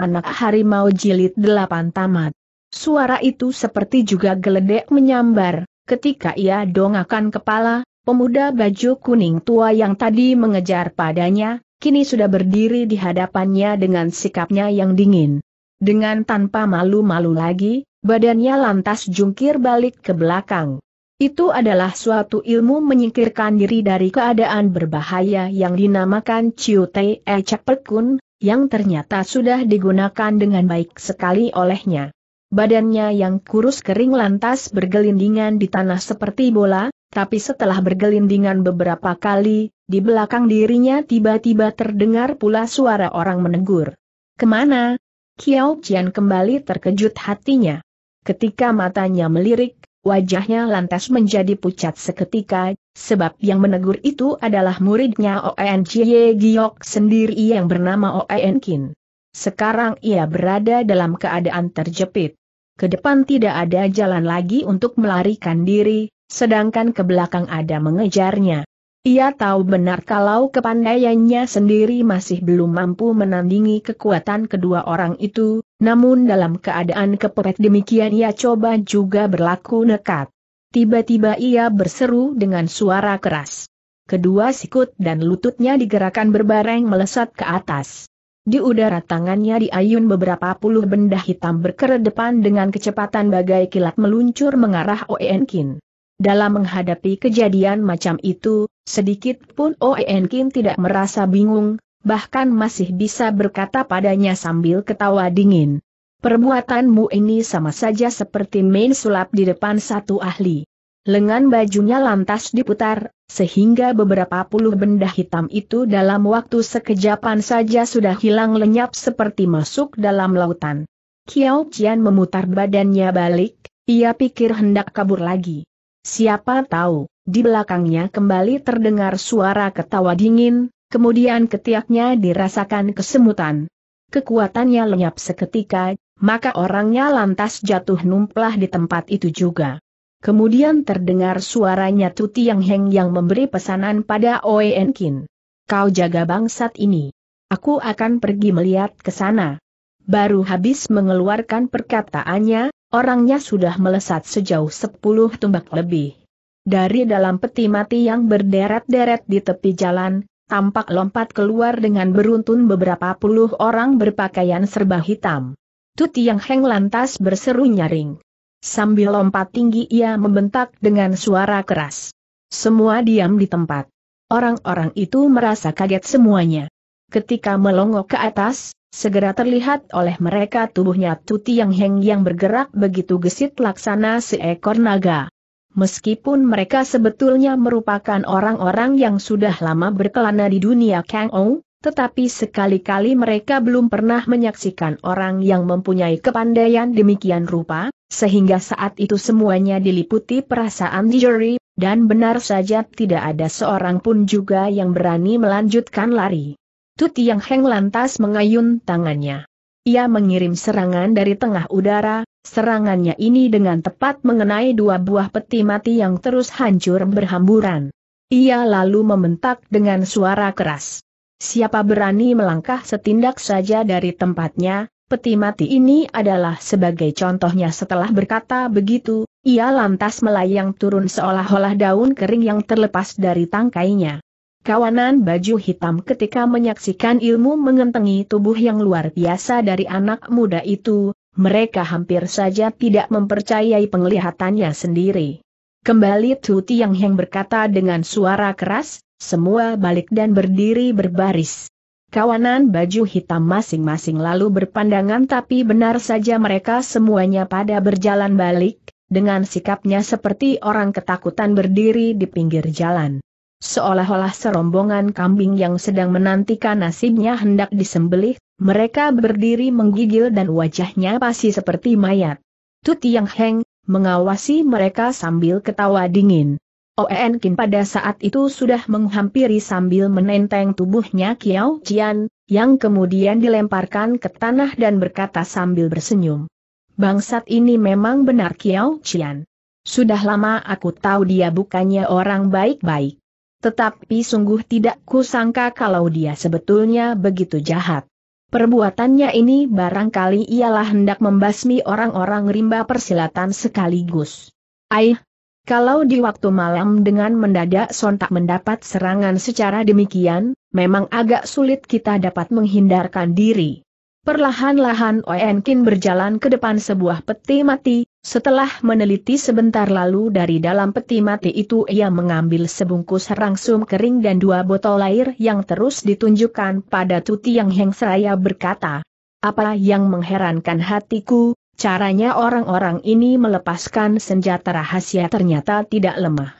Anak Harimau Jilid delapan tamat. Suara itu seperti juga geledek menyambar, ketika ia dongakan kepala, pemuda baju kuning tua yang tadi mengejar padanya, kini sudah berdiri di hadapannya dengan sikapnya yang dingin. Dengan tanpa malu-malu lagi, badannya lantas jungkir balik ke belakang. Itu adalah suatu ilmu menyingkirkan diri dari keadaan berbahaya yang dinamakan Ciu Tei Ecek Pekun, yang ternyata sudah digunakan dengan baik sekali olehnya. Badannya yang kurus kering lantas bergelindingan di tanah seperti bola, tapi setelah bergelindingan beberapa kali, di belakang dirinya tiba-tiba terdengar pula suara orang menegur. Kemana? Kiao Jian kembali terkejut hatinya. Ketika matanya melirik, Wajahnya lantas menjadi pucat seketika, sebab yang menegur itu adalah muridnya Chie Giok sendiri yang bernama Kin. Sekarang ia berada dalam keadaan terjepit. Ke depan tidak ada jalan lagi untuk melarikan diri, sedangkan ke belakang ada mengejarnya. Ia tahu benar kalau kepandaiannya sendiri masih belum mampu menandingi kekuatan kedua orang itu, namun dalam keadaan kepepet demikian ia coba juga berlaku nekat. Tiba-tiba ia berseru dengan suara keras. Kedua sikut dan lututnya digerakkan berbareng melesat ke atas. Di udara tangannya diayun beberapa puluh benda hitam berkeredepan dengan kecepatan bagai kilat meluncur mengarah Oenkin. Dalam menghadapi kejadian macam itu, sedikit pun Oen Kim tidak merasa bingung, bahkan masih bisa berkata padanya sambil ketawa dingin. Perbuatanmu ini sama saja seperti main sulap di depan satu ahli. Lengan bajunya lantas diputar, sehingga beberapa puluh benda hitam itu dalam waktu sekejapan saja sudah hilang lenyap seperti masuk dalam lautan. Kiao Qian memutar badannya balik, ia pikir hendak kabur lagi. Siapa tahu, di belakangnya kembali terdengar suara ketawa dingin, kemudian ketiaknya dirasakan kesemutan. Kekuatannya lenyap seketika, maka orangnya lantas jatuh numplah di tempat itu juga. Kemudian terdengar suaranya Tuti Yang Heng yang memberi pesanan pada Oenkin. Kau jaga bangsat ini. Aku akan pergi melihat ke sana. Baru habis mengeluarkan perkataannya, Orangnya sudah melesat sejauh sepuluh tumbak lebih. Dari dalam peti mati yang berderet-deret di tepi jalan, tampak lompat keluar dengan beruntun beberapa puluh orang berpakaian serba hitam. Tu Yang Heng lantas berseru nyaring. Sambil lompat tinggi ia membentak dengan suara keras. Semua diam di tempat. Orang-orang itu merasa kaget semuanya. Ketika melongok ke atas, Segera terlihat oleh mereka tubuhnya Tuti Yang Heng yang bergerak begitu gesit laksana seekor naga. Meskipun mereka sebetulnya merupakan orang-orang yang sudah lama berkelana di dunia Kang Ou, tetapi sekali-kali mereka belum pernah menyaksikan orang yang mempunyai kepandaian demikian rupa, sehingga saat itu semuanya diliputi perasaan dijeri, dan benar saja tidak ada seorang pun juga yang berani melanjutkan lari. Tu Heng lantas mengayun tangannya. Ia mengirim serangan dari tengah udara, serangannya ini dengan tepat mengenai dua buah peti mati yang terus hancur berhamburan. Ia lalu membentak dengan suara keras. Siapa berani melangkah setindak saja dari tempatnya, peti mati ini adalah sebagai contohnya setelah berkata begitu, ia lantas melayang turun seolah-olah daun kering yang terlepas dari tangkainya. Kawanan baju hitam ketika menyaksikan ilmu mengentengi tubuh yang luar biasa dari anak muda itu, mereka hampir saja tidak mempercayai penglihatannya sendiri. Kembali Tuti Tiang yang berkata dengan suara keras, semua balik dan berdiri berbaris. Kawanan baju hitam masing-masing lalu berpandangan tapi benar saja mereka semuanya pada berjalan balik, dengan sikapnya seperti orang ketakutan berdiri di pinggir jalan. Seolah-olah serombongan kambing yang sedang menantikan nasibnya hendak disembelih, mereka berdiri menggigil dan wajahnya pasti seperti mayat. Tu Yang Heng, mengawasi mereka sambil ketawa dingin. Oenkin pada saat itu sudah menghampiri sambil menenteng tubuhnya Kiao Jian, yang kemudian dilemparkan ke tanah dan berkata sambil bersenyum. Bangsat ini memang benar Kiao Jian. Sudah lama aku tahu dia bukannya orang baik-baik. Tetapi sungguh tidak kusangka kalau dia sebetulnya begitu jahat. Perbuatannya ini barangkali ialah hendak membasmi orang-orang rimba persilatan sekaligus. Aih, kalau di waktu malam dengan mendadak sontak mendapat serangan secara demikian, memang agak sulit kita dapat menghindarkan diri. Perlahan-lahan Oenkin berjalan ke depan sebuah peti mati, setelah meneliti sebentar lalu dari dalam peti mati itu ia mengambil sebungkus rangsum kering dan dua botol air yang terus ditunjukkan pada Tuti Yang Heng seraya berkata, Apa yang mengherankan hatiku, caranya orang-orang ini melepaskan senjata rahasia ternyata tidak lemah.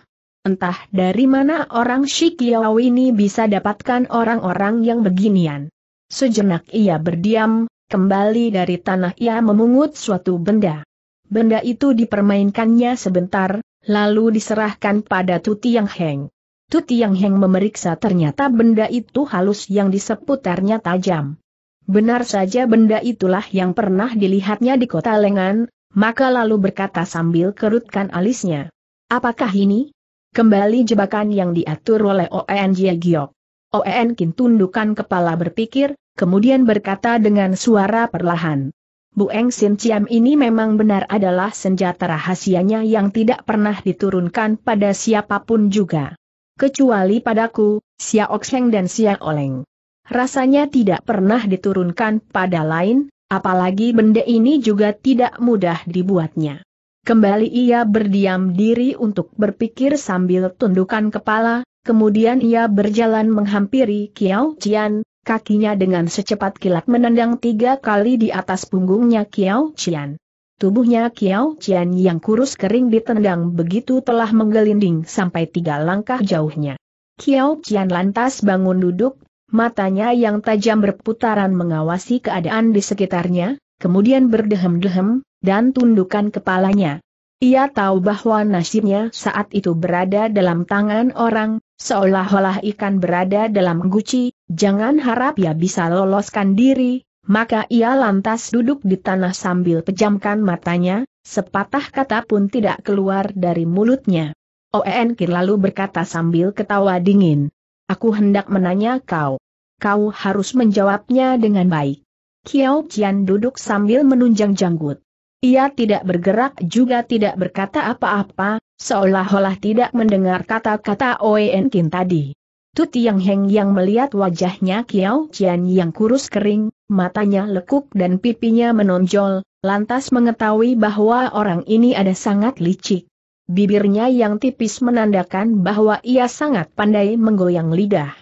Entah dari mana orang Shikiao ini bisa dapatkan orang-orang yang beginian. Sejenak ia berdiam, kembali dari tanah ia memungut suatu benda. Benda itu dipermainkannya sebentar, lalu diserahkan pada Tuti Yang Heng. Tuti Yang Heng memeriksa ternyata benda itu halus yang diseputarnya tajam. Benar saja benda itulah yang pernah dilihatnya di kota Lengan, maka lalu berkata sambil kerutkan alisnya. Apakah ini? Kembali jebakan yang diatur oleh ONJ Giok. Oen Kin tundukkan kepala berpikir, kemudian berkata dengan suara perlahan. Bu Eng Sin Ciam ini memang benar adalah senjata rahasianya yang tidak pernah diturunkan pada siapapun juga. Kecuali padaku, Xia Oxeng dan Xia Oleng. Rasanya tidak pernah diturunkan pada lain, apalagi benda ini juga tidak mudah dibuatnya. Kembali ia berdiam diri untuk berpikir sambil tundukkan kepala, Kemudian ia berjalan menghampiri Kiao Chian, kakinya dengan secepat kilat menendang tiga kali di atas punggungnya Kiao Chian. Tubuhnya Kiao Chian yang kurus kering ditendang begitu telah menggelinding sampai tiga langkah jauhnya. Kiao Chian lantas bangun duduk, matanya yang tajam berputaran mengawasi keadaan di sekitarnya, kemudian berdehem-dehem, dan tundukkan kepalanya. Ia tahu bahwa nasibnya saat itu berada dalam tangan orang, Seolah-olah ikan berada dalam guci, jangan harap ia bisa loloskan diri, maka ia lantas duduk di tanah sambil pejamkan matanya, sepatah kata pun tidak keluar dari mulutnya. Oenkir lalu berkata sambil ketawa dingin. Aku hendak menanya kau. Kau harus menjawabnya dengan baik. Kiao Qian duduk sambil menunjang janggut. Ia tidak bergerak juga tidak berkata apa-apa, seolah-olah tidak mendengar kata-kata Oen Kin tadi. Tu Yang Heng yang melihat wajahnya Kiao Jian yang kurus kering, matanya lekuk dan pipinya menonjol, lantas mengetahui bahwa orang ini ada sangat licik. Bibirnya yang tipis menandakan bahwa ia sangat pandai menggoyang lidah.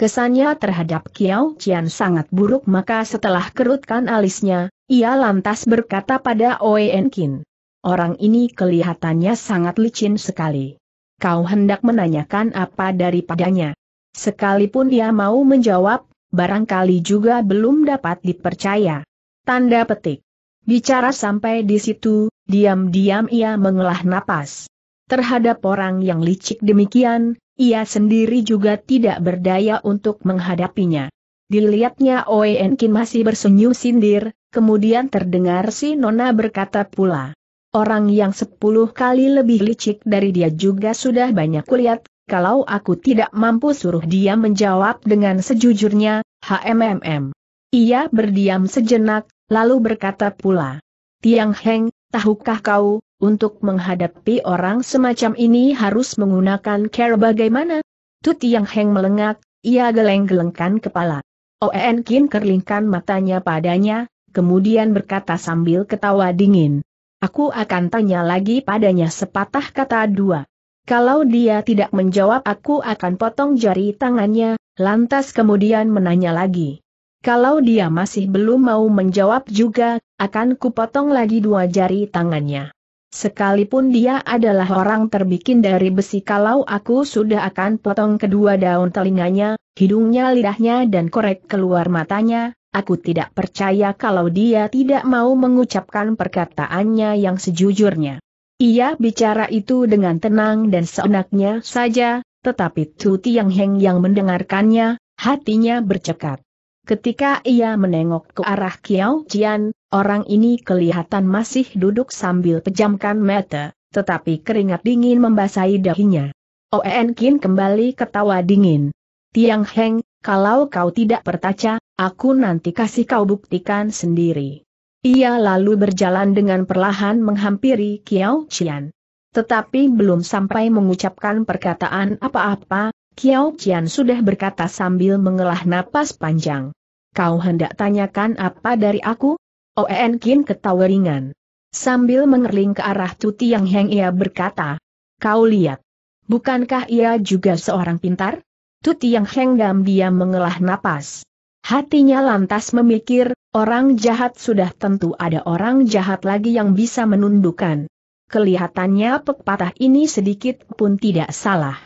Kesannya terhadap Kiao Jian sangat buruk maka setelah kerutkan alisnya, ia lantas berkata pada Oen Kin. Orang ini kelihatannya sangat licin sekali. Kau hendak menanyakan apa daripadanya. Sekalipun dia mau menjawab, barangkali juga belum dapat dipercaya. Tanda petik. Bicara sampai di situ, diam-diam ia mengelah napas. Terhadap orang yang licik demikian, ia sendiri juga tidak berdaya untuk menghadapinya. Dilihatnya Oen masih bersenyum sindir, kemudian terdengar si Nona berkata pula. Orang yang sepuluh kali lebih licik dari dia juga sudah banyak kulihat, kalau aku tidak mampu suruh dia menjawab dengan sejujurnya, HMMM. Ia berdiam sejenak, lalu berkata pula. Tiang Heng, tahukah kau, untuk menghadapi orang semacam ini harus menggunakan care bagaimana? Tu Tiang Heng melengak, ia geleng-gelengkan kepala. Oen Kin kerlingkan matanya padanya, kemudian berkata sambil ketawa dingin. Aku akan tanya lagi padanya sepatah kata dua. Kalau dia tidak menjawab aku akan potong jari tangannya, lantas kemudian menanya lagi. Kalau dia masih belum mau menjawab juga, akan kupotong lagi dua jari tangannya. Sekalipun dia adalah orang terbikin dari besi kalau aku sudah akan potong kedua daun telinganya, hidungnya lidahnya dan korek keluar matanya, Aku tidak percaya kalau dia tidak mau mengucapkan perkataannya yang sejujurnya. Ia bicara itu dengan tenang dan seenaknya saja, tetapi Tu Tiang Heng yang mendengarkannya, hatinya bercekat. Ketika ia menengok ke arah Kiao Jian, orang ini kelihatan masih duduk sambil pejamkan mata, tetapi keringat dingin membasahi dahinya. Oen Kin kembali ketawa dingin. Tiang Heng, kalau kau tidak percaya, aku nanti kasih kau buktikan sendiri. Ia lalu berjalan dengan perlahan menghampiri Kiao Qian. Tetapi belum sampai mengucapkan perkataan apa-apa, Kiao Qian sudah berkata sambil mengelah napas panjang. Kau hendak tanyakan apa dari aku? Oen Kin ketawa ringan. Sambil mengerling ke arah Tu Tiang Heng ia berkata, Kau lihat. Bukankah ia juga seorang pintar? Tuti yang hengdam dia mengelah napas. Hatinya lantas memikir, orang jahat sudah tentu ada orang jahat lagi yang bisa menundukkan. Kelihatannya pepatah ini sedikit pun tidak salah.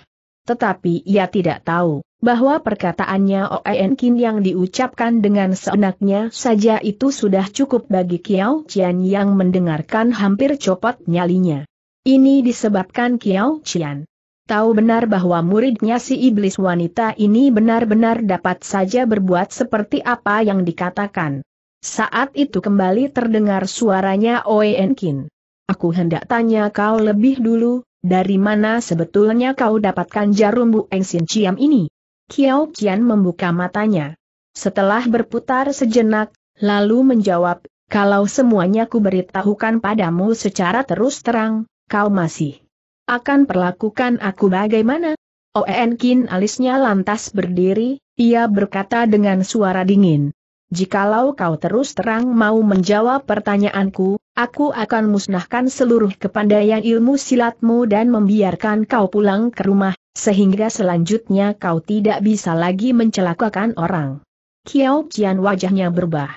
Tetapi ia tidak tahu, bahwa perkataannya Oen Kin yang diucapkan dengan seenaknya saja itu sudah cukup bagi Kiao Qian yang mendengarkan hampir copot nyalinya. Ini disebabkan Kiao Qian tahu benar bahwa muridnya si iblis wanita ini benar-benar dapat saja berbuat seperti apa yang dikatakan. Saat itu kembali terdengar suaranya Oenkin. Aku hendak tanya kau lebih dulu, dari mana sebetulnya kau dapatkan jarum Bu Engsin Ciam ini? Kiao Qian membuka matanya. Setelah berputar sejenak, lalu menjawab, kalau semuanya ku beritahukan padamu secara terus terang, kau masih akan perlakukan aku bagaimana? Oen Kin alisnya lantas berdiri, ia berkata dengan suara dingin. Jikalau kau terus terang mau menjawab pertanyaanku, aku akan musnahkan seluruh kepandaian ilmu silatmu dan membiarkan kau pulang ke rumah, sehingga selanjutnya kau tidak bisa lagi mencelakakan orang. Kiao Qian wajahnya berubah.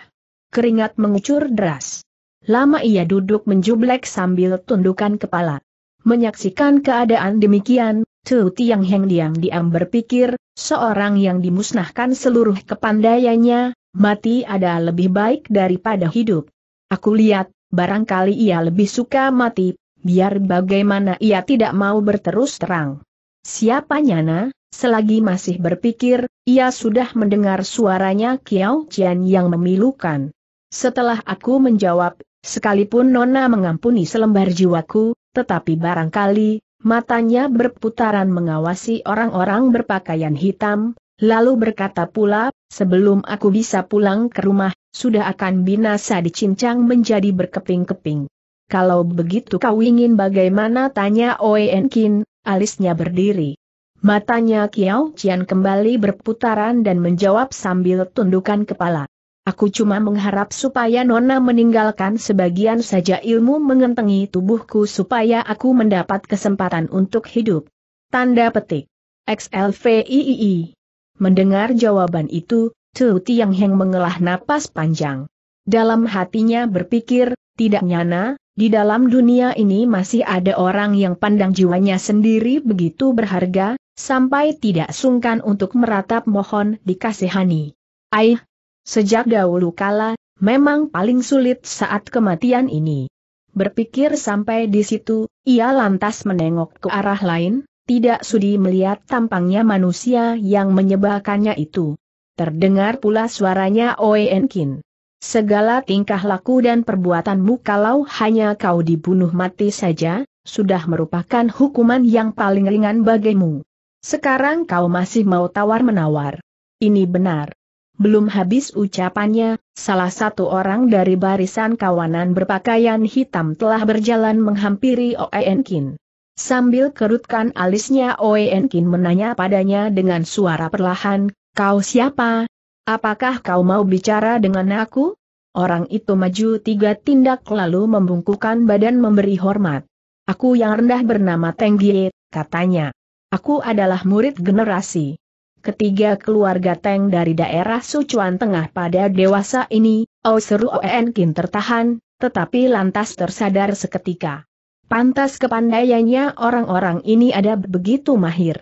Keringat mengucur deras. Lama ia duduk menjublek sambil tundukkan kepala. Menyaksikan keadaan demikian, Tu Tiang Heng diam-diam berpikir, seorang yang dimusnahkan seluruh kepandaiannya, mati ada lebih baik daripada hidup. Aku lihat, barangkali ia lebih suka mati, biar bagaimana ia tidak mau berterus terang. Siapa nyana, selagi masih berpikir, ia sudah mendengar suaranya Kiao Jian yang memilukan. Setelah aku menjawab, sekalipun Nona mengampuni selembar jiwaku, tetapi barangkali, matanya berputaran mengawasi orang-orang berpakaian hitam, lalu berkata pula, sebelum aku bisa pulang ke rumah, sudah akan binasa dicincang menjadi berkeping-keping. Kalau begitu kau ingin bagaimana tanya Oenkin, alisnya berdiri. Matanya Kiao Cian kembali berputaran dan menjawab sambil tundukan kepala. Aku cuma mengharap supaya Nona meninggalkan sebagian saja ilmu mengentengi tubuhku supaya aku mendapat kesempatan untuk hidup. Tanda petik. XLVIII. Mendengar jawaban itu, Tu Tiang Heng mengelah napas panjang. Dalam hatinya berpikir, tidak nyana, di dalam dunia ini masih ada orang yang pandang jiwanya sendiri begitu berharga, sampai tidak sungkan untuk meratap mohon dikasihani. Aih, Sejak dahulu kala, memang paling sulit saat kematian ini. Berpikir sampai di situ, ia lantas menengok ke arah lain, tidak sudi melihat tampangnya manusia yang menyebalkannya itu. Terdengar pula suaranya Oenkin. Segala tingkah laku dan perbuatanmu kalau hanya kau dibunuh mati saja, sudah merupakan hukuman yang paling ringan bagimu. Sekarang kau masih mau tawar-menawar. Ini benar. Belum habis ucapannya, salah satu orang dari barisan kawanan berpakaian hitam telah berjalan menghampiri Oenkin. Sambil kerutkan alisnya Oenkin menanya padanya dengan suara perlahan, kau siapa? Apakah kau mau bicara dengan aku? Orang itu maju tiga tindak lalu membungkukkan badan memberi hormat. Aku yang rendah bernama Tenggie, katanya. Aku adalah murid generasi Ketiga keluarga Teng dari daerah Sucuan Tengah pada dewasa ini, Oh Seru Oen Kin tertahan, tetapi lantas tersadar seketika. Pantas kepandaiannya orang-orang ini ada begitu mahir.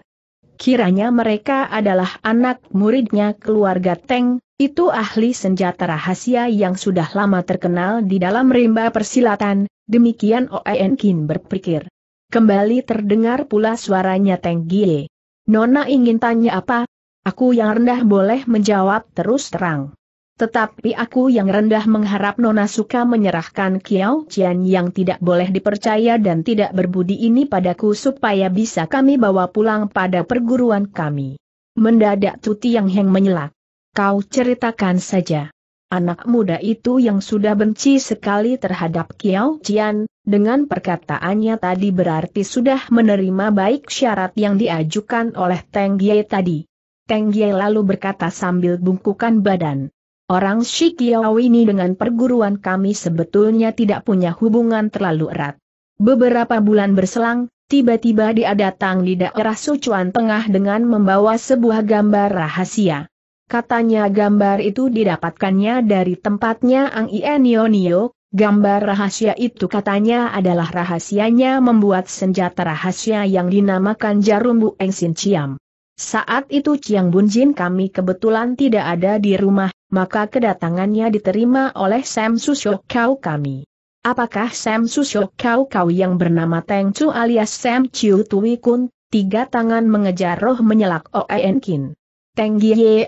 Kiranya mereka adalah anak muridnya keluarga Teng, itu ahli senjata rahasia yang sudah lama terkenal di dalam rimba persilatan, demikian Oen Kin berpikir. Kembali terdengar pula suaranya Teng Gie. Nona ingin tanya apa? Aku yang rendah boleh menjawab terus terang. Tetapi aku yang rendah mengharap Nona suka menyerahkan Kiao Jian yang tidak boleh dipercaya dan tidak berbudi ini padaku supaya bisa kami bawa pulang pada perguruan kami. Mendadak Tuti Yang Heng menyela. Kau ceritakan saja. Anak muda itu yang sudah benci sekali terhadap Kiao Jian, dengan perkataannya tadi berarti sudah menerima baik syarat yang diajukan oleh Teng Ye tadi. Teng Ye lalu berkata sambil bungkukan badan. Orang Shi Kiao ini dengan perguruan kami sebetulnya tidak punya hubungan terlalu erat. Beberapa bulan berselang, tiba-tiba dia datang di daerah Sichuan Tengah dengan membawa sebuah gambar rahasia. Katanya gambar itu didapatkannya dari tempatnya Ang Ienionio, gambar rahasia itu katanya adalah rahasianya membuat senjata rahasia yang dinamakan jarum Bu Engsin Ciam. Saat itu Ciang Bunjin kami kebetulan tidak ada di rumah, maka kedatangannya diterima oleh Sam Susyo Kau kami. Apakah Sam Susyo Kau Kau yang bernama Teng Chu alias Sam Chiu Tui Kun, tiga tangan mengejar roh menyelak Oen Kin? Teng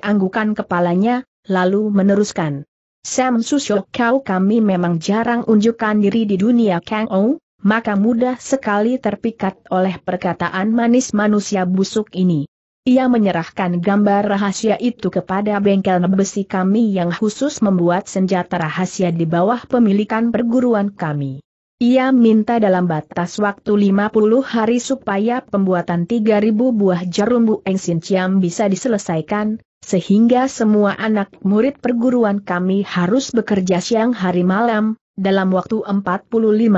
anggukan kepalanya, lalu meneruskan. Sam Susyok kau kami memang jarang unjukkan diri di dunia Kang Ou, maka mudah sekali terpikat oleh perkataan manis manusia busuk ini. Ia menyerahkan gambar rahasia itu kepada bengkel besi kami yang khusus membuat senjata rahasia di bawah pemilikan perguruan kami. Ia minta dalam batas waktu 50 hari supaya pembuatan 3.000 buah jarum bueng sinciam bisa diselesaikan, sehingga semua anak murid perguruan kami harus bekerja siang hari malam, dalam waktu 45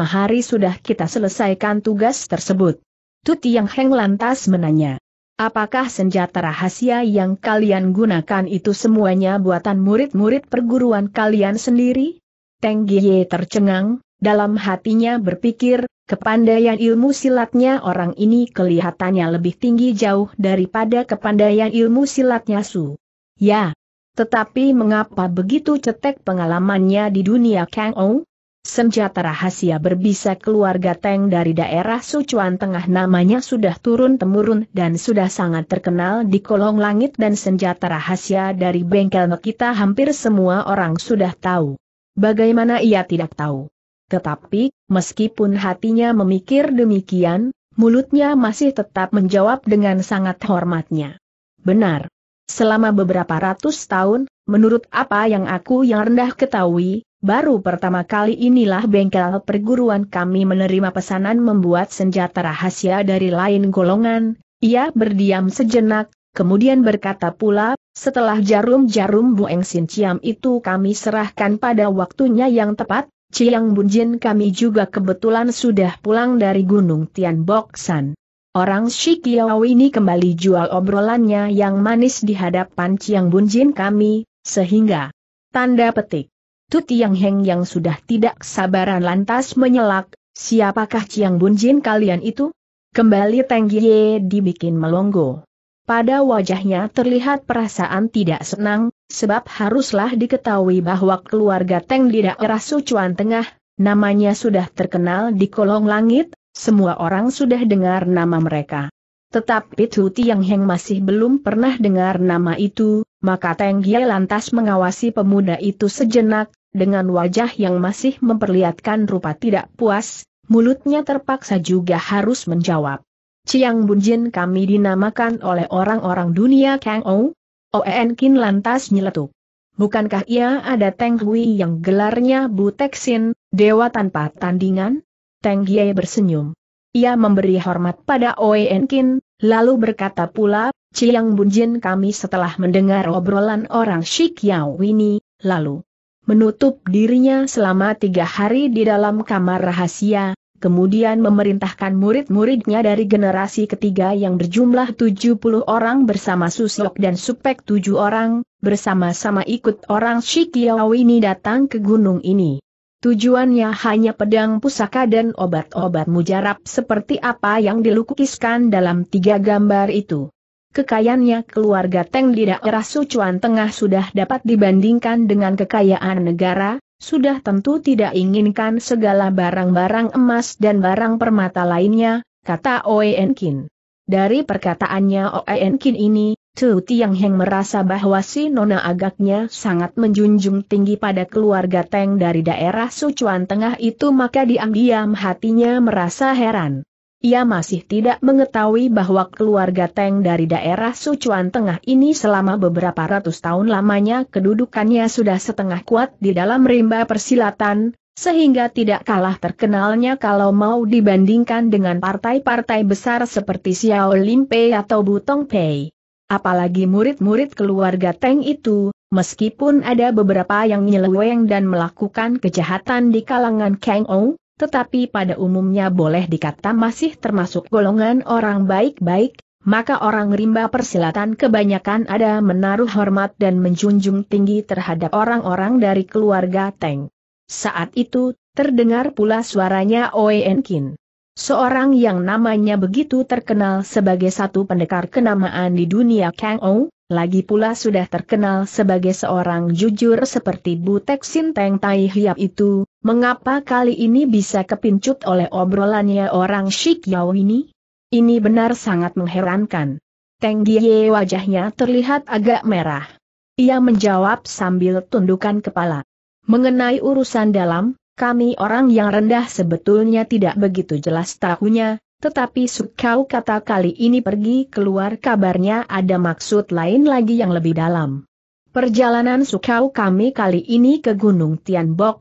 hari sudah kita selesaikan tugas tersebut. Tuti Yang Heng lantas menanya, apakah senjata rahasia yang kalian gunakan itu semuanya buatan murid-murid perguruan kalian sendiri? Teng Giye tercengang, dalam hatinya berpikir, kepandaian ilmu silatnya orang ini kelihatannya lebih tinggi jauh daripada kepandaian ilmu silatnya Su. Ya. Tetapi mengapa begitu cetek pengalamannya di dunia Kang Ong? Senjata rahasia berbisa keluarga Teng dari daerah Sucuan Tengah namanya sudah turun-temurun dan sudah sangat terkenal di kolong langit dan senjata rahasia dari bengkel kita hampir semua orang sudah tahu. Bagaimana ia tidak tahu? Tetapi, meskipun hatinya memikir demikian, mulutnya masih tetap menjawab dengan sangat hormatnya. Benar. Selama beberapa ratus tahun, menurut apa yang aku yang rendah ketahui, baru pertama kali inilah bengkel perguruan kami menerima pesanan membuat senjata rahasia dari lain golongan. Ia berdiam sejenak, kemudian berkata pula, setelah jarum-jarum Bueng Sin Ciam itu kami serahkan pada waktunya yang tepat, Ciang Bunjin kami juga kebetulan sudah pulang dari Gunung Tian Boksan. Orang Shikiao ini kembali jual obrolannya yang manis di hadapan Ciang Bunjin kami, sehingga tanda petik. Tu Tiang Heng yang sudah tidak sabaran lantas menyelak, siapakah Ciang Bunjin kalian itu? Kembali Teng Ye dibikin melonggo. Pada wajahnya terlihat perasaan tidak senang, Sebab haruslah diketahui bahwa keluarga Teng di daerah Sucuan Tengah, namanya sudah terkenal di kolong langit, semua orang sudah dengar nama mereka. Tetapi Tu Tiang Heng masih belum pernah dengar nama itu, maka Teng Gia lantas mengawasi pemuda itu sejenak, dengan wajah yang masih memperlihatkan rupa tidak puas, mulutnya terpaksa juga harus menjawab. Ciang Bunjin kami dinamakan oleh orang-orang dunia Kang Ou, Oen oh, Kin lantas nyeletuk. Bukankah ia ada Teng Hui yang gelarnya Buteksin, dewa tanpa tandingan? Teng Hie bersenyum. Ia memberi hormat pada Oen Kin, lalu berkata pula, Ciang Bunjin kami setelah mendengar obrolan orang Shik Yao ini, lalu menutup dirinya selama tiga hari di dalam kamar rahasia, kemudian memerintahkan murid-muridnya dari generasi ketiga yang berjumlah 70 orang bersama Susok dan Supek 7 orang, bersama-sama ikut orang Shikiau ini datang ke gunung ini. Tujuannya hanya pedang pusaka dan obat-obat mujarab seperti apa yang dilukiskan dalam tiga gambar itu. Kekayaannya keluarga Teng di daerah Sucuan Tengah sudah dapat dibandingkan dengan kekayaan negara, sudah tentu tidak inginkan segala barang-barang emas dan barang permata lainnya, kata Oenkin. Dari perkataannya Oenkin ini, Tu Tiang Heng merasa bahwa si Nona agaknya sangat menjunjung tinggi pada keluarga Teng dari daerah Sichuan Tengah itu maka diam-diam hatinya merasa heran. Ia masih tidak mengetahui bahwa keluarga Teng dari daerah Sucuan Tengah ini selama beberapa ratus tahun lamanya kedudukannya sudah setengah kuat di dalam rimba persilatan, sehingga tidak kalah terkenalnya kalau mau dibandingkan dengan partai-partai besar seperti Xiao Limpe atau Butong Pei. Apalagi murid-murid keluarga Teng itu, meskipun ada beberapa yang nyeleweng dan melakukan kejahatan di kalangan Kang Ong, tetapi pada umumnya boleh dikata masih termasuk golongan orang baik-baik, maka orang rimba persilatan kebanyakan ada menaruh hormat dan menjunjung tinggi terhadap orang-orang dari keluarga Teng. Saat itu, terdengar pula suaranya Oenkin. Seorang yang namanya begitu terkenal sebagai satu pendekar kenamaan di dunia Kang Ong, lagi pula sudah terkenal sebagai seorang jujur seperti Butek Sinteng Tai Hiap itu, mengapa kali ini bisa kepincut oleh obrolannya orang Shik Yao ini? Ini benar sangat mengherankan. Teng Gie wajahnya terlihat agak merah. Ia menjawab sambil tundukan kepala. Mengenai urusan dalam, kami orang yang rendah sebetulnya tidak begitu jelas tahunya, tetapi Sukau kata kali ini pergi keluar kabarnya ada maksud lain lagi yang lebih dalam. Perjalanan Sukau kami kali ini ke Gunung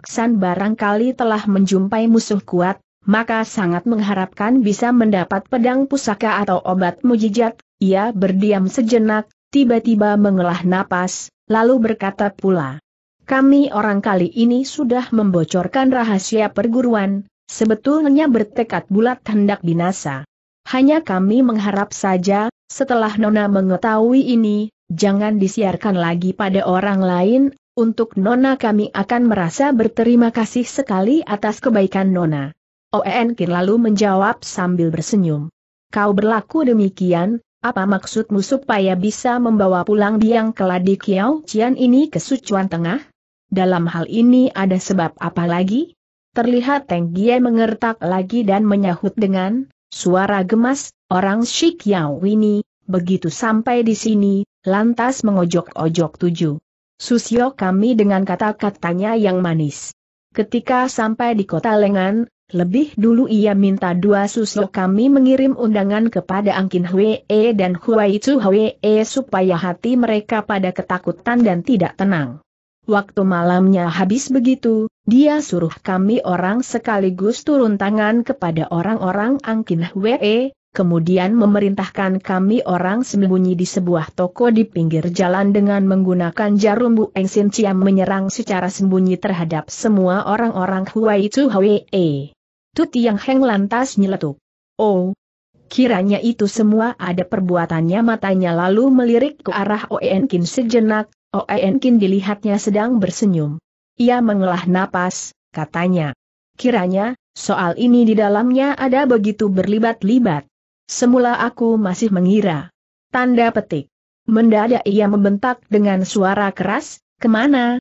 San barangkali telah menjumpai musuh kuat, maka sangat mengharapkan bisa mendapat pedang pusaka atau obat mujijat, Ia berdiam sejenak, tiba-tiba mengelah napas, lalu berkata pula. Kami orang kali ini sudah membocorkan rahasia perguruan, Sebetulnya bertekad bulat hendak binasa. Hanya kami mengharap saja, setelah Nona mengetahui ini, jangan disiarkan lagi pada orang lain, untuk Nona kami akan merasa berterima kasih sekali atas kebaikan Nona. Oenkin lalu menjawab sambil bersenyum. Kau berlaku demikian, apa maksudmu supaya bisa membawa pulang biang keladi Kiao Cian ini ke Sucuan Tengah? Dalam hal ini ada sebab apa lagi? Terlihat Teng Gie mengertak lagi dan menyahut dengan suara gemas, orang Shik Yao ini, begitu sampai di sini, lantas mengojok-ojok tuju Susio kami dengan kata-katanya yang manis. Ketika sampai di kota Lengan, lebih dulu ia minta dua susio kami mengirim undangan kepada Angkin Hwee dan Huai Hwee supaya hati mereka pada ketakutan dan tidak tenang. Waktu malamnya habis begitu, dia suruh kami orang sekaligus turun tangan kepada orang-orang Angkin Hwe, kemudian memerintahkan kami orang sembunyi di sebuah toko di pinggir jalan dengan menggunakan jarum Bu yang Ciam menyerang secara sembunyi terhadap semua orang-orang Huai Tu Hwe. Yang Heng lantas nyeletuk. Oh, Kiranya itu semua ada perbuatannya matanya lalu melirik ke arah Oen sejenak, Oenkin dilihatnya sedang bersenyum. Ia mengelah napas, katanya. Kiranya, soal ini di dalamnya ada begitu berlibat-libat. Semula aku masih mengira. Tanda petik. Mendadak ia membentak dengan suara keras, kemana?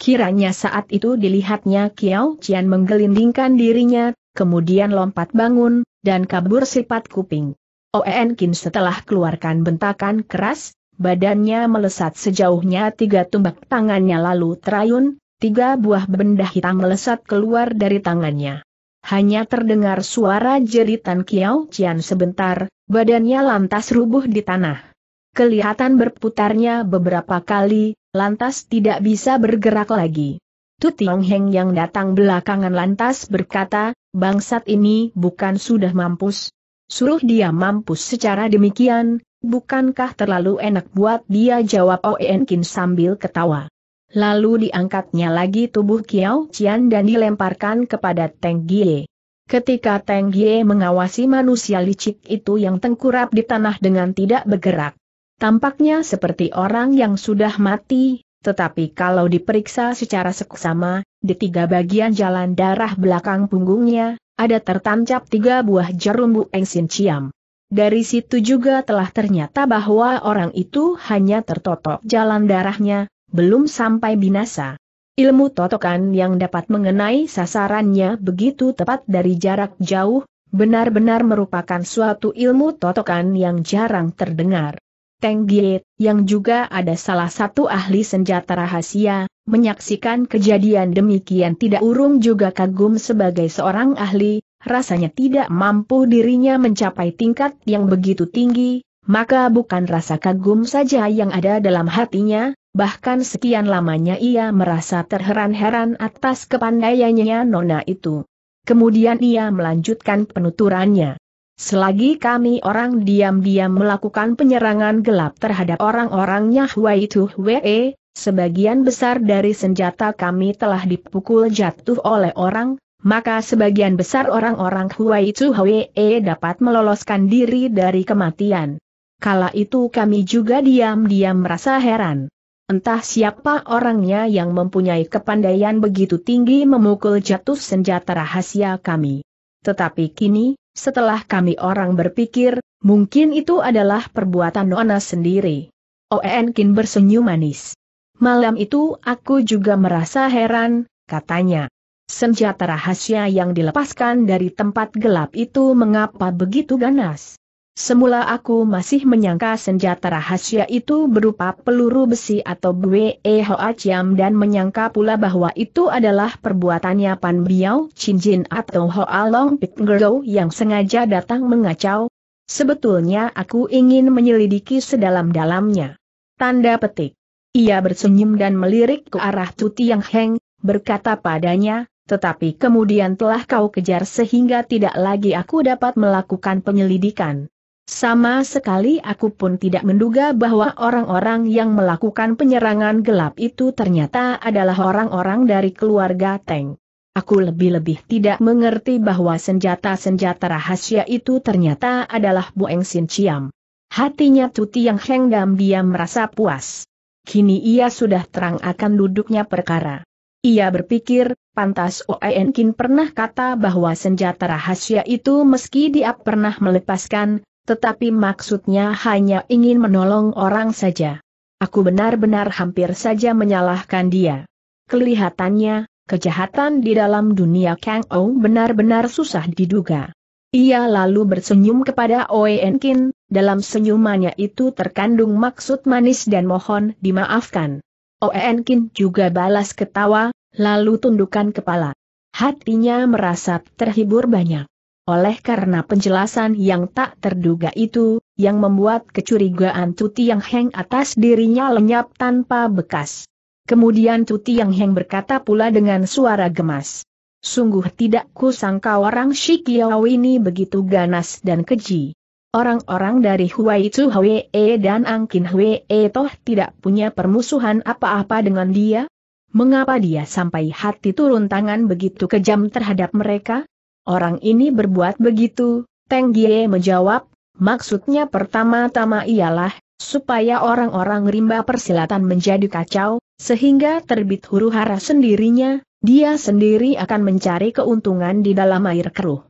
Kiranya saat itu dilihatnya Kiao Cian menggelindingkan dirinya, kemudian lompat bangun, dan kabur sifat kuping. Oen Kin setelah keluarkan bentakan keras, badannya melesat sejauhnya tiga tumbak tangannya lalu terayun, tiga buah benda hitam melesat keluar dari tangannya. Hanya terdengar suara jeritan Kiao Qian sebentar, badannya lantas rubuh di tanah. Kelihatan berputarnya beberapa kali, lantas tidak bisa bergerak lagi. Tu Tiong Heng yang datang belakangan lantas berkata, bangsat ini bukan sudah mampus. Suruh dia mampus secara demikian, Bukankah terlalu enak buat dia jawab Oen sambil ketawa. Lalu diangkatnya lagi tubuh Kiao Cian dan dilemparkan kepada Teng Gie. Ketika Teng Gie mengawasi manusia licik itu yang tengkurap di tanah dengan tidak bergerak. Tampaknya seperti orang yang sudah mati, tetapi kalau diperiksa secara seksama, di tiga bagian jalan darah belakang punggungnya, ada tertancap tiga buah jarum Eng sin ciam. Dari situ juga telah ternyata bahwa orang itu hanya tertotok jalan darahnya, belum sampai binasa. Ilmu totokan yang dapat mengenai sasarannya begitu tepat dari jarak jauh, benar-benar merupakan suatu ilmu totokan yang jarang terdengar. Teng Giet, yang juga ada salah satu ahli senjata rahasia, menyaksikan kejadian demikian tidak urung juga kagum sebagai seorang ahli, rasanya tidak mampu dirinya mencapai tingkat yang begitu tinggi, maka bukan rasa kagum saja yang ada dalam hatinya, bahkan sekian lamanya ia merasa terheran-heran atas kepandaiannya Nona itu. Kemudian ia melanjutkan penuturannya. Selagi kami orang diam-diam melakukan penyerangan gelap terhadap orang-orang Yahweh itu Wee, sebagian besar dari senjata kami telah dipukul jatuh oleh orang, maka sebagian besar orang-orang Huai Tsu Hwee dapat meloloskan diri dari kematian. Kala itu kami juga diam-diam merasa heran. Entah siapa orangnya yang mempunyai kepandaian begitu tinggi memukul jatuh senjata rahasia kami. Tetapi kini, setelah kami orang berpikir, mungkin itu adalah perbuatan Nona sendiri. Oen Kin bersenyum manis. Malam itu aku juga merasa heran, katanya. Senjata rahasia yang dilepaskan dari tempat gelap itu mengapa begitu ganas? Semula aku masih menyangka senjata rahasia itu berupa peluru besi atau Bwe Hoa dan menyangka pula bahwa itu adalah perbuatannya Pan Biao Chin Jin atau Hoa Long Pit Girl yang sengaja datang mengacau. Sebetulnya aku ingin menyelidiki sedalam-dalamnya. Tanda petik. Ia bersenyum dan melirik ke arah Tuti Yang Heng, berkata padanya, tetapi kemudian telah kau kejar sehingga tidak lagi aku dapat melakukan penyelidikan. Sama sekali aku pun tidak menduga bahwa orang-orang yang melakukan penyerangan gelap itu ternyata adalah orang-orang dari keluarga Teng. Aku lebih-lebih tidak mengerti bahwa senjata-senjata rahasia itu ternyata adalah Eng Sin Chiam. Hatinya Tuti yang hengdam dia merasa puas. Kini ia sudah terang akan duduknya perkara. Ia berpikir, pantas Oenkin pernah kata bahwa senjata rahasia itu meski dia pernah melepaskan, tetapi maksudnya hanya ingin menolong orang saja. Aku benar-benar hampir saja menyalahkan dia. Kelihatannya, kejahatan di dalam dunia Kang Ou benar-benar susah diduga. Ia lalu bersenyum kepada Oenkin, dalam senyumannya itu terkandung maksud manis dan mohon dimaafkan. Oen Kin juga balas ketawa, lalu tundukkan kepala. Hatinya merasa terhibur banyak. Oleh karena penjelasan yang tak terduga itu, yang membuat kecurigaan Tuti Yang Heng atas dirinya lenyap tanpa bekas. Kemudian Tuti Yang Heng berkata pula dengan suara gemas. Sungguh tidak kusangka orang Shikiau ini begitu ganas dan keji. Orang-orang dari Huai Tzu Hwee e dan Angkin Hwee e toh tidak punya permusuhan apa-apa dengan dia? Mengapa dia sampai hati turun tangan begitu kejam terhadap mereka? Orang ini berbuat begitu, Teng Gie menjawab, maksudnya pertama-tama ialah, supaya orang-orang rimba persilatan menjadi kacau, sehingga terbit huru hara sendirinya, dia sendiri akan mencari keuntungan di dalam air keruh.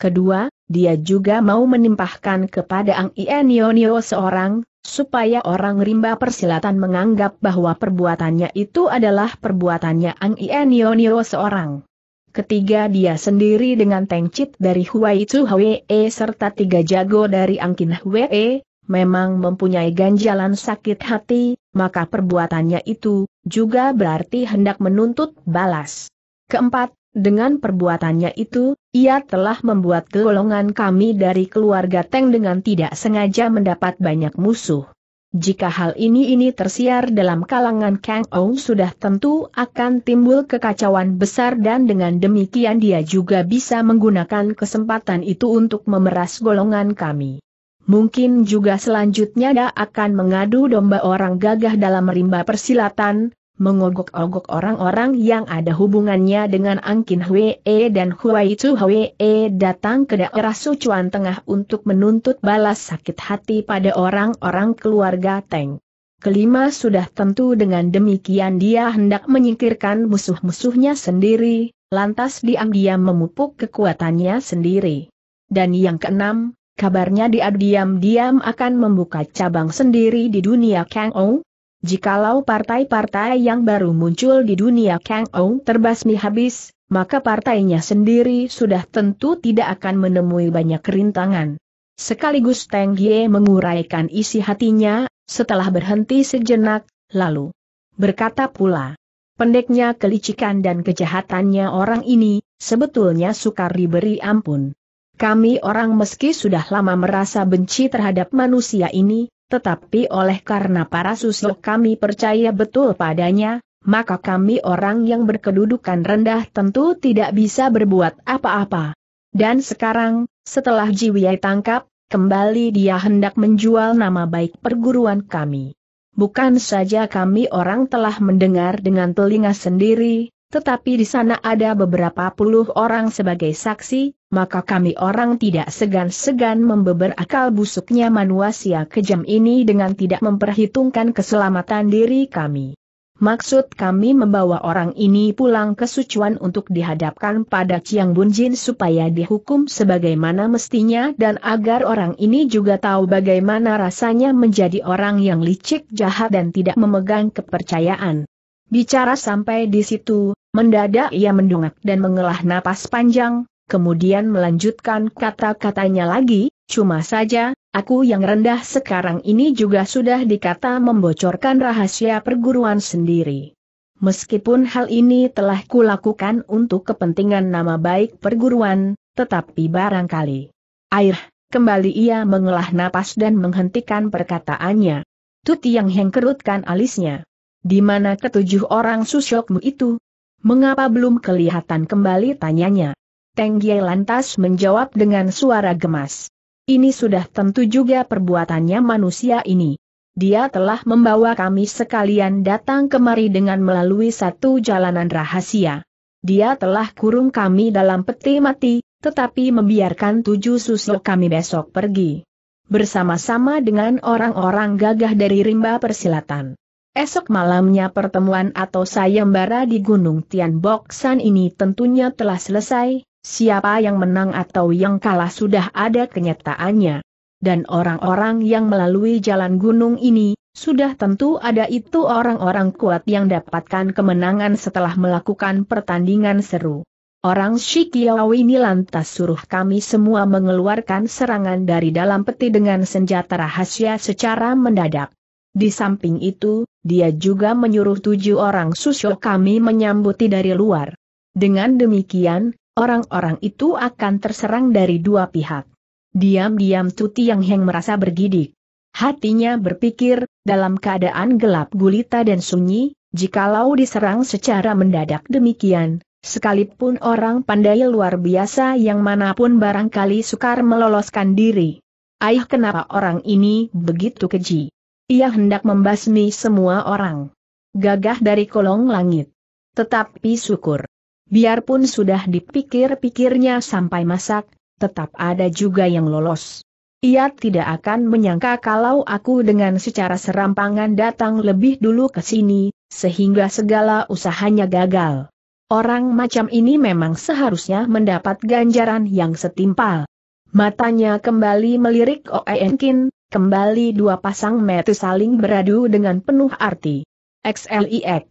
Kedua, dia juga mau menimpahkan kepada Ang Ienionio seorang, supaya orang rimba persilatan menganggap bahwa perbuatannya itu adalah perbuatannya Ang Ienionio seorang. Ketiga dia sendiri dengan tengcit dari Huai Tzu Hwe e serta tiga jago dari Angkin Hwe, e, memang mempunyai ganjalan sakit hati, maka perbuatannya itu, juga berarti hendak menuntut balas. Keempat, dengan perbuatannya itu, ia telah membuat golongan kami dari keluarga Teng dengan tidak sengaja mendapat banyak musuh. Jika hal ini ini tersiar dalam kalangan Kang Ou sudah tentu akan timbul kekacauan besar dan dengan demikian dia juga bisa menggunakan kesempatan itu untuk memeras golongan kami. Mungkin juga selanjutnya dia akan mengadu domba orang gagah dalam rimba persilatan, mengogok-ogok orang-orang yang ada hubungannya dengan Angkin Hwee dan Huai Chu Hwee datang ke daerah Sucuan Tengah untuk menuntut balas sakit hati pada orang-orang keluarga Teng. Kelima sudah tentu dengan demikian dia hendak menyingkirkan musuh-musuhnya sendiri, lantas diam-diam memupuk kekuatannya sendiri. Dan yang keenam, kabarnya dia diam-diam akan membuka cabang sendiri di dunia Kang Ong, Jikalau partai-partai yang baru muncul di dunia Kang Ou terbasmi habis, maka partainya sendiri sudah tentu tidak akan menemui banyak rintangan. Sekaligus Teng Ye menguraikan isi hatinya, setelah berhenti sejenak, lalu berkata pula, pendeknya kelicikan dan kejahatannya orang ini, sebetulnya sukar diberi ampun. Kami orang meski sudah lama merasa benci terhadap manusia ini, tetapi oleh karena para susuk kami percaya betul padanya, maka kami orang yang berkedudukan rendah tentu tidak bisa berbuat apa-apa. Dan sekarang, setelah Jiwiyai tangkap, kembali dia hendak menjual nama baik perguruan kami. Bukan saja kami orang telah mendengar dengan telinga sendiri, tetapi di sana ada beberapa puluh orang sebagai saksi, maka kami orang tidak segan-segan membeber akal busuknya manusia kejam ini dengan tidak memperhitungkan keselamatan diri kami. Maksud kami membawa orang ini pulang ke Sucuan untuk dihadapkan pada Chiang Bunjin supaya dihukum sebagaimana mestinya dan agar orang ini juga tahu bagaimana rasanya menjadi orang yang licik jahat dan tidak memegang kepercayaan. Bicara sampai di situ, Mendadak ia mendungak dan mengelah napas panjang, kemudian melanjutkan kata-katanya lagi, cuma saja, aku yang rendah sekarang ini juga sudah dikata membocorkan rahasia perguruan sendiri. Meskipun hal ini telah kulakukan untuk kepentingan nama baik perguruan, tetapi barangkali. Air, kembali ia mengelah napas dan menghentikan perkataannya. Tuti yang hengkerutkan alisnya. Di mana ketujuh orang susyokmu itu, Mengapa belum kelihatan kembali tanyanya? Teng Gye lantas menjawab dengan suara gemas. Ini sudah tentu juga perbuatannya manusia ini. Dia telah membawa kami sekalian datang kemari dengan melalui satu jalanan rahasia. Dia telah kurung kami dalam peti mati, tetapi membiarkan tujuh susuk kami besok pergi. Bersama-sama dengan orang-orang gagah dari rimba persilatan. Esok malamnya pertemuan atau sayembara di Gunung Tianboksan ini tentunya telah selesai, siapa yang menang atau yang kalah sudah ada kenyataannya. Dan orang-orang yang melalui jalan gunung ini, sudah tentu ada itu orang-orang kuat yang dapatkan kemenangan setelah melakukan pertandingan seru. Orang Shikiau ini lantas suruh kami semua mengeluarkan serangan dari dalam peti dengan senjata rahasia secara mendadak. Di samping itu, dia juga menyuruh tujuh orang susyo kami menyambuti dari luar. Dengan demikian, orang-orang itu akan terserang dari dua pihak. Diam-diam Tuti Yang Heng merasa bergidik. Hatinya berpikir, dalam keadaan gelap gulita dan sunyi, jikalau diserang secara mendadak demikian, sekalipun orang pandai luar biasa yang manapun barangkali sukar meloloskan diri. Ayah kenapa orang ini begitu keji. Ia hendak membasmi semua orang. Gagah dari kolong langit. Tetapi syukur. Biarpun sudah dipikir-pikirnya sampai masak, tetap ada juga yang lolos. Ia tidak akan menyangka kalau aku dengan secara serampangan datang lebih dulu ke sini, sehingga segala usahanya gagal. Orang macam ini memang seharusnya mendapat ganjaran yang setimpal. Matanya kembali melirik Oenkin, Kembali dua pasang metu saling beradu dengan penuh arti. XLIX.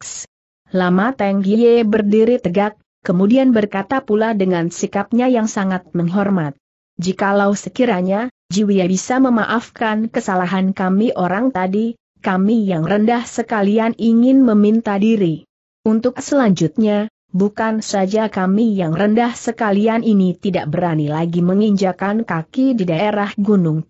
Lama Teng Gie berdiri tegak, kemudian berkata pula dengan sikapnya yang sangat menghormat. Jikalau sekiranya, Jiwia bisa memaafkan kesalahan kami orang tadi, kami yang rendah sekalian ingin meminta diri. Untuk selanjutnya, bukan saja kami yang rendah sekalian ini tidak berani lagi menginjakan kaki di daerah Gunung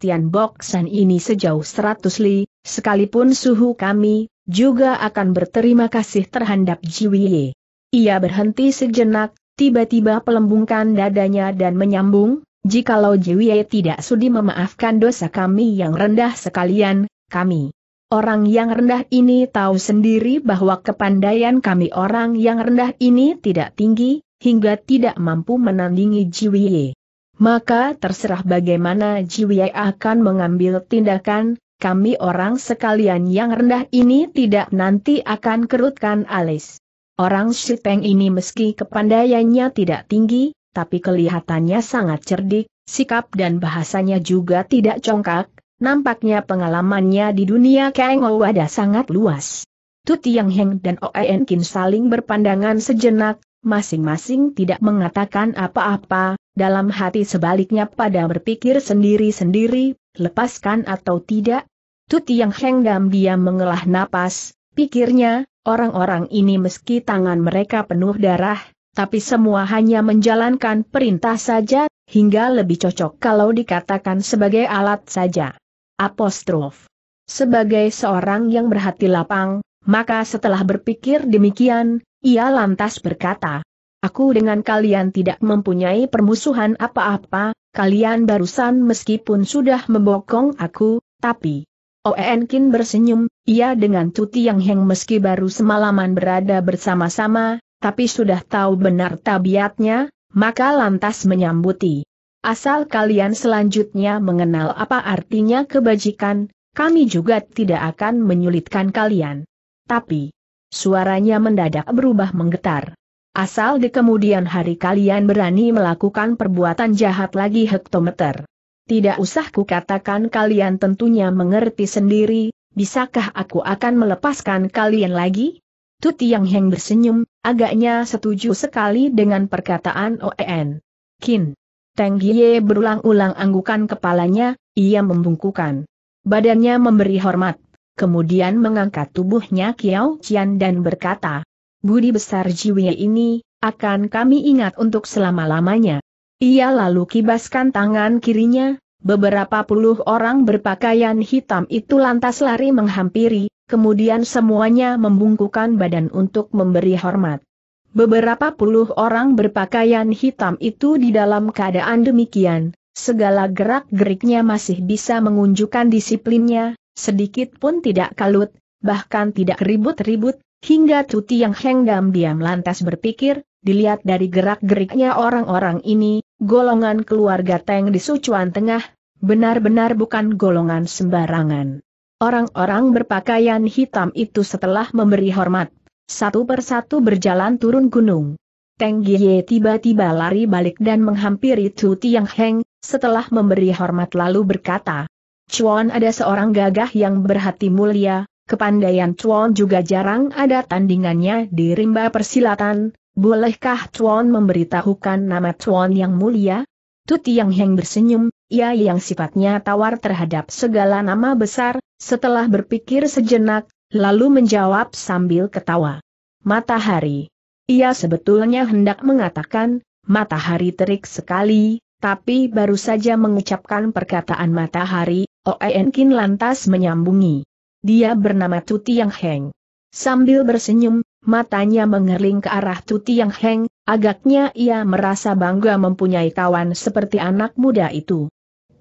San ini sejauh seratus li, sekalipun suhu kami, juga akan berterima kasih terhadap Jiwiye. Ia berhenti sejenak, tiba-tiba pelembungkan dadanya dan menyambung, jikalau Jiwiye tidak sudi memaafkan dosa kami yang rendah sekalian, kami Orang yang rendah ini tahu sendiri bahwa kepandaian kami orang yang rendah ini tidak tinggi, hingga tidak mampu menandingi Jiwie. Maka terserah bagaimana Jiwie akan mengambil tindakan, kami orang sekalian yang rendah ini tidak nanti akan kerutkan alis. Orang Shiteng ini meski kepandaiannya tidak tinggi, tapi kelihatannya sangat cerdik, sikap dan bahasanya juga tidak congkak, Nampaknya pengalamannya di dunia Kang ada sangat luas. Tu Tiang Heng dan Oen Kin saling berpandangan sejenak, masing-masing tidak mengatakan apa-apa, dalam hati sebaliknya pada berpikir sendiri-sendiri, lepaskan atau tidak. Tu Tiang Heng diam-diam mengelah napas, pikirnya, orang-orang ini meski tangan mereka penuh darah, tapi semua hanya menjalankan perintah saja, hingga lebih cocok kalau dikatakan sebagai alat saja. Apostrof. Sebagai seorang yang berhati lapang, maka setelah berpikir demikian, ia lantas berkata, Aku dengan kalian tidak mempunyai permusuhan apa-apa, kalian barusan meskipun sudah membokong aku, tapi... Oenkin bersenyum, ia dengan tuti yang heng meski baru semalaman berada bersama-sama, tapi sudah tahu benar tabiatnya, maka lantas menyambuti. Asal kalian selanjutnya mengenal apa artinya kebajikan, kami juga tidak akan menyulitkan kalian. Tapi, suaranya mendadak berubah menggetar. Asal di kemudian hari kalian berani melakukan perbuatan jahat lagi hektometer. Tidak usah kukatakan kalian tentunya mengerti sendiri, bisakah aku akan melepaskan kalian lagi? Tuti Yang Heng bersenyum, agaknya setuju sekali dengan perkataan OEN. Kin, Teng Gie berulang-ulang anggukan kepalanya, ia membungkukan. Badannya memberi hormat, kemudian mengangkat tubuhnya Kiao Cian dan berkata, Budi besar jiwa ini, akan kami ingat untuk selama-lamanya. Ia lalu kibaskan tangan kirinya, beberapa puluh orang berpakaian hitam itu lantas lari menghampiri, kemudian semuanya membungkukan badan untuk memberi hormat. Beberapa puluh orang berpakaian hitam itu di dalam keadaan demikian, segala gerak-geriknya masih bisa mengunjukkan disiplinnya, sedikit pun tidak kalut, bahkan tidak ribut-ribut, hingga Tuti yang hengdam diam lantas berpikir, dilihat dari gerak-geriknya orang-orang ini, golongan keluarga Teng di Sucuan Tengah, benar-benar bukan golongan sembarangan. Orang-orang berpakaian hitam itu setelah memberi hormat satu persatu berjalan turun gunung. Teng Gie tiba-tiba lari balik dan menghampiri Tu Tiang Heng, setelah memberi hormat lalu berkata, Chuan ada seorang gagah yang berhati mulia, kepandaian Chuan juga jarang ada tandingannya di rimba persilatan, bolehkah Chuan memberitahukan nama Chuan yang mulia? Tu Tiang Heng bersenyum, ia yang sifatnya tawar terhadap segala nama besar, setelah berpikir sejenak, lalu menjawab sambil ketawa. Matahari. Ia sebetulnya hendak mengatakan, matahari terik sekali, tapi baru saja mengucapkan perkataan matahari, Oenkin lantas menyambungi. Dia bernama Tuti Yang Heng. Sambil bersenyum, matanya mengerling ke arah Tuti Yang Heng, agaknya ia merasa bangga mempunyai kawan seperti anak muda itu.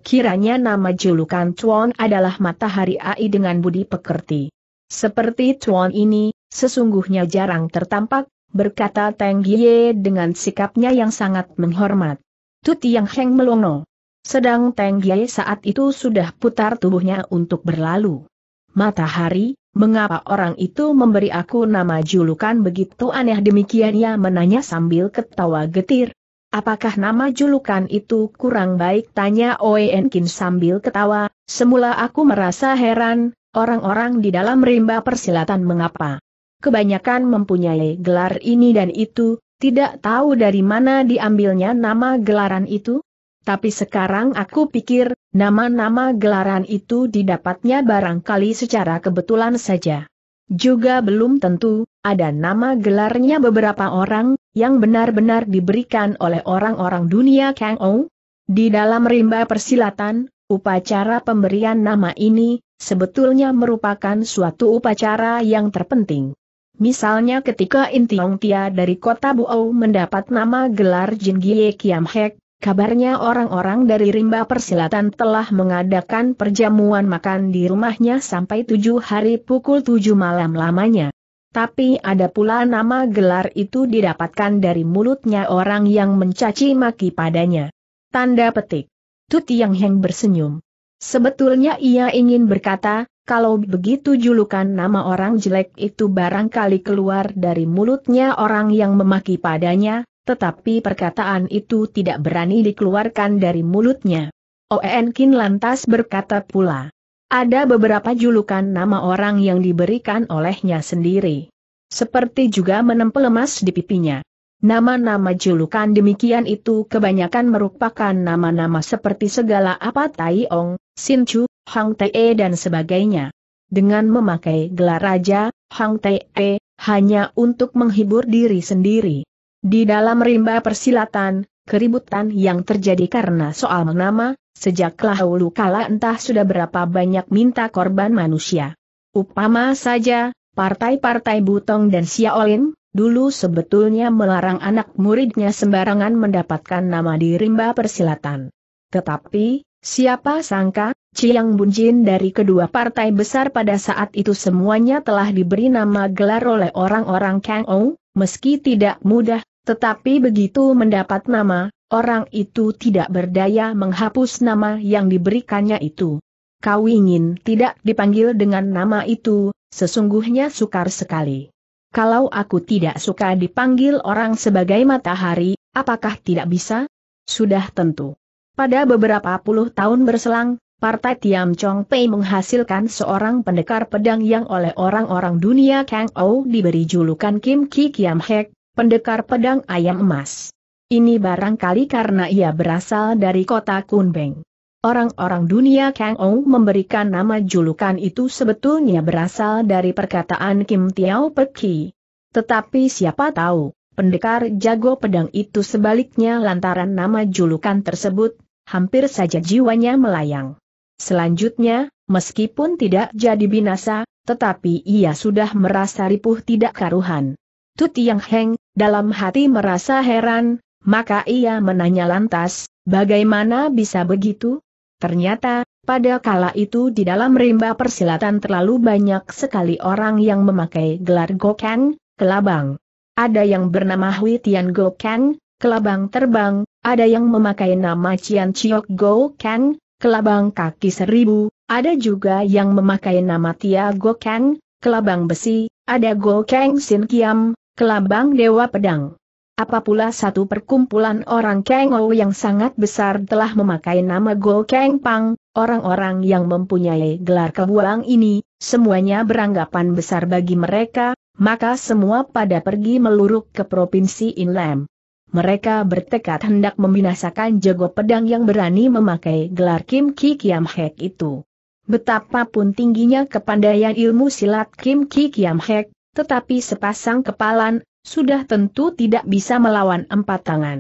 Kiranya nama julukan Chuan adalah Matahari Ai dengan budi pekerti. Seperti cuan ini, sesungguhnya jarang tertampak, berkata Teng Giye dengan sikapnya yang sangat menghormat. Tuti yang Heng melongo. Sedang Teng Giye saat itu sudah putar tubuhnya untuk berlalu. Matahari, mengapa orang itu memberi aku nama julukan begitu aneh demikian ia menanya sambil ketawa getir. Apakah nama julukan itu kurang baik? Tanya Oe Enkin sambil ketawa, semula aku merasa heran, Orang-orang di dalam rimba persilatan mengapa? Kebanyakan mempunyai gelar ini dan itu, tidak tahu dari mana diambilnya nama gelaran itu? Tapi sekarang aku pikir, nama-nama gelaran itu didapatnya barangkali secara kebetulan saja. Juga belum tentu, ada nama gelarnya beberapa orang, yang benar-benar diberikan oleh orang-orang dunia Kang Ou. Di dalam rimba persilatan, Upacara pemberian nama ini, sebetulnya merupakan suatu upacara yang terpenting. Misalnya ketika Intiong Tia dari kota Buau mendapat nama gelar Jin Gie Kiam Hek, kabarnya orang-orang dari rimba persilatan telah mengadakan perjamuan makan di rumahnya sampai tujuh hari pukul tujuh malam lamanya. Tapi ada pula nama gelar itu didapatkan dari mulutnya orang yang mencaci maki padanya. Tanda petik. Tu yang Heng bersenyum. Sebetulnya ia ingin berkata, kalau begitu julukan nama orang jelek itu barangkali keluar dari mulutnya orang yang memaki padanya, tetapi perkataan itu tidak berani dikeluarkan dari mulutnya. Oen Kin lantas berkata pula, ada beberapa julukan nama orang yang diberikan olehnya sendiri. Seperti juga menempel emas di pipinya. Nama-nama julukan demikian itu kebanyakan merupakan nama-nama seperti segala apa Tai Sin Chu, Hang Te dan sebagainya. Dengan memakai gelar raja, Hang E hanya untuk menghibur diri sendiri. Di dalam rimba persilatan, keributan yang terjadi karena soal nama, sejak lahulu kala entah sudah berapa banyak minta korban manusia. Upama saja, partai-partai Butong dan Xiaolin, Dulu sebetulnya melarang anak muridnya sembarangan mendapatkan nama di rimba persilatan. Tetapi, siapa sangka, Ciang Bunjin dari kedua partai besar pada saat itu semuanya telah diberi nama gelar oleh orang-orang Kang Ou, meski tidak mudah, tetapi begitu mendapat nama, orang itu tidak berdaya menghapus nama yang diberikannya itu. Kau ingin tidak dipanggil dengan nama itu, sesungguhnya sukar sekali kalau aku tidak suka dipanggil orang sebagai matahari, apakah tidak bisa? Sudah tentu. Pada beberapa puluh tahun berselang, Partai Tiam Chong Pei menghasilkan seorang pendekar pedang yang oleh orang-orang dunia Kang Ou diberi julukan Kim Ki Kiam Hek, pendekar pedang ayam emas. Ini barangkali karena ia berasal dari kota Kunbeng. Orang-orang dunia Kang Ou memberikan nama julukan itu sebetulnya berasal dari perkataan Kim Tiao Peki. Tetapi siapa tahu, pendekar jago pedang itu sebaliknya lantaran nama julukan tersebut, hampir saja jiwanya melayang. Selanjutnya, meskipun tidak jadi binasa, tetapi ia sudah merasa ripuh tidak karuhan. Tut Yang Heng, dalam hati merasa heran, maka ia menanya lantas, bagaimana bisa begitu? Ternyata, pada kala itu di dalam rimba persilatan terlalu banyak sekali orang yang memakai gelar Gokeng, Kelabang. Ada yang bernama Hui Tian Gokeng, Kelabang Terbang, ada yang memakai nama Cian Chiok Gokeng, Kelabang Kaki Seribu, ada juga yang memakai nama Tia Gokeng, Kelabang Besi, ada Gokeng Sin Kiam, Kelabang Dewa Pedang. Apa pula satu perkumpulan orang Ou yang sangat besar telah memakai nama Go Keng Pang, orang-orang yang mempunyai gelar kebuang ini, semuanya beranggapan besar bagi mereka, maka semua pada pergi meluruk ke Provinsi Inlam. Mereka bertekad hendak membinasakan jago pedang yang berani memakai gelar Kim Ki Kiam Hek itu. Betapapun tingginya kepandaian ilmu silat Kim Ki Kiam Hek, tetapi sepasang kepalan sudah tentu tidak bisa melawan empat tangan.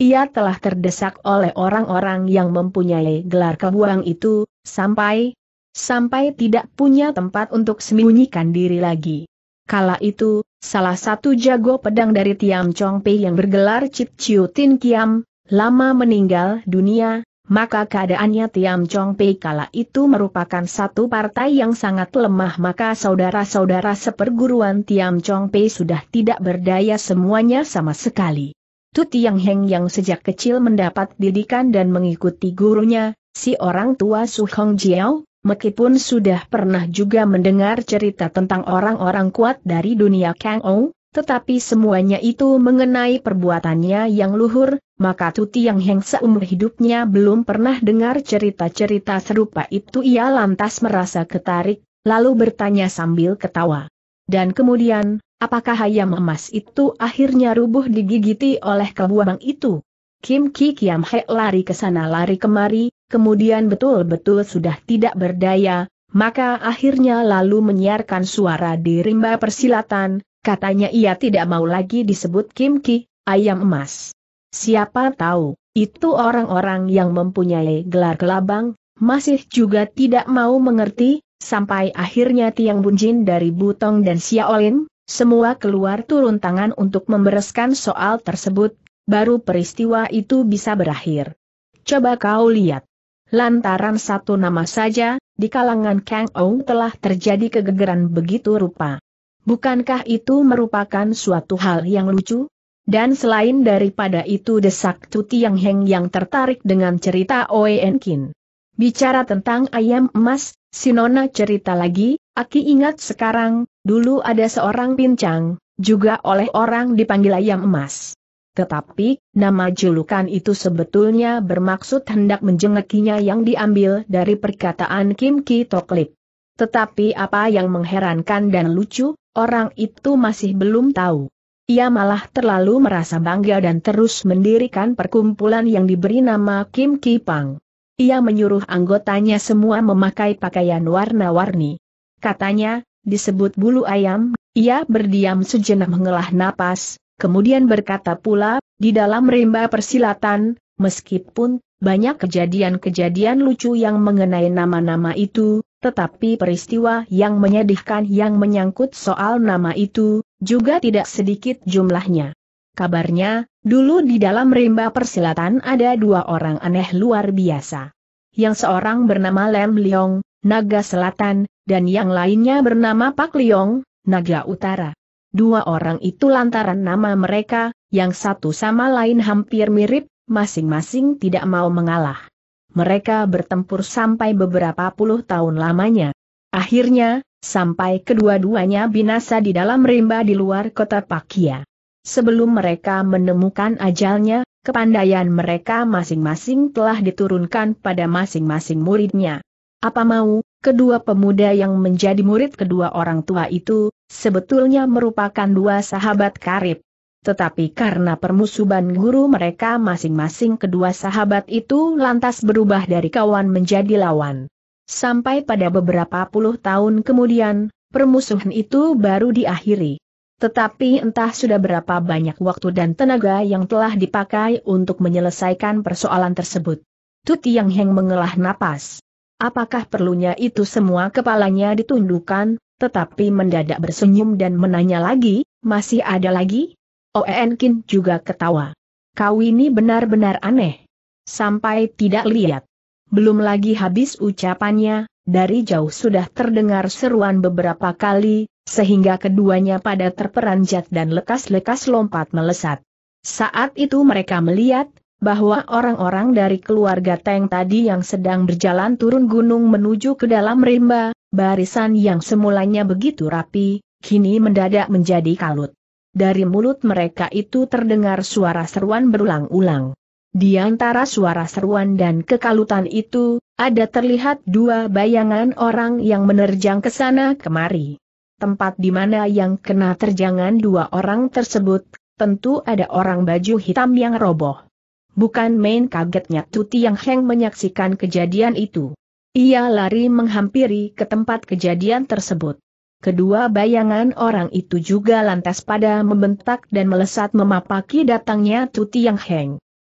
Ia telah terdesak oleh orang-orang yang mempunyai gelar kebuang itu, sampai sampai tidak punya tempat untuk sembunyikan diri lagi. Kala itu, salah satu jago pedang dari Tiam Pei yang bergelar Chip Chiu Tin Kiam, lama meninggal dunia, maka keadaannya Tiam Chong Pei kala itu merupakan satu partai yang sangat lemah maka saudara-saudara seperguruan Tiam Chong Pei sudah tidak berdaya semuanya sama sekali. Tu Tiang Heng yang sejak kecil mendapat didikan dan mengikuti gurunya, si orang tua Su Hong Jiao, meskipun sudah pernah juga mendengar cerita tentang orang-orang kuat dari dunia Kang Ong, tetapi semuanya itu mengenai perbuatannya yang luhur, maka Tuti yang Heng seumur hidupnya belum pernah dengar cerita-cerita serupa itu ia lantas merasa ketarik, lalu bertanya sambil ketawa. Dan kemudian, apakah ayam emas itu akhirnya rubuh digigiti oleh kebuang itu? Kim Ki Kiam Hek lari ke sana lari kemari, kemudian betul-betul sudah tidak berdaya, maka akhirnya lalu menyiarkan suara di rimba persilatan, Katanya ia tidak mau lagi disebut Kim Ki, ayam emas. Siapa tahu, itu orang-orang yang mempunyai gelar kelabang, masih juga tidak mau mengerti, sampai akhirnya Tiang Bunjin dari Butong dan Xiaolin, semua keluar turun tangan untuk membereskan soal tersebut, baru peristiwa itu bisa berakhir. Coba kau lihat. Lantaran satu nama saja, di kalangan Kang Ong telah terjadi kegegeran begitu rupa. Bukankah itu merupakan suatu hal yang lucu? Dan selain daripada itu desak Tuti Yang Heng yang tertarik dengan cerita Oenkin. Bicara tentang ayam emas, Sinona cerita lagi, Aki ingat sekarang, dulu ada seorang pincang, juga oleh orang dipanggil ayam emas. Tetapi, nama julukan itu sebetulnya bermaksud hendak menjengekinya yang diambil dari perkataan Kim Ki Toklip. Tetapi apa yang mengherankan dan lucu, orang itu masih belum tahu. Ia malah terlalu merasa bangga dan terus mendirikan perkumpulan yang diberi nama Kim Kipang. Ia menyuruh anggotanya semua memakai pakaian warna-warni. Katanya, disebut bulu ayam, ia berdiam sejenak mengelah napas, kemudian berkata pula, di dalam rimba persilatan, meskipun banyak kejadian-kejadian lucu yang mengenai nama-nama itu, tetapi peristiwa yang menyedihkan yang menyangkut soal nama itu, juga tidak sedikit jumlahnya. Kabarnya, dulu di dalam rimba persilatan ada dua orang aneh luar biasa. Yang seorang bernama Lem Liong, naga selatan, dan yang lainnya bernama Pak Liong, naga utara. Dua orang itu lantaran nama mereka, yang satu sama lain hampir mirip, masing-masing tidak mau mengalah mereka bertempur sampai beberapa puluh tahun lamanya. Akhirnya, sampai kedua-duanya binasa di dalam rimba di luar kota Pakia. Sebelum mereka menemukan ajalnya, kepandaian mereka masing-masing telah diturunkan pada masing-masing muridnya. Apa mau, kedua pemuda yang menjadi murid kedua orang tua itu, sebetulnya merupakan dua sahabat karib. Tetapi karena permusuhan guru mereka masing-masing kedua sahabat itu lantas berubah dari kawan menjadi lawan. Sampai pada beberapa puluh tahun kemudian, permusuhan itu baru diakhiri. Tetapi entah sudah berapa banyak waktu dan tenaga yang telah dipakai untuk menyelesaikan persoalan tersebut. Tuti Yang Heng mengelah napas. Apakah perlunya itu semua kepalanya ditundukkan, tetapi mendadak bersenyum dan menanya lagi, masih ada lagi? Oenkin oh, juga ketawa. Kau ini benar-benar aneh. Sampai tidak lihat. Belum lagi habis ucapannya, dari jauh sudah terdengar seruan beberapa kali, sehingga keduanya pada terperanjat dan lekas-lekas lompat melesat. Saat itu mereka melihat, bahwa orang-orang dari keluarga Teng tadi yang sedang berjalan turun gunung menuju ke dalam rimba, barisan yang semulanya begitu rapi, kini mendadak menjadi kalut. Dari mulut mereka itu terdengar suara seruan berulang-ulang. Di antara suara seruan dan kekalutan itu, ada terlihat dua bayangan orang yang menerjang ke sana kemari. Tempat di mana yang kena terjangan dua orang tersebut, tentu ada orang baju hitam yang roboh. Bukan main kagetnya Tuti yang Heng menyaksikan kejadian itu. Ia lari menghampiri ke tempat kejadian tersebut. Kedua bayangan orang itu juga lantas pada membentak dan melesat memapaki datangnya Tuti Yang Heng.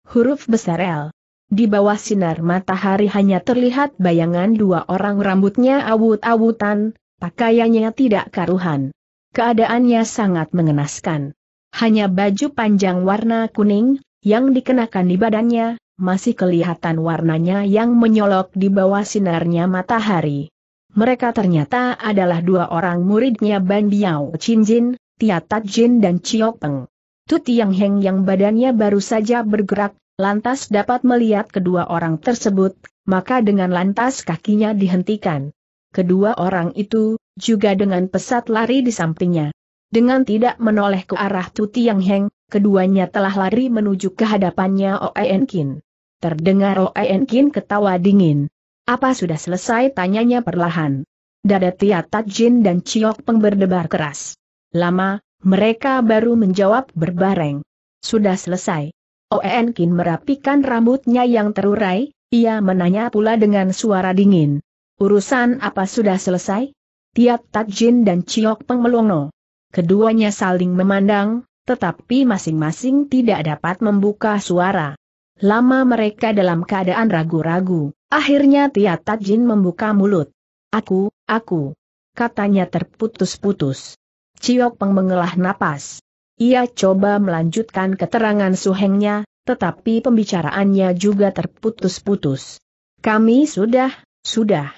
Huruf besar L. Di bawah sinar matahari hanya terlihat bayangan dua orang rambutnya awut-awutan, pakaiannya tidak karuhan. Keadaannya sangat mengenaskan. Hanya baju panjang warna kuning, yang dikenakan di badannya, masih kelihatan warnanya yang menyolok di bawah sinarnya matahari. Mereka ternyata adalah dua orang muridnya Ban Biao Chin Jin, Tia Tat Jin dan Chiok Peng. Tu Tiang Heng yang badannya baru saja bergerak, lantas dapat melihat kedua orang tersebut, maka dengan lantas kakinya dihentikan. Kedua orang itu, juga dengan pesat lari di sampingnya. Dengan tidak menoleh ke arah Tu Tiang Heng, keduanya telah lari menuju ke hadapannya Oe Kin. Terdengar Oe Enkin ketawa dingin. Apa sudah selesai tanyanya perlahan. Dada Tia Tajin dan Ciok Peng berdebar keras. Lama, mereka baru menjawab berbareng. Sudah selesai. Oen Kin merapikan rambutnya yang terurai, ia menanya pula dengan suara dingin. Urusan apa sudah selesai? Tia Tajin dan Ciok Peng melongo. Keduanya saling memandang, tetapi masing-masing tidak dapat membuka suara. Lama mereka dalam keadaan ragu-ragu. Akhirnya Tia Tajin membuka mulut. Aku, aku. Katanya terputus-putus. Ciok Peng mengelah napas. Ia coba melanjutkan keterangan suhengnya, tetapi pembicaraannya juga terputus-putus. Kami sudah, sudah.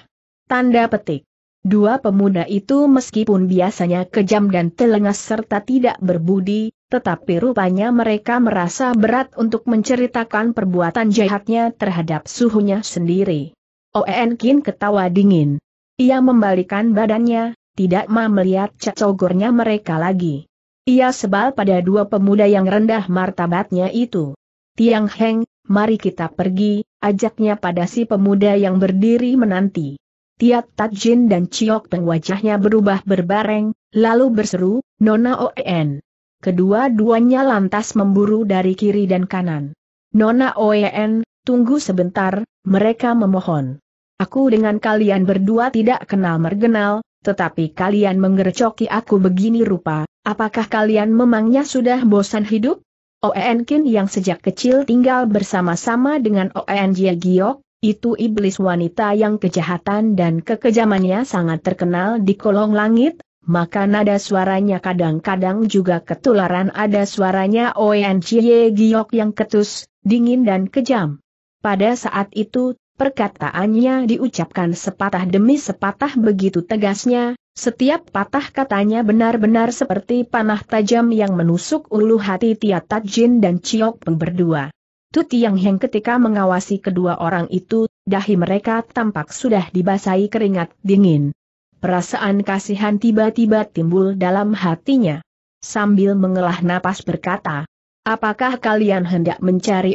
Tanda petik. Dua pemuda itu meskipun biasanya kejam dan telengas serta tidak berbudi, tetapi rupanya mereka merasa berat untuk menceritakan perbuatan jahatnya terhadap suhunya sendiri. Oen Kin ketawa dingin. Ia membalikan badannya, tidak mau melihat cecogornya mereka lagi. Ia sebal pada dua pemuda yang rendah martabatnya itu. Tiang Heng, mari kita pergi, ajaknya pada si pemuda yang berdiri menanti. Tiat Tajin dan Ciok Peng wajahnya berubah berbareng, lalu berseru, Nona Oen. Kedua-duanya lantas memburu dari kiri dan kanan. Nona Oen, tunggu sebentar, mereka memohon. Aku dengan kalian berdua tidak kenal mergenal, tetapi kalian menggercoki aku begini rupa, apakah kalian memangnya sudah bosan hidup? Oen Oenkin yang sejak kecil tinggal bersama-sama dengan Oen Giok, itu iblis wanita yang kejahatan dan kekejamannya sangat terkenal di kolong langit, maka nada suaranya kadang-kadang juga ketularan ada suaranya Oenchie Giok yang ketus, dingin dan kejam. Pada saat itu, perkataannya diucapkan sepatah demi sepatah begitu tegasnya, setiap patah katanya benar-benar seperti panah tajam yang menusuk ulu hati Tiatat Tajin dan Chiok Peng berdua. Tu Heng ketika mengawasi kedua orang itu, dahi mereka tampak sudah dibasahi keringat dingin. Perasaan kasihan tiba-tiba timbul dalam hatinya. Sambil mengelah napas berkata, Apakah kalian hendak mencari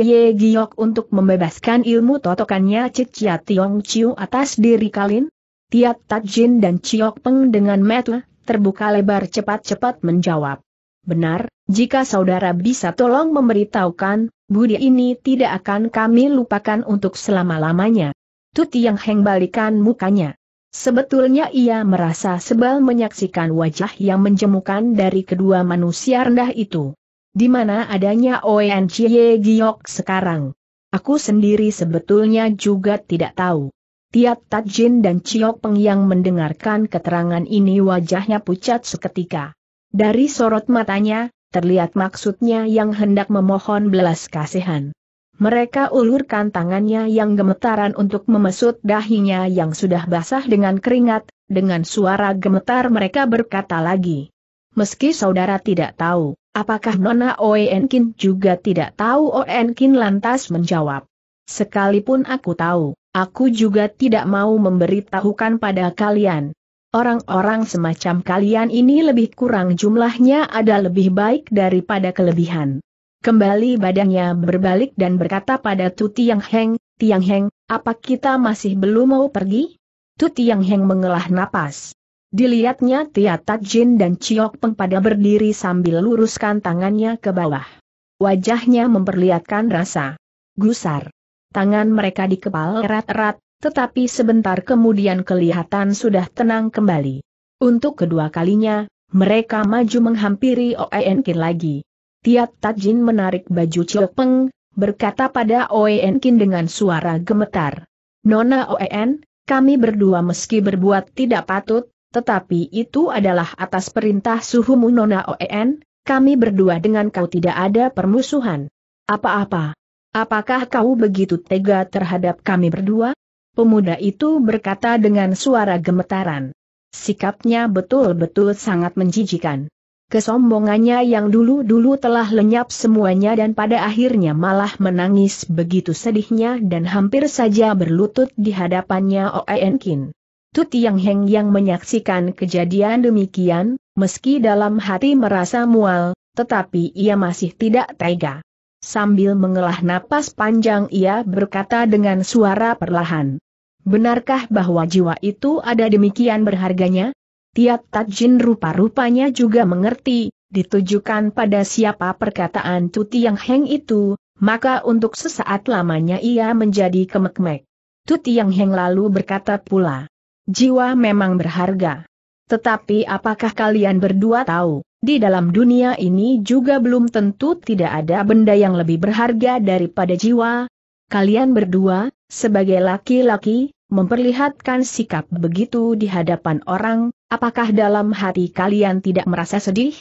Ye Giok untuk membebaskan ilmu totokannya Cicia Tiong Chiu atas diri kalian? Tiat Tajin dan Chiok Peng dengan metu, terbuka lebar cepat-cepat menjawab. Benar, jika saudara bisa tolong memberitahukan, budi ini tidak akan kami lupakan untuk selama-lamanya. Tuti yang Heng balikan mukanya. Sebetulnya ia merasa sebal menyaksikan wajah yang menjemukan dari kedua manusia rendah itu. Di mana adanya Oen Chie Giok sekarang? Aku sendiri sebetulnya juga tidak tahu. Tiap Tajin dan Chiok Peng yang mendengarkan keterangan ini wajahnya pucat seketika. Dari sorot matanya, terlihat maksudnya yang hendak memohon belas kasihan. Mereka ulurkan tangannya yang gemetaran untuk memesut dahinya yang sudah basah dengan keringat, dengan suara gemetar mereka berkata lagi. Meski saudara tidak tahu, apakah Nona Oenkin juga tidak tahu Oenkin lantas menjawab. Sekalipun aku tahu, aku juga tidak mau memberitahukan pada kalian. Orang-orang semacam kalian ini lebih kurang jumlahnya ada lebih baik daripada kelebihan. Kembali badannya berbalik dan berkata pada Tu Tiang Heng, Tiang Heng, apa kita masih belum mau pergi? Tu Tiang Heng mengelah napas. Dilihatnya Tia Jin dan Ciok Peng pada berdiri sambil luruskan tangannya ke bawah. Wajahnya memperlihatkan rasa gusar. Tangan mereka dikepal erat-erat, tetapi sebentar kemudian kelihatan sudah tenang kembali. Untuk kedua kalinya, mereka maju menghampiri Enkin lagi. Tiat Tajin menarik baju Ciopeng, berkata pada Oen Kin dengan suara gemetar. Nona Oen, kami berdua meski berbuat tidak patut, tetapi itu adalah atas perintah suhumu Nona Oen, kami berdua dengan kau tidak ada permusuhan. Apa-apa? Apakah kau begitu tega terhadap kami berdua? Pemuda itu berkata dengan suara gemetaran. Sikapnya betul-betul sangat menjijikan. Kesombongannya yang dulu-dulu telah lenyap semuanya dan pada akhirnya malah menangis begitu sedihnya dan hampir saja berlutut di hadapannya Oenkin. Tu Tiang Heng yang menyaksikan kejadian demikian, meski dalam hati merasa mual, tetapi ia masih tidak tega. Sambil mengelah napas panjang ia berkata dengan suara perlahan. Benarkah bahwa jiwa itu ada demikian berharganya? Tiap Tajin rupa-rupanya juga mengerti, ditujukan pada siapa perkataan Tuti yang Heng itu, maka untuk sesaat lamanya ia menjadi kemek-mek. yang Yang Heng lalu berkata pula, jiwa memang berharga. Tetapi apakah kalian berdua tahu, di dalam dunia ini juga belum tentu tidak ada benda yang lebih berharga daripada jiwa? Kalian berdua, sebagai laki-laki, memperlihatkan sikap begitu di hadapan orang, Apakah dalam hati kalian tidak merasa sedih?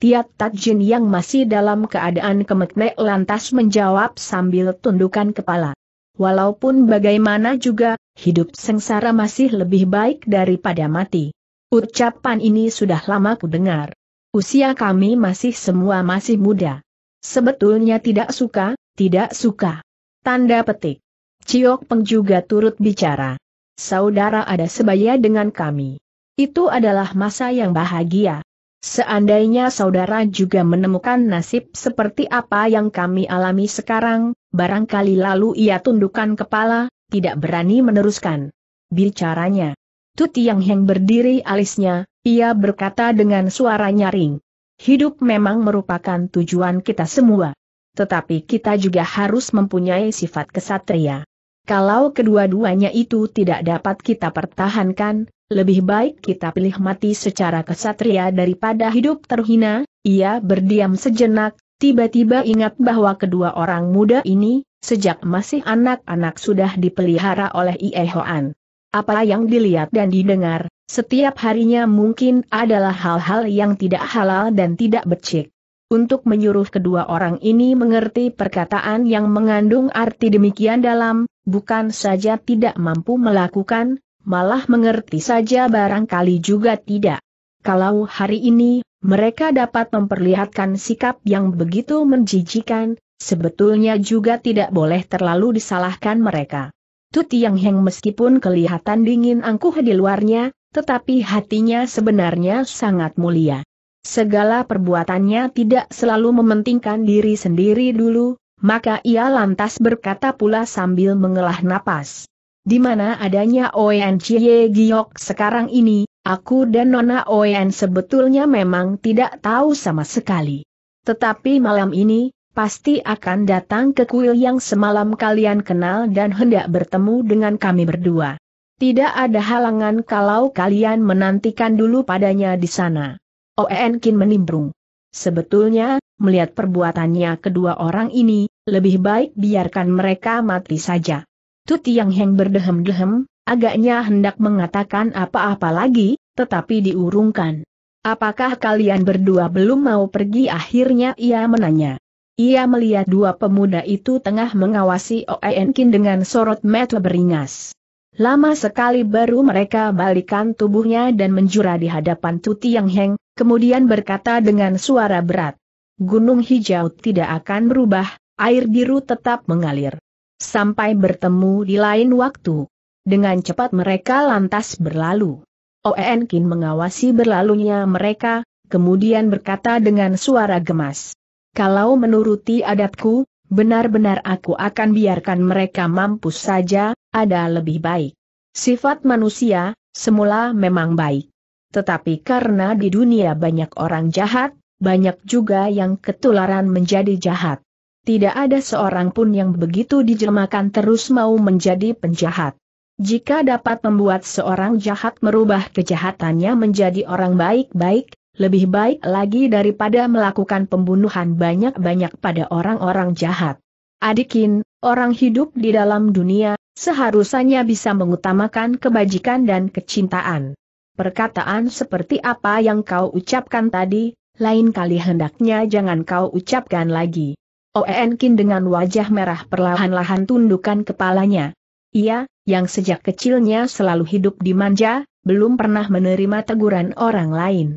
Tiat Tajin yang masih dalam keadaan kemetnek lantas menjawab sambil tundukan kepala. Walaupun bagaimana juga, hidup sengsara masih lebih baik daripada mati. Ucapan ini sudah lama ku dengar. Usia kami masih semua masih muda. Sebetulnya tidak suka, tidak suka. Tanda petik. Ciok Peng juga turut bicara. Saudara ada sebaya dengan kami. Itu adalah masa yang bahagia. Seandainya saudara juga menemukan nasib seperti apa yang kami alami sekarang, barangkali lalu ia tundukkan kepala, tidak berani meneruskan bicaranya. Tuti Yang Heng berdiri alisnya, ia berkata dengan suara nyaring. Hidup memang merupakan tujuan kita semua. Tetapi kita juga harus mempunyai sifat kesatria. Kalau kedua-duanya itu tidak dapat kita pertahankan, lebih baik kita pilih mati secara kesatria daripada hidup terhina, ia berdiam sejenak, tiba-tiba ingat bahwa kedua orang muda ini, sejak masih anak-anak sudah dipelihara oleh Iehoan. Apa yang dilihat dan didengar, setiap harinya mungkin adalah hal-hal yang tidak halal dan tidak becik. Untuk menyuruh kedua orang ini mengerti perkataan yang mengandung arti demikian dalam, bukan saja tidak mampu melakukan, malah mengerti saja barangkali juga tidak. Kalau hari ini, mereka dapat memperlihatkan sikap yang begitu menjijikan, sebetulnya juga tidak boleh terlalu disalahkan mereka. Tuti Yang Heng meskipun kelihatan dingin angkuh di luarnya, tetapi hatinya sebenarnya sangat mulia. Segala perbuatannya tidak selalu mementingkan diri sendiri dulu, maka ia lantas berkata pula sambil mengelah napas di mana adanya Oen Chie Giok sekarang ini, aku dan Nona Oen sebetulnya memang tidak tahu sama sekali. Tetapi malam ini, pasti akan datang ke kuil yang semalam kalian kenal dan hendak bertemu dengan kami berdua. Tidak ada halangan kalau kalian menantikan dulu padanya di sana. Oen Kin menimbrung. Sebetulnya, melihat perbuatannya kedua orang ini, lebih baik biarkan mereka mati saja. Tuti Yang Heng berdehem-dehem, agaknya hendak mengatakan apa-apa lagi, tetapi diurungkan. Apakah kalian berdua belum mau pergi akhirnya ia menanya. Ia melihat dua pemuda itu tengah mengawasi Oenkin dengan sorot mata beringas. Lama sekali baru mereka balikan tubuhnya dan menjura di hadapan Tuti Yang Heng, kemudian berkata dengan suara berat. Gunung hijau tidak akan berubah, air biru tetap mengalir. Sampai bertemu di lain waktu. Dengan cepat mereka lantas berlalu. Oen Kin mengawasi berlalunya mereka, kemudian berkata dengan suara gemas. Kalau menuruti adatku, benar-benar aku akan biarkan mereka mampus saja, ada lebih baik. Sifat manusia, semula memang baik. Tetapi karena di dunia banyak orang jahat, banyak juga yang ketularan menjadi jahat. Tidak ada seorang pun yang begitu dijelmakan terus mau menjadi penjahat. Jika dapat membuat seorang jahat merubah kejahatannya menjadi orang baik-baik, lebih baik lagi daripada melakukan pembunuhan banyak-banyak pada orang-orang jahat. Adikin, orang hidup di dalam dunia, seharusnya bisa mengutamakan kebajikan dan kecintaan. Perkataan seperti apa yang kau ucapkan tadi, lain kali hendaknya jangan kau ucapkan lagi. Oen Oenkin dengan wajah merah perlahan-lahan tundukkan kepalanya. Ia, yang sejak kecilnya selalu hidup dimanja, belum pernah menerima teguran orang lain.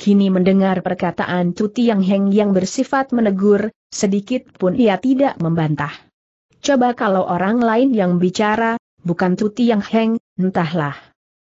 Kini mendengar perkataan Tuti Yang Heng yang bersifat menegur, sedikit pun ia tidak membantah. Coba kalau orang lain yang bicara, bukan Tuti Yang Heng, entahlah.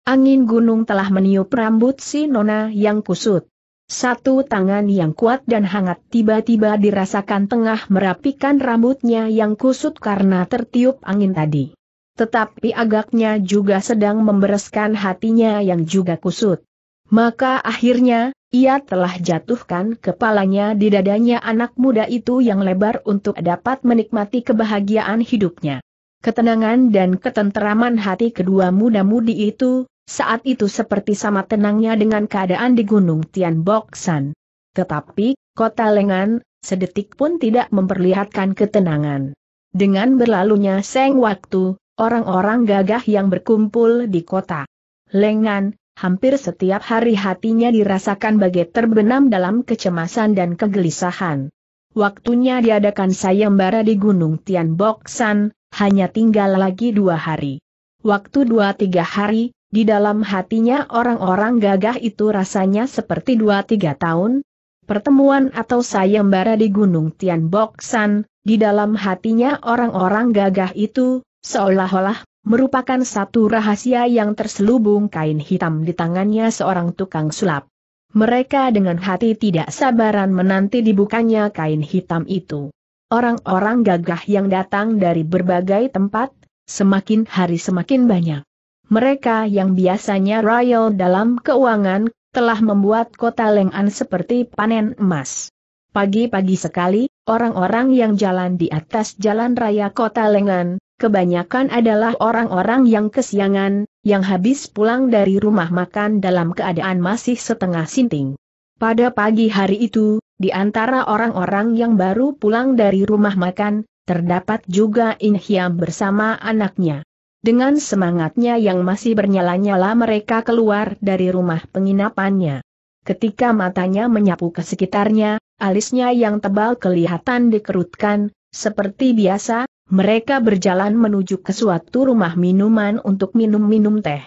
Angin gunung telah meniup rambut si Nona yang kusut. Satu tangan yang kuat dan hangat tiba-tiba dirasakan tengah merapikan rambutnya yang kusut karena tertiup angin tadi. Tetapi agaknya juga sedang membereskan hatinya yang juga kusut. Maka akhirnya, ia telah jatuhkan kepalanya di dadanya anak muda itu yang lebar untuk dapat menikmati kebahagiaan hidupnya. Ketenangan dan ketenteraman hati kedua muda-mudi itu, saat itu seperti sama tenangnya dengan keadaan di Gunung Tian Boksan. Tetapi, kota Lengan, sedetik pun tidak memperlihatkan ketenangan. Dengan berlalunya seng waktu, orang-orang gagah yang berkumpul di kota Lengan, hampir setiap hari hatinya dirasakan bagai terbenam dalam kecemasan dan kegelisahan. Waktunya diadakan sayembara di Gunung Tian Boksan, hanya tinggal lagi dua hari. Waktu dua tiga hari, di dalam hatinya orang-orang gagah itu rasanya seperti dua tiga tahun. Pertemuan atau sayembara di Gunung Tianboksan, di dalam hatinya orang-orang gagah itu, seolah-olah, merupakan satu rahasia yang terselubung kain hitam di tangannya seorang tukang sulap. Mereka dengan hati tidak sabaran menanti dibukanya kain hitam itu. Orang-orang gagah yang datang dari berbagai tempat, semakin hari semakin banyak. Mereka yang biasanya royal dalam keuangan, telah membuat kota Leng'an seperti panen emas. Pagi-pagi sekali, orang-orang yang jalan di atas jalan raya kota Leng'an, kebanyakan adalah orang-orang yang kesiangan, yang habis pulang dari rumah makan dalam keadaan masih setengah sinting. Pada pagi hari itu, di antara orang-orang yang baru pulang dari rumah makan, terdapat juga Inhiam bersama anaknya. Dengan semangatnya yang masih bernyala-nyala mereka keluar dari rumah penginapannya. Ketika matanya menyapu ke sekitarnya, alisnya yang tebal kelihatan dikerutkan, seperti biasa, mereka berjalan menuju ke suatu rumah minuman untuk minum-minum teh.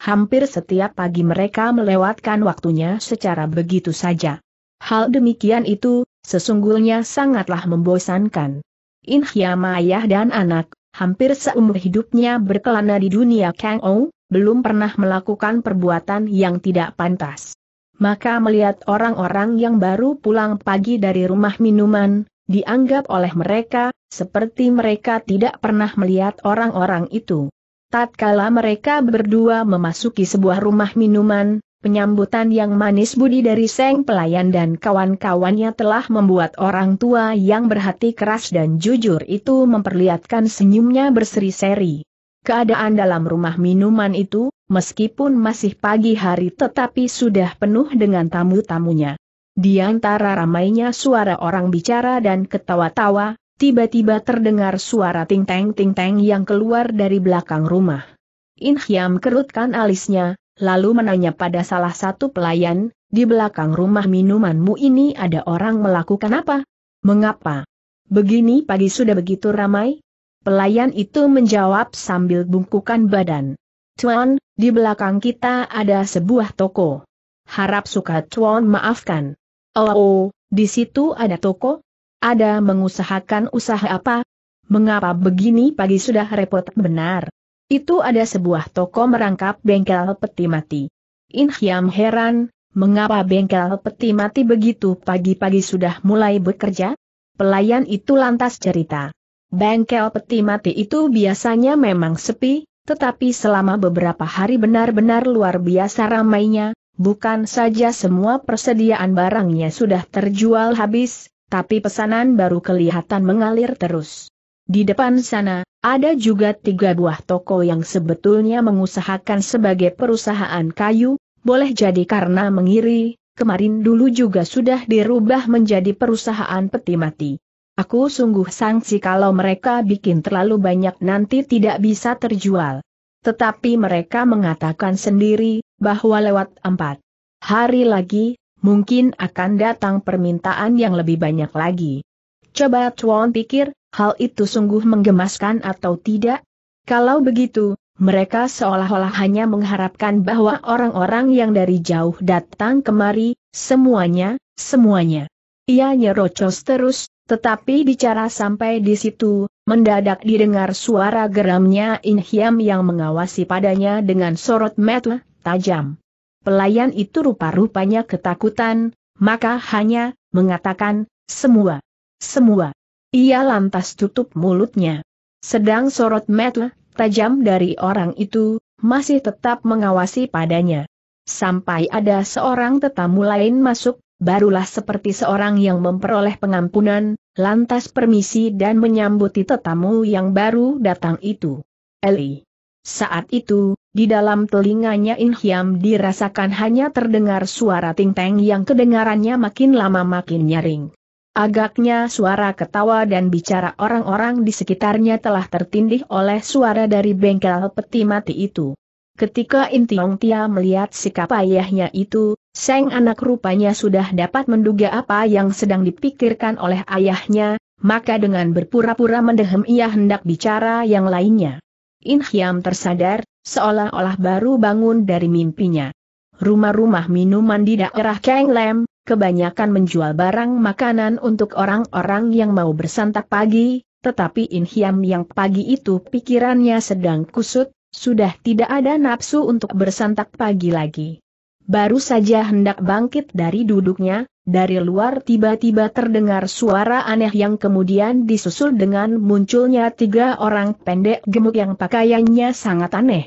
Hampir setiap pagi mereka melewatkan waktunya secara begitu saja. Hal demikian itu, sesungguhnya sangatlah membosankan. In ayah dan anak, hampir seumur hidupnya berkelana di dunia Kang Ou, belum pernah melakukan perbuatan yang tidak pantas. Maka melihat orang-orang yang baru pulang pagi dari rumah minuman, dianggap oleh mereka, seperti mereka tidak pernah melihat orang-orang itu. Tatkala mereka berdua memasuki sebuah rumah minuman, Penyambutan yang manis budi dari Seng Pelayan dan kawan-kawannya telah membuat orang tua yang berhati keras dan jujur itu memperlihatkan senyumnya berseri-seri. Keadaan dalam rumah minuman itu, meskipun masih pagi hari tetapi sudah penuh dengan tamu-tamunya. Di antara ramainya suara orang bicara dan ketawa-tawa, tiba-tiba terdengar suara ting-teng ting-teng yang keluar dari belakang rumah. In kerutkan alisnya, lalu menanya pada salah satu pelayan, di belakang rumah minumanmu ini ada orang melakukan apa? Mengapa? Begini pagi sudah begitu ramai? Pelayan itu menjawab sambil bungkukan badan. Tuan, di belakang kita ada sebuah toko. Harap suka Tuan maafkan. Oh, oh di situ ada toko? Ada mengusahakan usaha apa? Mengapa begini pagi sudah repot benar? Itu ada sebuah toko merangkap bengkel peti mati. In Hiam heran, mengapa bengkel peti mati begitu pagi-pagi sudah mulai bekerja? Pelayan itu lantas cerita. Bengkel peti mati itu biasanya memang sepi, tetapi selama beberapa hari benar-benar luar biasa ramainya, bukan saja semua persediaan barangnya sudah terjual habis, tapi pesanan baru kelihatan mengalir terus. Di depan sana, ada juga tiga buah toko yang sebetulnya mengusahakan sebagai perusahaan kayu, boleh jadi karena mengiri, kemarin dulu juga sudah dirubah menjadi perusahaan peti mati. Aku sungguh sangsi kalau mereka bikin terlalu banyak nanti tidak bisa terjual. Tetapi mereka mengatakan sendiri, bahwa lewat empat hari lagi, mungkin akan datang permintaan yang lebih banyak lagi. Coba Tuan pikir, Hal itu sungguh menggemaskan atau tidak? Kalau begitu, mereka seolah-olah hanya mengharapkan bahwa orang-orang yang dari jauh datang kemari, semuanya, semuanya. Ia nyerocos terus, tetapi bicara sampai di situ, mendadak didengar suara geramnya Inhiam yang mengawasi padanya dengan sorot mata tajam. Pelayan itu rupa-rupanya ketakutan, maka hanya mengatakan, semua, semua. Ia lantas tutup mulutnya. Sedang sorot mata tajam dari orang itu, masih tetap mengawasi padanya. Sampai ada seorang tetamu lain masuk, barulah seperti seorang yang memperoleh pengampunan, lantas permisi dan menyambuti tetamu yang baru datang itu. Eli. Saat itu, di dalam telinganya Inhiam dirasakan hanya terdengar suara ting-teng yang kedengarannya makin lama makin nyaring. Agaknya suara ketawa dan bicara orang-orang di sekitarnya telah tertindih oleh suara dari bengkel peti mati itu. Ketika Intiong Tia melihat sikap ayahnya itu, Seng anak rupanya sudah dapat menduga apa yang sedang dipikirkan oleh ayahnya, maka dengan berpura-pura mendehem ia hendak bicara yang lainnya. In Hiam tersadar, seolah-olah baru bangun dari mimpinya. Rumah-rumah minuman di daerah Keng Lem, kebanyakan menjual barang makanan untuk orang-orang yang mau bersantap pagi, tetapi In Hiam yang pagi itu pikirannya sedang kusut, sudah tidak ada nafsu untuk bersantap pagi lagi. Baru saja hendak bangkit dari duduknya, dari luar tiba-tiba terdengar suara aneh yang kemudian disusul dengan munculnya tiga orang pendek gemuk yang pakaiannya sangat aneh.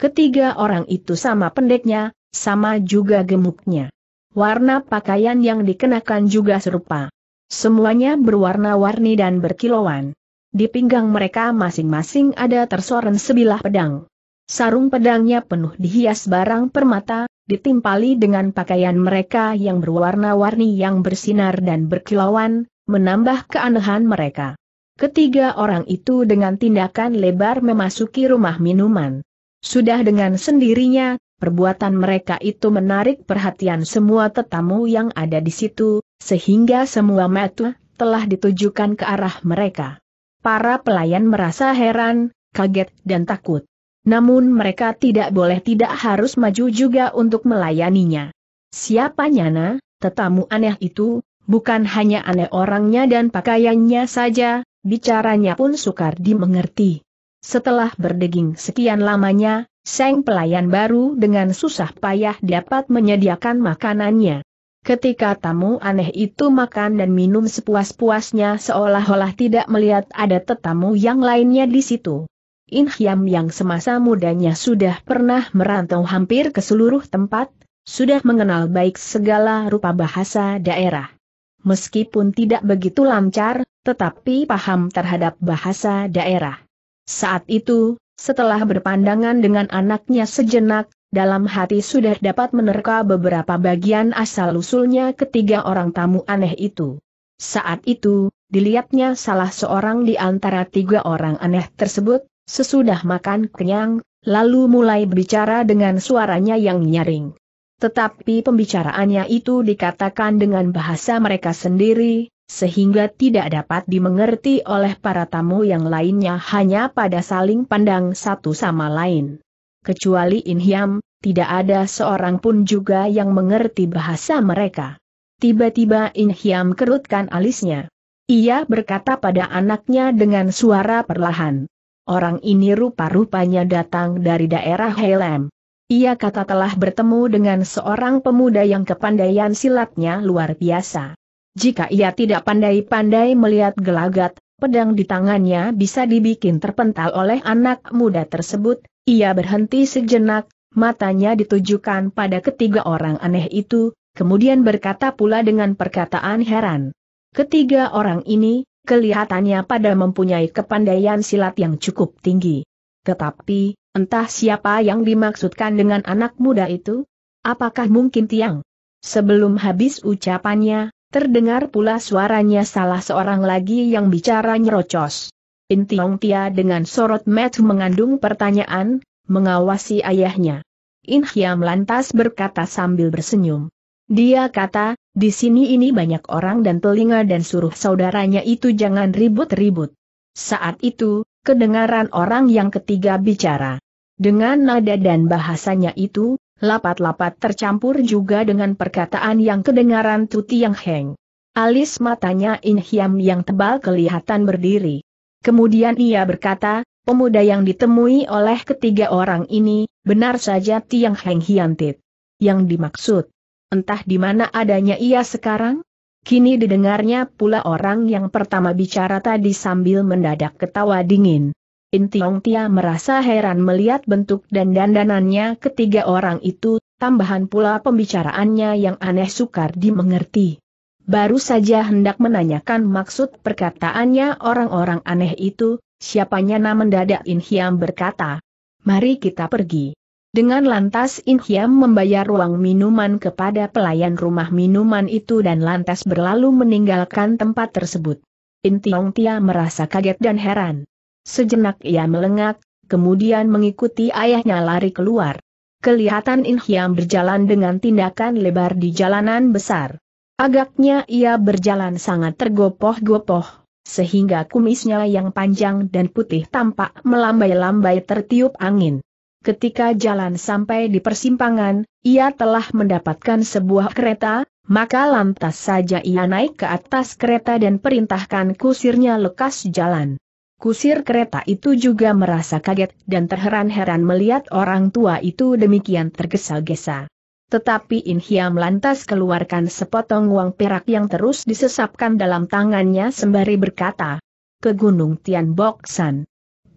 Ketiga orang itu sama pendeknya, sama juga gemuknya. Warna pakaian yang dikenakan juga serupa. Semuanya berwarna-warni dan berkilauan. Di pinggang mereka masing-masing ada tersoren sebilah pedang. Sarung pedangnya penuh dihias barang permata, ditimpali dengan pakaian mereka yang berwarna-warni yang bersinar dan berkilauan, menambah keanehan mereka. Ketiga orang itu dengan tindakan lebar memasuki rumah minuman. Sudah dengan sendirinya, perbuatan mereka itu menarik perhatian semua tetamu yang ada di situ, sehingga semua mata telah ditujukan ke arah mereka. Para pelayan merasa heran, kaget dan takut. Namun mereka tidak boleh tidak harus maju juga untuk melayaninya. Siapa nyana, tetamu aneh itu, bukan hanya aneh orangnya dan pakaiannya saja, bicaranya pun sukar dimengerti. Setelah berdeging sekian lamanya, Seng pelayan baru dengan susah payah dapat menyediakan makanannya. Ketika tamu aneh itu makan dan minum sepuas-puasnya seolah-olah tidak melihat ada tetamu yang lainnya di situ. In Hyam yang semasa mudanya sudah pernah merantau hampir ke seluruh tempat, sudah mengenal baik segala rupa bahasa daerah. Meskipun tidak begitu lancar, tetapi paham terhadap bahasa daerah. Saat itu, setelah berpandangan dengan anaknya sejenak, dalam hati sudah dapat menerka beberapa bagian asal-usulnya ketiga orang tamu aneh itu. Saat itu, dilihatnya salah seorang di antara tiga orang aneh tersebut, sesudah makan kenyang, lalu mulai berbicara dengan suaranya yang nyaring. Tetapi pembicaraannya itu dikatakan dengan bahasa mereka sendiri, sehingga tidak dapat dimengerti oleh para tamu yang lainnya hanya pada saling pandang satu sama lain. Kecuali Inhiam, tidak ada seorang pun juga yang mengerti bahasa mereka. Tiba-tiba Inhiam kerutkan alisnya. Ia berkata pada anaknya dengan suara perlahan. Orang ini rupa-rupanya datang dari daerah Helem. Ia kata telah bertemu dengan seorang pemuda yang kepandaian silatnya luar biasa. Jika ia tidak pandai-pandai melihat gelagat, pedang di tangannya bisa dibikin terpental oleh anak muda tersebut, ia berhenti sejenak, matanya ditujukan pada ketiga orang aneh itu, kemudian berkata pula dengan perkataan heran. Ketiga orang ini, kelihatannya pada mempunyai kepandaian silat yang cukup tinggi. Tetapi, entah siapa yang dimaksudkan dengan anak muda itu? Apakah mungkin Tiang? Sebelum habis ucapannya, Terdengar pula suaranya salah seorang lagi yang bicara nyerocos. Intiong Tia dengan sorot mata mengandung pertanyaan, mengawasi ayahnya. In Hiam lantas berkata sambil bersenyum. Dia kata, di sini ini banyak orang dan telinga dan suruh saudaranya itu jangan ribut-ribut. Saat itu, kedengaran orang yang ketiga bicara. Dengan nada dan bahasanya itu, lapat-lapat tercampur juga dengan perkataan yang kedengaran Tuti Yang Heng. Alis matanya In Hiam yang tebal kelihatan berdiri. Kemudian ia berkata, pemuda yang ditemui oleh ketiga orang ini, benar saja Tiang Heng Hiantit. Yang dimaksud, entah di mana adanya ia sekarang? Kini didengarnya pula orang yang pertama bicara tadi sambil mendadak ketawa dingin. In Tiong Tia merasa heran melihat bentuk dan dandanannya ketiga orang itu, tambahan pula pembicaraannya yang aneh sukar dimengerti. Baru saja hendak menanyakan maksud perkataannya orang-orang aneh itu, siapanya nama mendadak In Hiam berkata, Mari kita pergi. Dengan lantas In Hiam membayar ruang minuman kepada pelayan rumah minuman itu dan lantas berlalu meninggalkan tempat tersebut. In Tiong Tia merasa kaget dan heran. Sejenak ia melengak, kemudian mengikuti ayahnya lari keluar. Kelihatan In Hiam berjalan dengan tindakan lebar di jalanan besar. Agaknya ia berjalan sangat tergopoh-gopoh, sehingga kumisnya yang panjang dan putih tampak melambai-lambai tertiup angin. Ketika jalan sampai di persimpangan, ia telah mendapatkan sebuah kereta, maka lantas saja ia naik ke atas kereta dan perintahkan kusirnya lekas jalan. Kusir kereta itu juga merasa kaget dan terheran-heran melihat orang tua itu demikian tergesa-gesa. Tetapi In Hiam lantas keluarkan sepotong uang perak yang terus disesapkan dalam tangannya sembari berkata, ke Gunung Tian Boksan.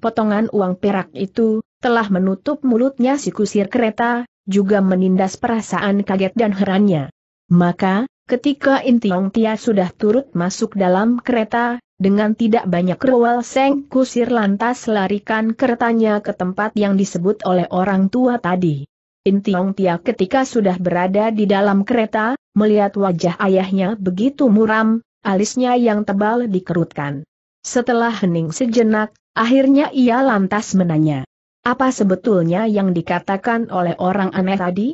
Potongan uang perak itu, telah menutup mulutnya si kusir kereta, juga menindas perasaan kaget dan herannya. Maka, ketika Tiong Tia sudah turut masuk dalam kereta, dengan tidak banyak rewel Seng Kusir lantas larikan keretanya ke tempat yang disebut oleh orang tua tadi. Intiong tia ketika sudah berada di dalam kereta, melihat wajah ayahnya begitu muram, alisnya yang tebal dikerutkan. Setelah hening sejenak, akhirnya ia lantas menanya. Apa sebetulnya yang dikatakan oleh orang aneh tadi?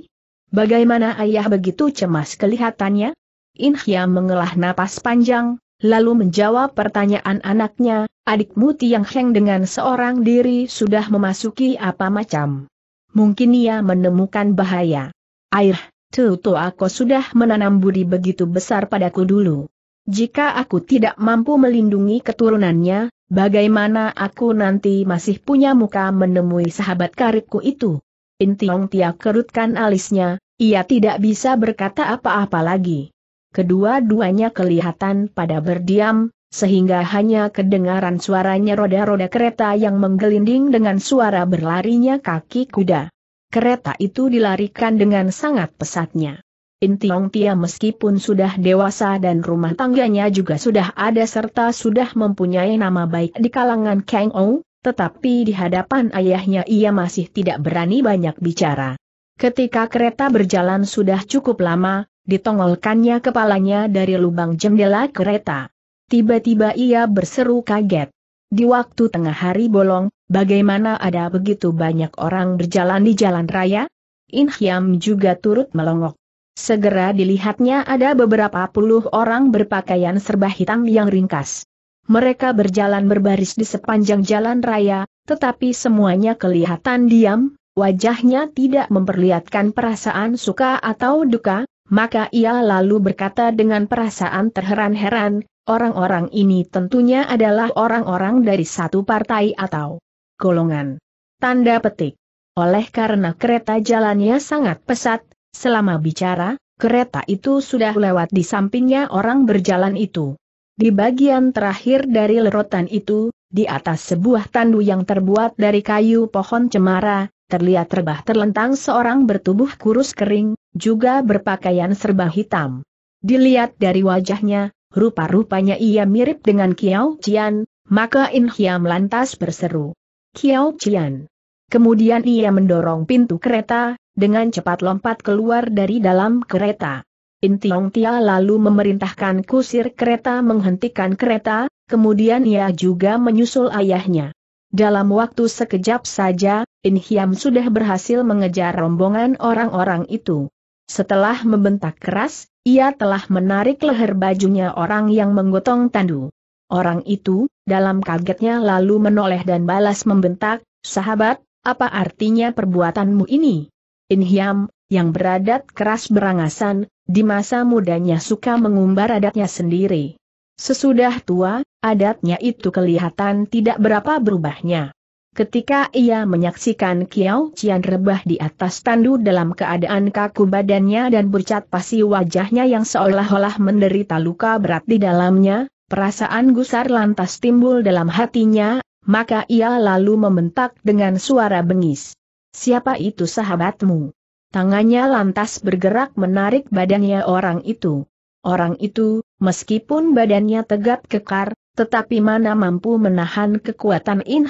Bagaimana ayah begitu cemas kelihatannya? Inhya mengelah napas panjang, lalu menjawab pertanyaan anaknya, adikmu Tiang Heng dengan seorang diri sudah memasuki apa macam. Mungkin ia menemukan bahaya. Air, Tutu aku sudah menanam budi begitu besar padaku dulu. Jika aku tidak mampu melindungi keturunannya, bagaimana aku nanti masih punya muka menemui sahabat karibku itu? Intiong Tiak kerutkan alisnya, ia tidak bisa berkata apa-apa lagi kedua-duanya kelihatan pada berdiam, sehingga hanya kedengaran suaranya roda-roda kereta yang menggelinding dengan suara berlarinya kaki kuda. Kereta itu dilarikan dengan sangat pesatnya. Intiong Tia meskipun sudah dewasa dan rumah tangganya juga sudah ada serta sudah mempunyai nama baik di kalangan Kang Ou, tetapi di hadapan ayahnya ia masih tidak berani banyak bicara. Ketika kereta berjalan sudah cukup lama, ditongolkannya kepalanya dari lubang jendela kereta. Tiba-tiba ia berseru kaget. Di waktu tengah hari bolong, bagaimana ada begitu banyak orang berjalan di jalan raya? In Hiam juga turut melongok. Segera dilihatnya ada beberapa puluh orang berpakaian serba hitam yang ringkas. Mereka berjalan berbaris di sepanjang jalan raya, tetapi semuanya kelihatan diam, wajahnya tidak memperlihatkan perasaan suka atau duka, maka ia lalu berkata dengan perasaan terheran-heran, orang-orang ini tentunya adalah orang-orang dari satu partai atau golongan. Tanda petik. Oleh karena kereta jalannya sangat pesat, selama bicara, kereta itu sudah lewat di sampingnya orang berjalan itu. Di bagian terakhir dari lerotan itu, di atas sebuah tandu yang terbuat dari kayu pohon cemara, terlihat rebah terlentang seorang bertubuh kurus kering, juga berpakaian serba hitam. Dilihat dari wajahnya, rupa-rupanya ia mirip dengan Kiao Qian, maka In Hiam lantas berseru. Kiao Qian. Kemudian ia mendorong pintu kereta, dengan cepat lompat keluar dari dalam kereta. In Tiong Tia lalu memerintahkan kusir kereta menghentikan kereta, kemudian ia juga menyusul ayahnya. Dalam waktu sekejap saja, In Hiam sudah berhasil mengejar rombongan orang-orang itu. Setelah membentak keras, ia telah menarik leher bajunya orang yang menggotong tandu. Orang itu, dalam kagetnya lalu menoleh dan balas membentak, sahabat, apa artinya perbuatanmu ini? Inhyam, yang beradat keras berangasan, di masa mudanya suka mengumbar adatnya sendiri. Sesudah tua, adatnya itu kelihatan tidak berapa berubahnya. Ketika ia menyaksikan Kiao Cian rebah di atas tandu dalam keadaan kaku badannya dan bercat pasi wajahnya yang seolah-olah menderita luka berat di dalamnya, perasaan gusar lantas timbul dalam hatinya, maka ia lalu membentak dengan suara bengis. Siapa itu sahabatmu? Tangannya lantas bergerak menarik badannya orang itu. Orang itu, meskipun badannya tegap kekar, tetapi mana mampu menahan kekuatan In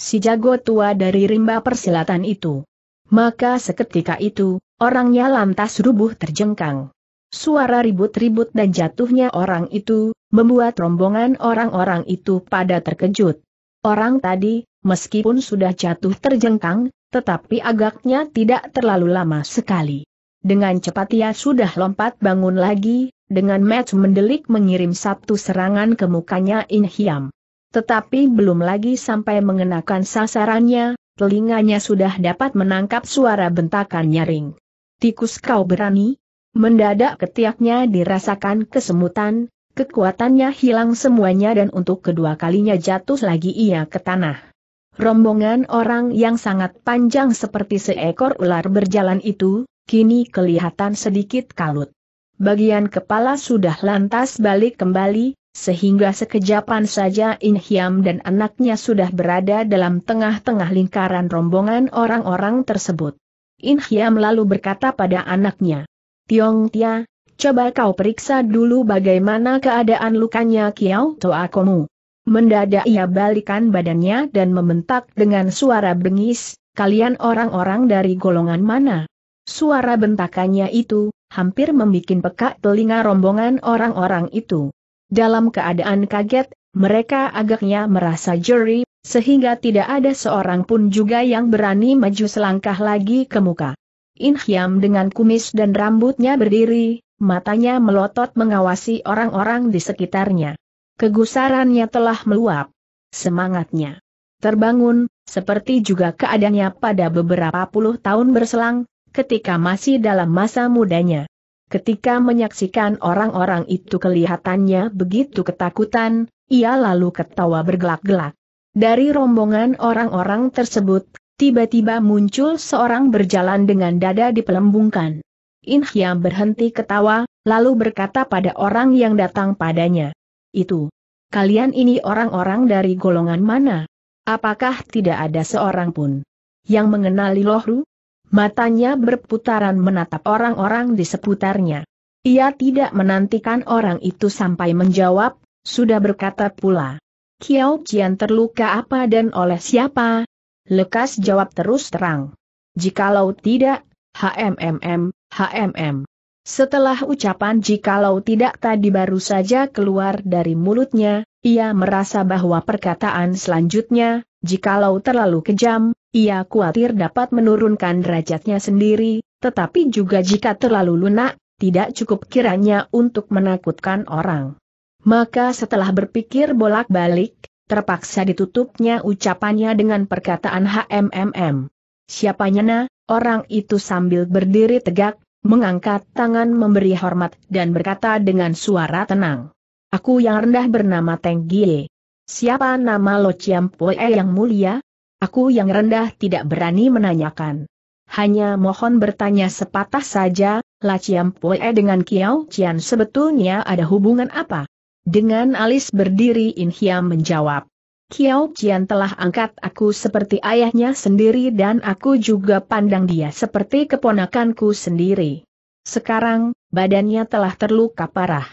si jago tua dari rimba persilatan itu. Maka seketika itu, orangnya lantas rubuh terjengkang. Suara ribut-ribut dan jatuhnya orang itu, membuat rombongan orang-orang itu pada terkejut. Orang tadi, meskipun sudah jatuh terjengkang, tetapi agaknya tidak terlalu lama sekali. Dengan cepat ia sudah lompat bangun lagi, dengan match mendelik mengirim satu serangan ke mukanya In Hiam. Tetapi belum lagi sampai mengenakan sasarannya, telinganya sudah dapat menangkap suara bentakan nyaring. Tikus kau berani? Mendadak ketiaknya dirasakan kesemutan, kekuatannya hilang semuanya dan untuk kedua kalinya jatuh lagi ia ke tanah. Rombongan orang yang sangat panjang seperti seekor ular berjalan itu, kini kelihatan sedikit kalut. Bagian kepala sudah lantas balik kembali, sehingga sekejapan saja In Hiam dan anaknya sudah berada dalam tengah-tengah lingkaran rombongan orang-orang tersebut. In Hiam lalu berkata pada anaknya, Tiong Tia, coba kau periksa dulu bagaimana keadaan lukanya Kiao Toa Komu. Mendadak ia balikan badannya dan membentak dengan suara bengis, kalian orang-orang dari golongan mana? Suara bentakannya itu, hampir membuat pekak telinga rombongan orang-orang itu. Dalam keadaan kaget, mereka agaknya merasa jeri, sehingga tidak ada seorang pun juga yang berani maju selangkah lagi ke muka. In Hyam dengan kumis dan rambutnya berdiri, matanya melotot mengawasi orang-orang di sekitarnya. Kegusarannya telah meluap. Semangatnya terbangun, seperti juga keadaannya pada beberapa puluh tahun berselang, ketika masih dalam masa mudanya. Ketika menyaksikan orang-orang itu kelihatannya begitu ketakutan, ia lalu ketawa bergelak-gelak. Dari rombongan orang-orang tersebut, tiba-tiba muncul seorang berjalan dengan dada dipelembungkan. Inhya berhenti ketawa, lalu berkata pada orang yang datang padanya. Itu. Kalian ini orang-orang dari golongan mana? Apakah tidak ada seorang pun yang mengenali Lohru? Matanya berputaran menatap orang-orang di seputarnya. Ia tidak menantikan orang itu sampai menjawab, sudah berkata pula. Kiao Jian terluka apa dan oleh siapa? Lekas jawab terus terang. Jikalau tidak, HMMM, HMM. Setelah ucapan jikalau tidak tadi baru saja keluar dari mulutnya, ia merasa bahwa perkataan selanjutnya, Jikalau terlalu kejam, ia khawatir dapat menurunkan derajatnya sendiri, tetapi juga jika terlalu lunak, tidak cukup kiranya untuk menakutkan orang. Maka setelah berpikir bolak-balik, terpaksa ditutupnya ucapannya dengan perkataan HMMM. Siapanya na, orang itu sambil berdiri tegak, mengangkat tangan memberi hormat dan berkata dengan suara tenang. Aku yang rendah bernama Teng Gie. Siapa nama Lo Chiampoe yang mulia? Aku yang rendah tidak berani menanyakan. Hanya mohon bertanya sepatah saja, La Chiampoe dengan Kiao Cian sebetulnya ada hubungan apa? Dengan alis berdiri In Hiam menjawab. Kiao Cian telah angkat aku seperti ayahnya sendiri dan aku juga pandang dia seperti keponakanku sendiri. Sekarang, badannya telah terluka parah.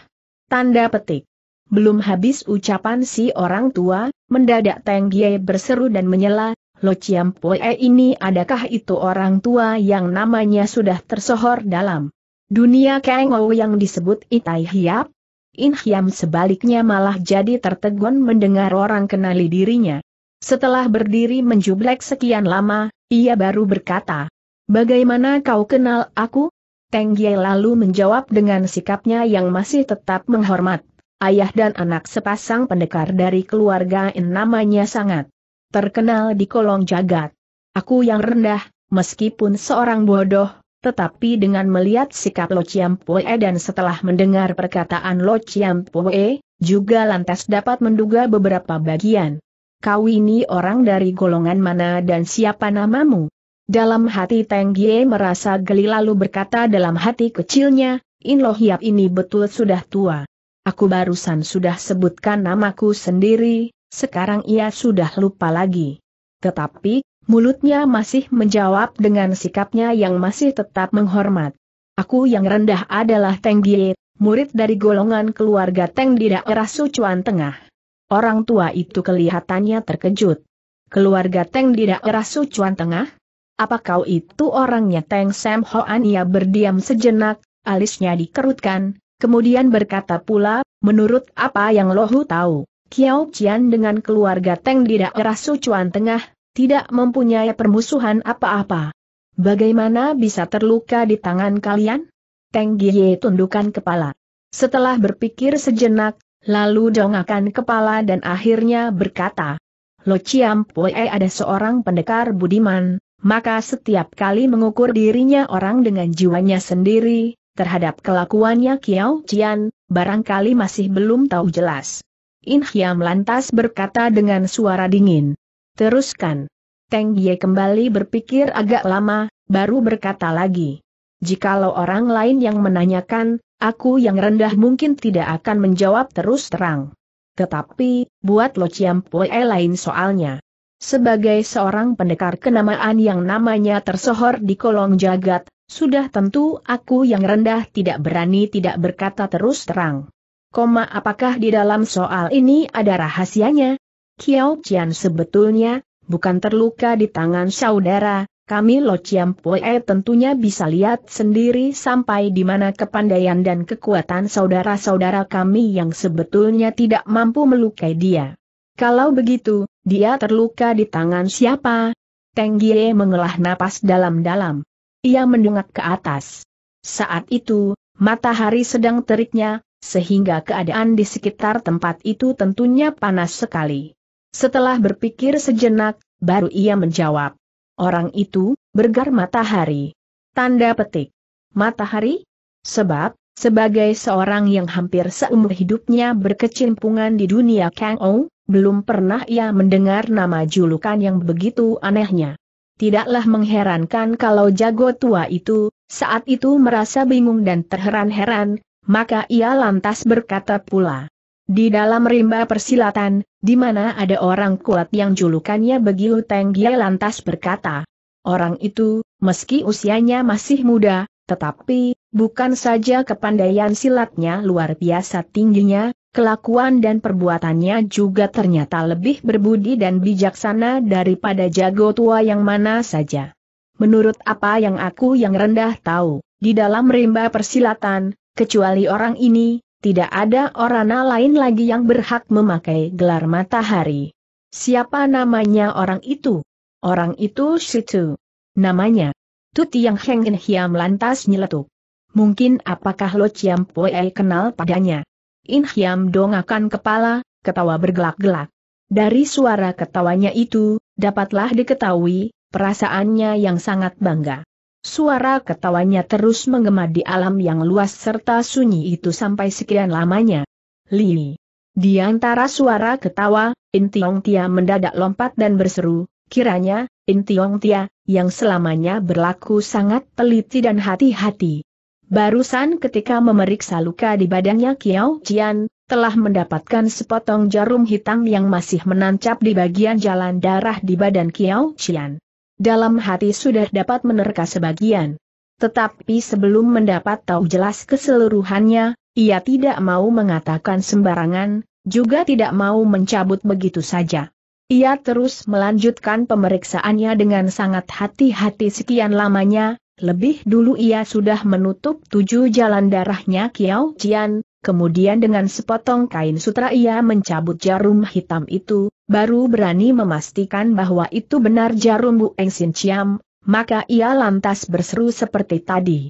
Tanda petik. Belum habis ucapan si orang tua, mendadak Teng Gie berseru dan menyela, Lo Chiam Poe ini adakah itu orang tua yang namanya sudah tersohor dalam dunia Kang Ou yang disebut Itai Hiap? In Hiam sebaliknya malah jadi tertegun mendengar orang kenali dirinya. Setelah berdiri menjublek sekian lama, ia baru berkata, Bagaimana kau kenal aku? Teng Gie lalu menjawab dengan sikapnya yang masih tetap menghormat ayah dan anak sepasang pendekar dari keluarga In namanya sangat terkenal di kolong jagat. Aku yang rendah, meskipun seorang bodoh, tetapi dengan melihat sikap Lo Chiam Pue dan setelah mendengar perkataan Lo Chiam Pue, juga lantas dapat menduga beberapa bagian. Kau ini orang dari golongan mana dan siapa namamu? Dalam hati Teng Gie merasa geli lalu berkata dalam hati kecilnya, In Lo Hiap ini betul sudah tua. Aku barusan sudah sebutkan namaku sendiri, sekarang ia sudah lupa lagi. Tetapi, mulutnya masih menjawab dengan sikapnya yang masih tetap menghormat. Aku yang rendah adalah Teng Gie, murid dari golongan keluarga Teng di daerah Sucuan Tengah. Orang tua itu kelihatannya terkejut. Keluarga Teng di daerah Sucuan Tengah? Apa kau itu orangnya Teng Sam Hoan? Ia berdiam sejenak, alisnya dikerutkan, Kemudian berkata pula, menurut apa yang Lohu tahu, Kiao Qian dengan keluarga Teng di daerah Sucuan Tengah, tidak mempunyai permusuhan apa-apa. Bagaimana bisa terluka di tangan kalian? Teng Gie tundukkan kepala. Setelah berpikir sejenak, lalu dongakan kepala dan akhirnya berkata, Lo Chiam Pue ada seorang pendekar budiman, maka setiap kali mengukur dirinya orang dengan jiwanya sendiri, terhadap kelakuannya Kiao Jian, barangkali masih belum tahu jelas. In Hiam lantas berkata dengan suara dingin. Teruskan. Teng Ye kembali berpikir agak lama, baru berkata lagi. Jikalau orang lain yang menanyakan, aku yang rendah mungkin tidak akan menjawab terus terang. Tetapi, buat Lo Chiam Pue lain soalnya. Sebagai seorang pendekar kenamaan yang namanya tersohor di kolong jagat, sudah tentu aku yang rendah tidak berani tidak berkata terus terang. Koma apakah di dalam soal ini ada rahasianya? Kiao Jian sebetulnya, bukan terluka di tangan saudara, kami Lo Chiam Pue tentunya bisa lihat sendiri sampai di mana kepandaian dan kekuatan saudara-saudara kami yang sebetulnya tidak mampu melukai dia. Kalau begitu, dia terluka di tangan siapa? Tenggie mengelah napas dalam-dalam. Ia mendongak ke atas. Saat itu, matahari sedang teriknya, sehingga keadaan di sekitar tempat itu tentunya panas sekali. Setelah berpikir sejenak, baru ia menjawab. Orang itu, bergar matahari. Tanda petik. Matahari? Sebab, sebagai seorang yang hampir seumur hidupnya berkecimpungan di dunia Kang Ou, belum pernah ia mendengar nama julukan yang begitu anehnya. Tidaklah mengherankan kalau jago tua itu, saat itu merasa bingung dan terheran-heran, maka ia lantas berkata pula. Di dalam rimba persilatan, di mana ada orang kuat yang julukannya begitu Teng lantas berkata. Orang itu, meski usianya masih muda, tetapi, bukan saja kepandaian silatnya luar biasa tingginya, Kelakuan dan perbuatannya juga ternyata lebih berbudi dan bijaksana daripada jago tua yang mana saja. Menurut apa yang aku yang rendah tahu, di dalam rimba persilatan, kecuali orang ini, tidak ada orang lain lagi yang berhak memakai gelar matahari. Siapa namanya orang itu? Orang itu situ. Namanya. Tuti yang Heng Hiam lantas nyeletuk. Mungkin apakah Lo Chiam poe kenal padanya? In Hiam dongakan kepala, ketawa bergelak-gelak. Dari suara ketawanya itu, dapatlah diketahui, perasaannya yang sangat bangga. Suara ketawanya terus menggema di alam yang luas serta sunyi itu sampai sekian lamanya. Li. Di antara suara ketawa, In Tiong Tia mendadak lompat dan berseru, kiranya, In Tiong Tia, yang selamanya berlaku sangat teliti dan hati-hati Barusan ketika memeriksa luka di badannya Kiao Jian, telah mendapatkan sepotong jarum hitam yang masih menancap di bagian jalan darah di badan Kiao Jian. Dalam hati sudah dapat menerka sebagian. Tetapi sebelum mendapat tahu jelas keseluruhannya, ia tidak mau mengatakan sembarangan, juga tidak mau mencabut begitu saja. Ia terus melanjutkan pemeriksaannya dengan sangat hati-hati sekian lamanya, lebih dulu ia sudah menutup tujuh jalan darahnya Kiao Jian, kemudian dengan sepotong kain sutra ia mencabut jarum hitam itu, baru berani memastikan bahwa itu benar jarum Bu Eng Sin Chiam, maka ia lantas berseru seperti tadi.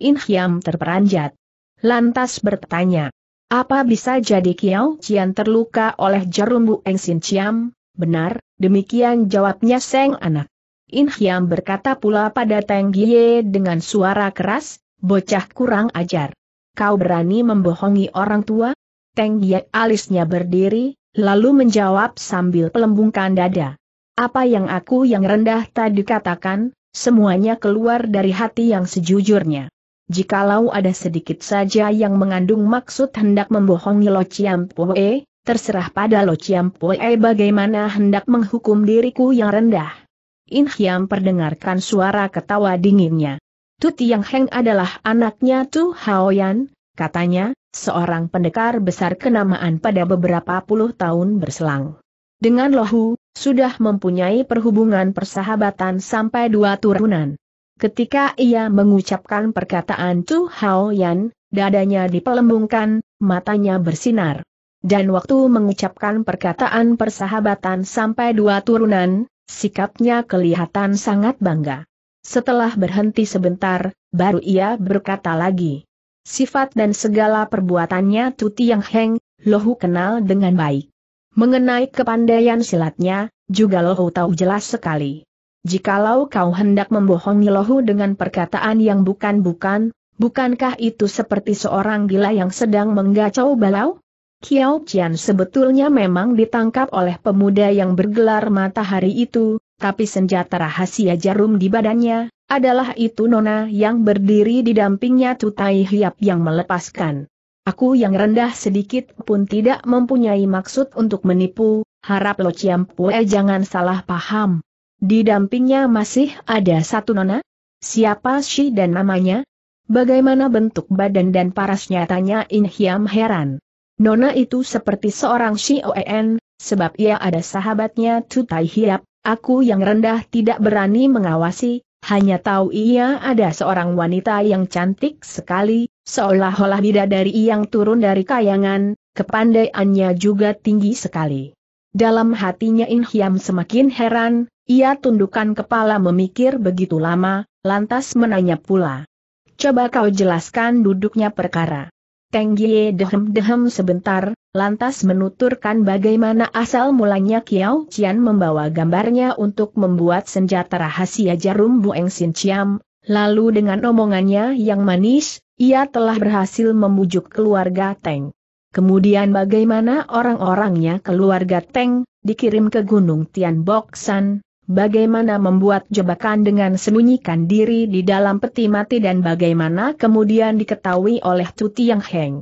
In Hiam terperanjat. Lantas bertanya, apa bisa jadi Kiao Jian terluka oleh jarum Bu Eng Sin Chiam? Benar, demikian jawabnya Seng Anak. In Hiam berkata pula pada Teng Gie dengan suara keras, bocah kurang ajar. Kau berani membohongi orang tua? Teng Gie alisnya berdiri, lalu menjawab sambil pelembungkan dada. Apa yang aku yang rendah tadi katakan, semuanya keluar dari hati yang sejujurnya. Jikalau ada sedikit saja yang mengandung maksud hendak membohongi Lo Chiam Pue, terserah pada Lo Chiam Pue bagaimana hendak menghukum diriku yang rendah. In Hiam perdengarkan suara ketawa dinginnya. Tu Tiang Heng adalah anaknya Tu Haoyan, katanya, seorang pendekar besar kenamaan pada beberapa puluh tahun berselang. Dengan Lohu, sudah mempunyai perhubungan persahabatan sampai dua turunan. Ketika ia mengucapkan perkataan Tu Haoyan, dadanya dipelembungkan, matanya bersinar. Dan waktu mengucapkan perkataan persahabatan sampai dua turunan, Sikapnya kelihatan sangat bangga. Setelah berhenti sebentar, baru ia berkata lagi. Sifat dan segala perbuatannya Tuti Yang Heng, Lohu kenal dengan baik. Mengenai kepandaian silatnya, juga Lohu tahu jelas sekali. Jikalau kau hendak membohongi Lohu dengan perkataan yang bukan-bukan, bukankah itu seperti seorang gila yang sedang menggacau balau? Kiao Jian sebetulnya memang ditangkap oleh pemuda yang bergelar matahari itu, tapi senjata rahasia jarum di badannya, adalah itu nona yang berdiri di dampingnya Tutai Hiap yang melepaskan. Aku yang rendah sedikit pun tidak mempunyai maksud untuk menipu, harap Lo Pue jangan salah paham. Di dampingnya masih ada satu nona? Siapa sih dan namanya? Bagaimana bentuk badan dan parasnya tanya In Hiam heran. Nona itu seperti seorang Shioen, sebab ia ada sahabatnya Tu Tai Hiap, aku yang rendah tidak berani mengawasi, hanya tahu ia ada seorang wanita yang cantik sekali, seolah-olah bidadari yang turun dari kayangan, kepandaiannya juga tinggi sekali. Dalam hatinya In Hiam semakin heran, ia tundukkan kepala memikir begitu lama, lantas menanya pula. Coba kau jelaskan duduknya perkara. Teng Gie dehem-dehem sebentar, lantas menuturkan bagaimana asal mulanya Kiao Cian membawa gambarnya untuk membuat senjata rahasia jarum Bueng Sin Ciam, lalu dengan omongannya yang manis, ia telah berhasil membujuk keluarga Teng. Kemudian bagaimana orang-orangnya keluarga Teng, dikirim ke Gunung Tian Boksan, bagaimana membuat jebakan dengan sembunyikan diri di dalam peti mati dan bagaimana kemudian diketahui oleh Tuti Yang Heng.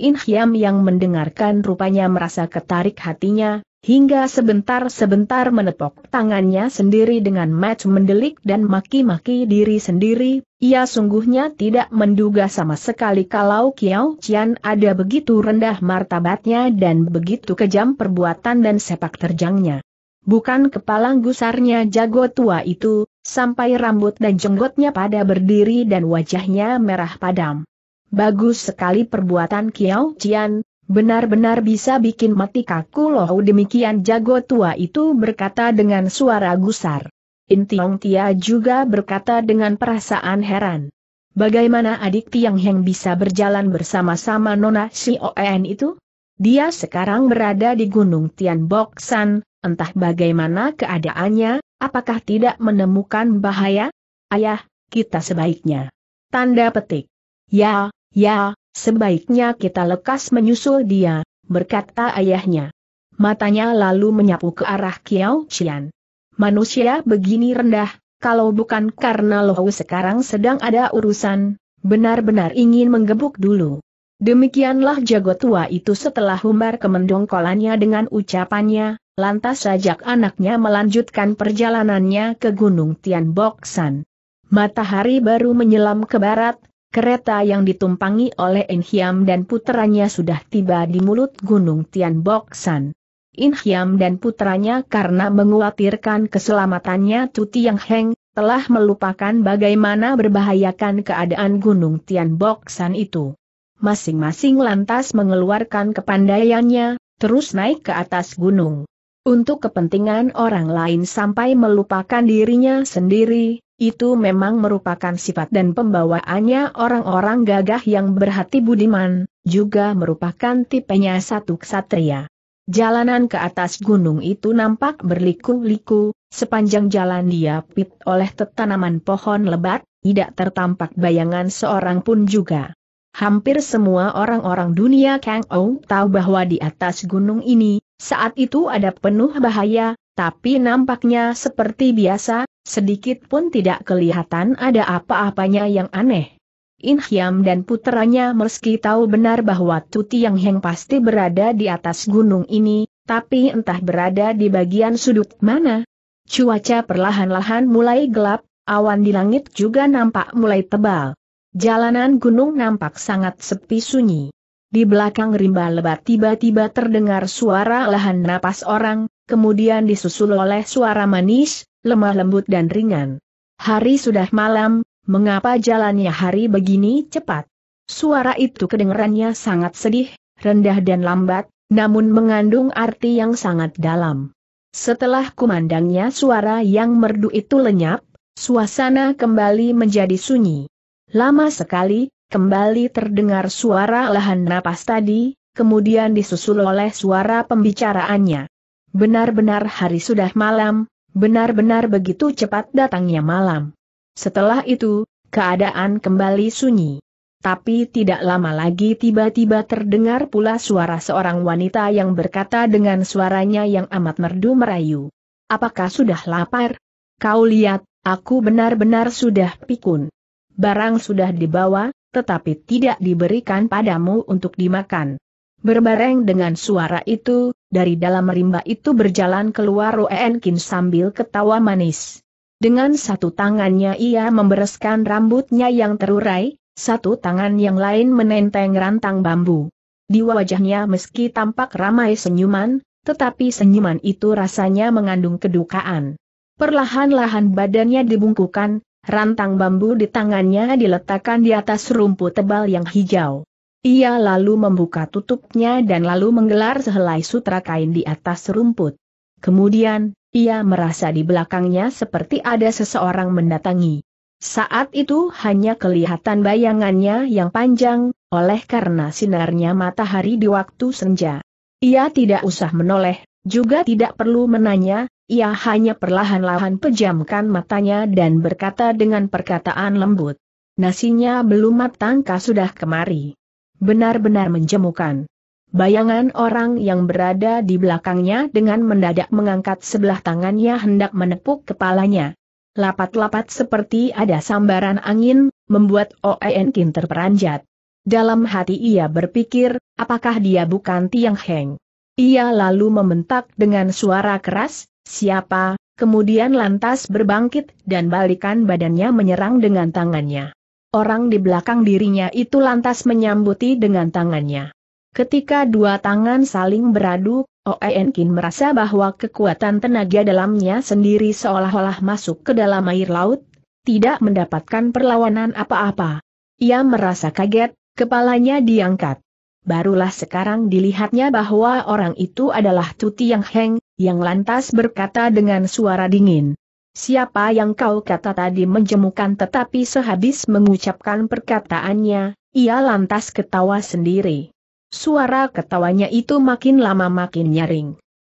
In Hiam yang mendengarkan rupanya merasa ketarik hatinya, hingga sebentar-sebentar menepok tangannya sendiri dengan match mendelik dan maki-maki diri sendiri, ia sungguhnya tidak menduga sama sekali kalau Kiao Qian ada begitu rendah martabatnya dan begitu kejam perbuatan dan sepak terjangnya. Bukan kepala gusarnya jago tua itu, sampai rambut dan jenggotnya pada berdiri dan wajahnya merah padam. Bagus sekali perbuatan Kiao Cian, benar-benar bisa bikin mati kaku loh demikian jago tua itu berkata dengan suara gusar. Intiong Tia juga berkata dengan perasaan heran. Bagaimana adik Tiang Heng bisa berjalan bersama-sama Nona Xioen itu? Dia sekarang berada di Gunung Tian Boksan, entah bagaimana keadaannya, apakah tidak menemukan bahaya? Ayah, kita sebaiknya. Tanda petik. Ya, ya, sebaiknya kita lekas menyusul dia, berkata ayahnya. Matanya lalu menyapu ke arah Kiao Qian. Manusia begini rendah, kalau bukan karena Lohu sekarang sedang ada urusan, benar-benar ingin menggebuk dulu. Demikianlah jago tua itu setelah humbar kemendongkolannya dengan ucapannya, lantas ajak anaknya melanjutkan perjalanannya ke Gunung Tianboksan. Matahari baru menyelam ke barat, kereta yang ditumpangi oleh Hiam dan putranya sudah tiba di mulut Gunung Tianboksan. Hiam dan putranya karena menguatirkan keselamatannya Tuti Yang Heng, telah melupakan bagaimana berbahayakan keadaan Gunung Tianboksan itu. Masing-masing lantas mengeluarkan kepandaiannya, terus naik ke atas gunung. Untuk kepentingan orang lain sampai melupakan dirinya sendiri, itu memang merupakan sifat dan pembawaannya orang-orang gagah yang berhati budiman, juga merupakan tipenya satu ksatria. Jalanan ke atas gunung itu nampak berliku-liku, sepanjang jalan diapit oleh tanaman pohon lebat, tidak tertampak bayangan seorang pun juga. Hampir semua orang-orang dunia Kang Ou tahu bahwa di atas gunung ini, saat itu ada penuh bahaya, tapi nampaknya seperti biasa, sedikit pun tidak kelihatan ada apa-apanya yang aneh. In Hiam dan putranya, meski tahu benar bahwa Tuti Yang Heng pasti berada di atas gunung ini, tapi entah berada di bagian sudut mana. Cuaca perlahan-lahan mulai gelap, awan di langit juga nampak mulai tebal. Jalanan gunung nampak sangat sepi sunyi. Di belakang rimba lebat tiba-tiba terdengar suara lahan napas orang, kemudian disusul oleh suara manis, lemah lembut dan ringan. Hari sudah malam, mengapa jalannya hari begini cepat? Suara itu kedengarannya sangat sedih, rendah dan lambat, namun mengandung arti yang sangat dalam. Setelah kumandangnya suara yang merdu itu lenyap, suasana kembali menjadi sunyi. Lama sekali, Kembali terdengar suara lahan napas tadi, kemudian disusul oleh suara pembicaraannya. Benar-benar hari sudah malam, benar-benar begitu cepat datangnya malam. Setelah itu, keadaan kembali sunyi. Tapi tidak lama lagi tiba-tiba terdengar pula suara seorang wanita yang berkata dengan suaranya yang amat merdu merayu. Apakah sudah lapar? Kau lihat, aku benar-benar sudah pikun. Barang sudah dibawa, tetapi tidak diberikan padamu untuk dimakan. Berbareng dengan suara itu, dari dalam rimba itu berjalan keluar Roen sambil ketawa manis. Dengan satu tangannya ia membereskan rambutnya yang terurai, satu tangan yang lain menenteng rantang bambu. Di wajahnya meski tampak ramai senyuman, tetapi senyuman itu rasanya mengandung kedukaan. Perlahan-lahan badannya dibungkukan, Rantang bambu di tangannya diletakkan di atas rumput tebal yang hijau. Ia lalu membuka tutupnya dan lalu menggelar sehelai sutra kain di atas rumput. Kemudian, ia merasa di belakangnya seperti ada seseorang mendatangi. Saat itu hanya kelihatan bayangannya yang panjang, oleh karena sinarnya matahari di waktu senja. Ia tidak usah menoleh, juga tidak perlu menanya, ia hanya perlahan-lahan pejamkan matanya dan berkata dengan perkataan lembut. Nasinya belum matang kah sudah kemari. Benar-benar menjemukan. Bayangan orang yang berada di belakangnya dengan mendadak mengangkat sebelah tangannya hendak menepuk kepalanya. Lapat-lapat seperti ada sambaran angin, membuat Oen Kin terperanjat. Dalam hati ia berpikir, apakah dia bukan Tiang Heng? Ia lalu membentak dengan suara keras, Siapa, kemudian lantas berbangkit dan balikan badannya menyerang dengan tangannya. Orang di belakang dirinya itu lantas menyambuti dengan tangannya. Ketika dua tangan saling beradu, Oenkin merasa bahwa kekuatan tenaga dalamnya sendiri seolah-olah masuk ke dalam air laut, tidak mendapatkan perlawanan apa-apa. Ia merasa kaget, kepalanya diangkat. Barulah sekarang dilihatnya bahwa orang itu adalah Tuti Yang Heng, yang lantas berkata dengan suara dingin. Siapa yang kau kata tadi menjemukan tetapi sehabis mengucapkan perkataannya, ia lantas ketawa sendiri. Suara ketawanya itu makin lama makin nyaring.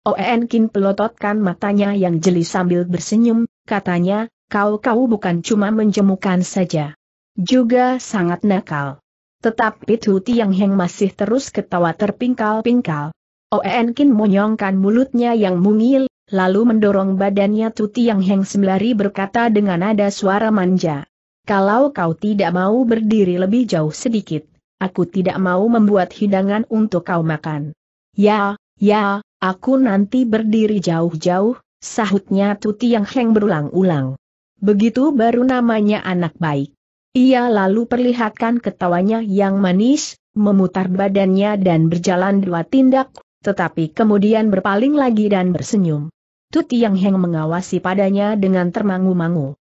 Oenkin pelototkan matanya yang jeli sambil bersenyum, katanya, kau-kau bukan cuma menjemukan saja. Juga sangat nakal. Tetapi Tuti yang Heng masih terus ketawa terpingkal-pingkal. Oenkin menyongkan mulutnya yang mungil, lalu mendorong badannya Tuti yang Heng sembari berkata dengan nada suara manja. Kalau kau tidak mau berdiri lebih jauh sedikit, aku tidak mau membuat hidangan untuk kau makan. Ya, ya, aku nanti berdiri jauh-jauh, sahutnya Tuti yang Heng berulang-ulang. Begitu baru namanya anak baik. Ia lalu perlihatkan ketawanya yang manis, memutar badannya dan berjalan dua tindak, tetapi kemudian berpaling lagi dan bersenyum. Tuti Yang Heng mengawasi padanya dengan termangu-mangu.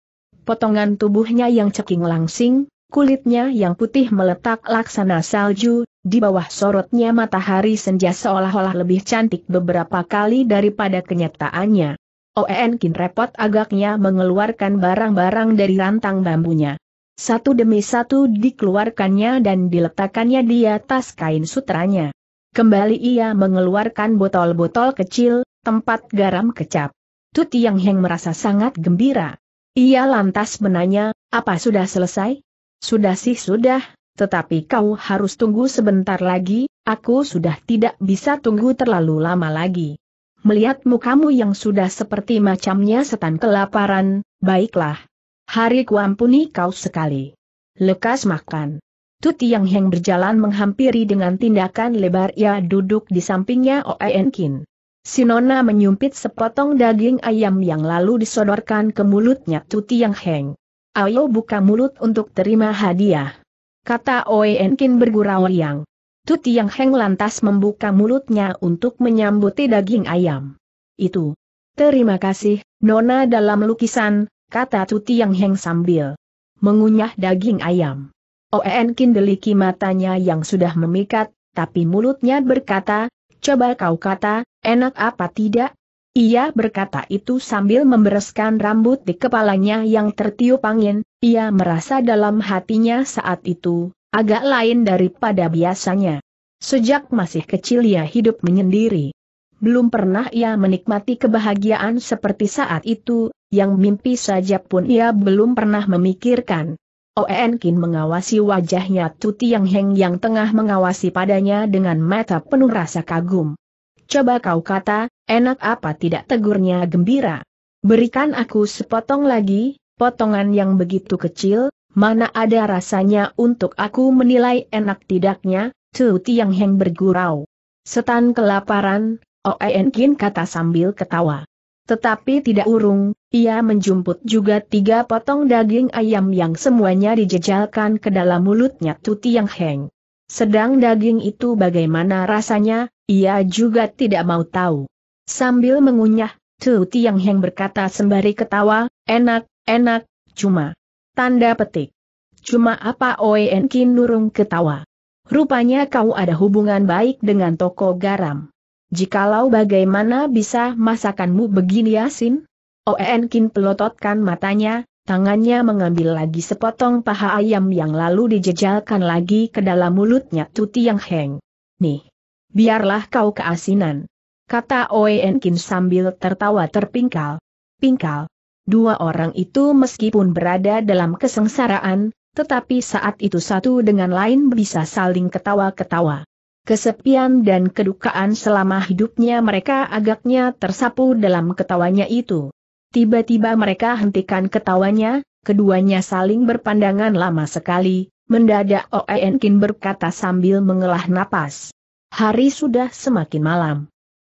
Potongan tubuhnya yang ceking langsing, kulitnya yang putih meletak laksana salju, di bawah sorotnya matahari senja seolah-olah lebih cantik beberapa kali daripada kenyataannya. Oen Kin repot agaknya mengeluarkan barang-barang dari rantang bambunya. Satu demi satu dikeluarkannya dan diletakkannya di atas kain sutranya. Kembali ia mengeluarkan botol-botol kecil, tempat garam kecap. Tuti Yang Heng merasa sangat gembira. Ia lantas menanya, apa sudah selesai? Sudah sih sudah, tetapi kau harus tunggu sebentar lagi, aku sudah tidak bisa tunggu terlalu lama lagi. Melihat mukamu yang sudah seperti macamnya setan kelaparan, baiklah. Hari kuampuni kau sekali. Lekas makan. Tuti Yang Heng berjalan menghampiri dengan tindakan lebar ia duduk di sampingnya Oen Kin. Sinona menyumpit sepotong daging ayam yang lalu disodorkan ke mulutnya Tuti Yang Heng. Ayo buka mulut untuk terima hadiah. Kata Oen Kin bergurau riang. Tuti Yang Heng lantas membuka mulutnya untuk menyambuti daging ayam. Itu. Terima kasih, Nona dalam lukisan, kata Tuti Yang Heng sambil mengunyah daging ayam. Oen oh, kindeliki matanya yang sudah memikat, tapi mulutnya berkata, coba kau kata, enak apa tidak? Ia berkata itu sambil membereskan rambut di kepalanya yang tertiup angin, ia merasa dalam hatinya saat itu, agak lain daripada biasanya. Sejak masih kecil ia hidup menyendiri. Belum pernah ia menikmati kebahagiaan seperti saat itu, yang mimpi saja pun ia belum pernah memikirkan. Oen Kin mengawasi wajahnya Tu Tiang Heng yang tengah mengawasi padanya dengan mata penuh rasa kagum. Coba kau kata, enak apa tidak tegurnya gembira. Berikan aku sepotong lagi, potongan yang begitu kecil, mana ada rasanya untuk aku menilai enak tidaknya, Tu Tiang Heng bergurau. Setan kelaparan, Oen Kin kata sambil ketawa. Tetapi tidak urung, ia menjumput juga tiga potong daging ayam yang semuanya dijejalkan ke dalam mulutnya Tuti Yang Heng. Sedang daging itu bagaimana rasanya, ia juga tidak mau tahu. Sambil mengunyah, Tuti Yang Heng berkata sembari ketawa, enak, enak, cuma. Tanda petik. Cuma apa Oen Kin nurung ketawa. Rupanya kau ada hubungan baik dengan toko garam. Jikalau bagaimana bisa masakanmu begini asin? Oen Kin pelototkan matanya, tangannya mengambil lagi sepotong paha ayam yang lalu dijejalkan lagi ke dalam mulutnya Tuti yang Heng. Nih, biarlah kau keasinan. Kata Oen Kin sambil tertawa terpingkal. Pingkal. Dua orang itu meskipun berada dalam kesengsaraan, tetapi saat itu satu dengan lain bisa saling ketawa-ketawa. Kesepian dan kedukaan selama hidupnya mereka agaknya tersapu dalam ketawanya itu. Tiba-tiba mereka hentikan ketawanya, keduanya saling berpandangan lama sekali, mendadak Oenkin berkata sambil mengelah napas. Hari sudah semakin malam.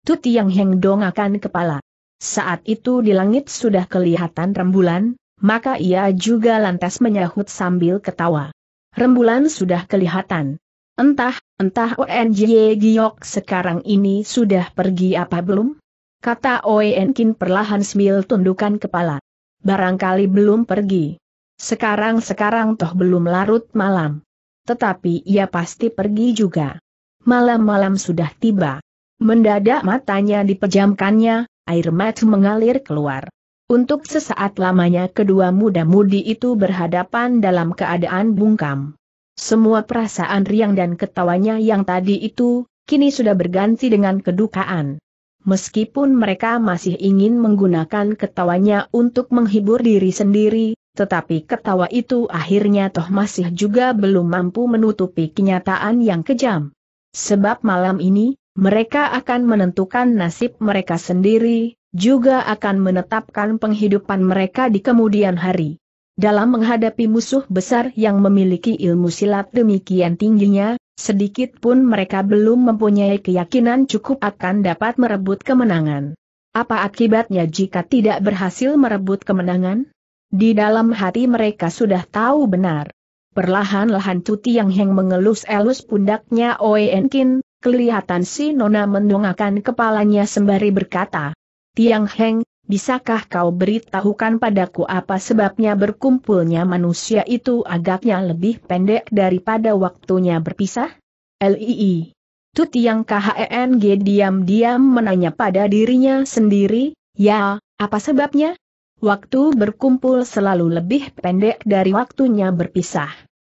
Tut Yang Heng dongakan kepala. Saat itu di langit sudah kelihatan rembulan, maka ia juga lantas menyahut sambil ketawa. Rembulan sudah kelihatan, Entah, entah ONJ Giok sekarang ini sudah pergi apa belum? Kata Oenkin perlahan sambil tundukan kepala. Barangkali belum pergi. Sekarang-sekarang toh belum larut malam. Tetapi ia pasti pergi juga. Malam-malam sudah tiba. Mendadak matanya dipejamkannya, air mata mengalir keluar. Untuk sesaat lamanya kedua muda-mudi itu berhadapan dalam keadaan bungkam. Semua perasaan riang dan ketawanya yang tadi itu, kini sudah berganti dengan kedukaan. Meskipun mereka masih ingin menggunakan ketawanya untuk menghibur diri sendiri, tetapi ketawa itu akhirnya toh masih juga belum mampu menutupi kenyataan yang kejam. Sebab malam ini, mereka akan menentukan nasib mereka sendiri, juga akan menetapkan penghidupan mereka di kemudian hari. Dalam menghadapi musuh besar yang memiliki ilmu silat demikian tingginya, sedikit pun mereka belum mempunyai keyakinan cukup akan dapat merebut kemenangan. Apa akibatnya jika tidak berhasil merebut kemenangan? Di dalam hati mereka sudah tahu benar. Perlahan-lahan Tuti Yang Heng mengelus-elus pundaknya Oe Enkin, kelihatan si Nona mendongakkan kepalanya sembari berkata, Tiang Heng, bisakah kau beritahukan padaku apa sebabnya berkumpulnya manusia itu agaknya lebih pendek daripada waktunya berpisah? LII. Tut yang KHNG e diam-diam menanya pada dirinya sendiri, ya, apa sebabnya? Waktu berkumpul selalu lebih pendek dari waktunya berpisah.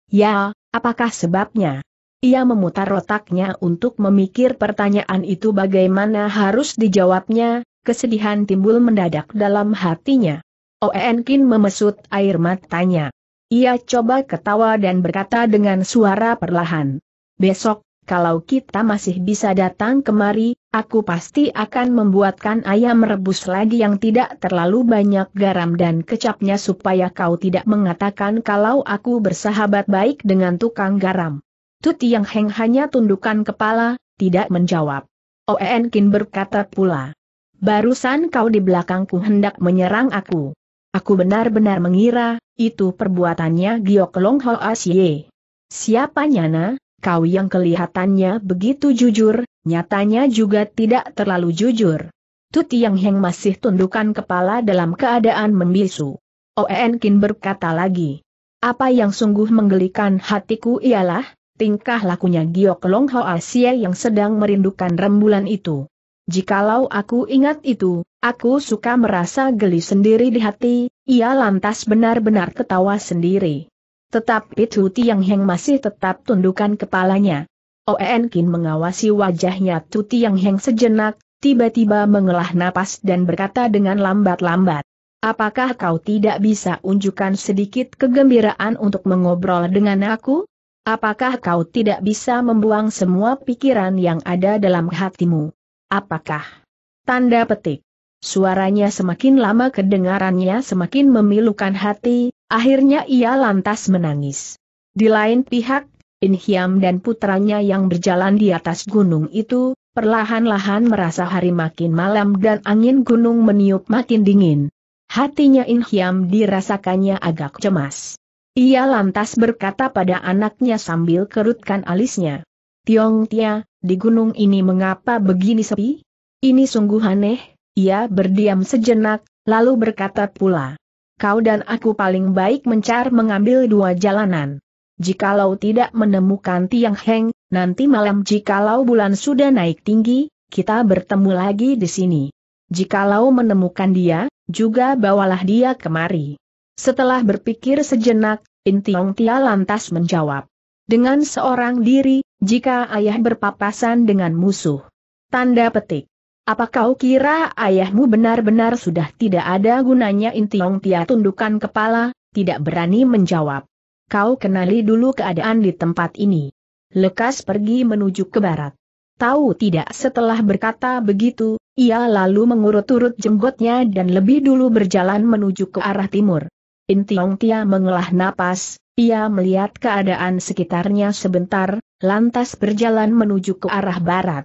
Ya, apakah sebabnya? Ia memutar otaknya untuk memikir pertanyaan itu bagaimana harus dijawabnya, kesedihan timbul mendadak dalam hatinya. Oenkin memesut air matanya. Ia coba ketawa dan berkata dengan suara perlahan. Besok, kalau kita masih bisa datang kemari, aku pasti akan membuatkan ayam rebus lagi yang tidak terlalu banyak garam dan kecapnya supaya kau tidak mengatakan kalau aku bersahabat baik dengan tukang garam. Tuti Yang Heng hanya tundukkan kepala, tidak menjawab. Oenkin berkata pula barusan kau di belakangku hendak menyerang aku. Aku benar-benar mengira, itu perbuatannya Giok Long Ho Asye. Siapa nyana, kau yang kelihatannya begitu jujur, nyatanya juga tidak terlalu jujur. Tut Yang Heng masih tundukkan kepala dalam keadaan membisu. Oen Kin berkata lagi. Apa yang sungguh menggelikan hatiku ialah, tingkah lakunya Giok Long Ho Asia yang sedang merindukan rembulan itu. Jikalau aku ingat itu, aku suka merasa geli sendiri di hati, ia lantas benar-benar ketawa sendiri. Tetapi Tu Tiang Heng masih tetap tundukan kepalanya. Oen oh Kin mengawasi wajahnya Tu Tiang Heng sejenak, tiba-tiba mengelah napas dan berkata dengan lambat-lambat. Apakah kau tidak bisa unjukkan sedikit kegembiraan untuk mengobrol dengan aku? Apakah kau tidak bisa membuang semua pikiran yang ada dalam hatimu? Apakah? Tanda petik. Suaranya semakin lama kedengarannya semakin memilukan hati, akhirnya ia lantas menangis. Di lain pihak, Inhiam dan putranya yang berjalan di atas gunung itu, perlahan-lahan merasa hari makin malam dan angin gunung meniup makin dingin. Hatinya Inhiam dirasakannya agak cemas. Ia lantas berkata pada anaknya sambil kerutkan alisnya. Tiong Tia, di gunung ini mengapa begini sepi? Ini sungguh aneh, ia berdiam sejenak, lalu berkata pula. Kau dan aku paling baik mencar mengambil dua jalanan. Jikalau tidak menemukan Tiang Heng, nanti malam jikalau bulan sudah naik tinggi, kita bertemu lagi di sini. Jikalau menemukan dia, juga bawalah dia kemari. Setelah berpikir sejenak, Intiong Tia lantas menjawab. Dengan seorang diri, jika ayah berpapasan dengan musuh. Tanda petik. Apa kau kira ayahmu benar-benar sudah tidak ada gunanya Intiong Tia tundukan kepala, tidak berani menjawab. Kau kenali dulu keadaan di tempat ini. Lekas pergi menuju ke barat. Tahu tidak setelah berkata begitu, ia lalu mengurut-urut jenggotnya dan lebih dulu berjalan menuju ke arah timur. Intiong Tia mengelah napas, ia melihat keadaan sekitarnya sebentar, lantas berjalan menuju ke arah barat.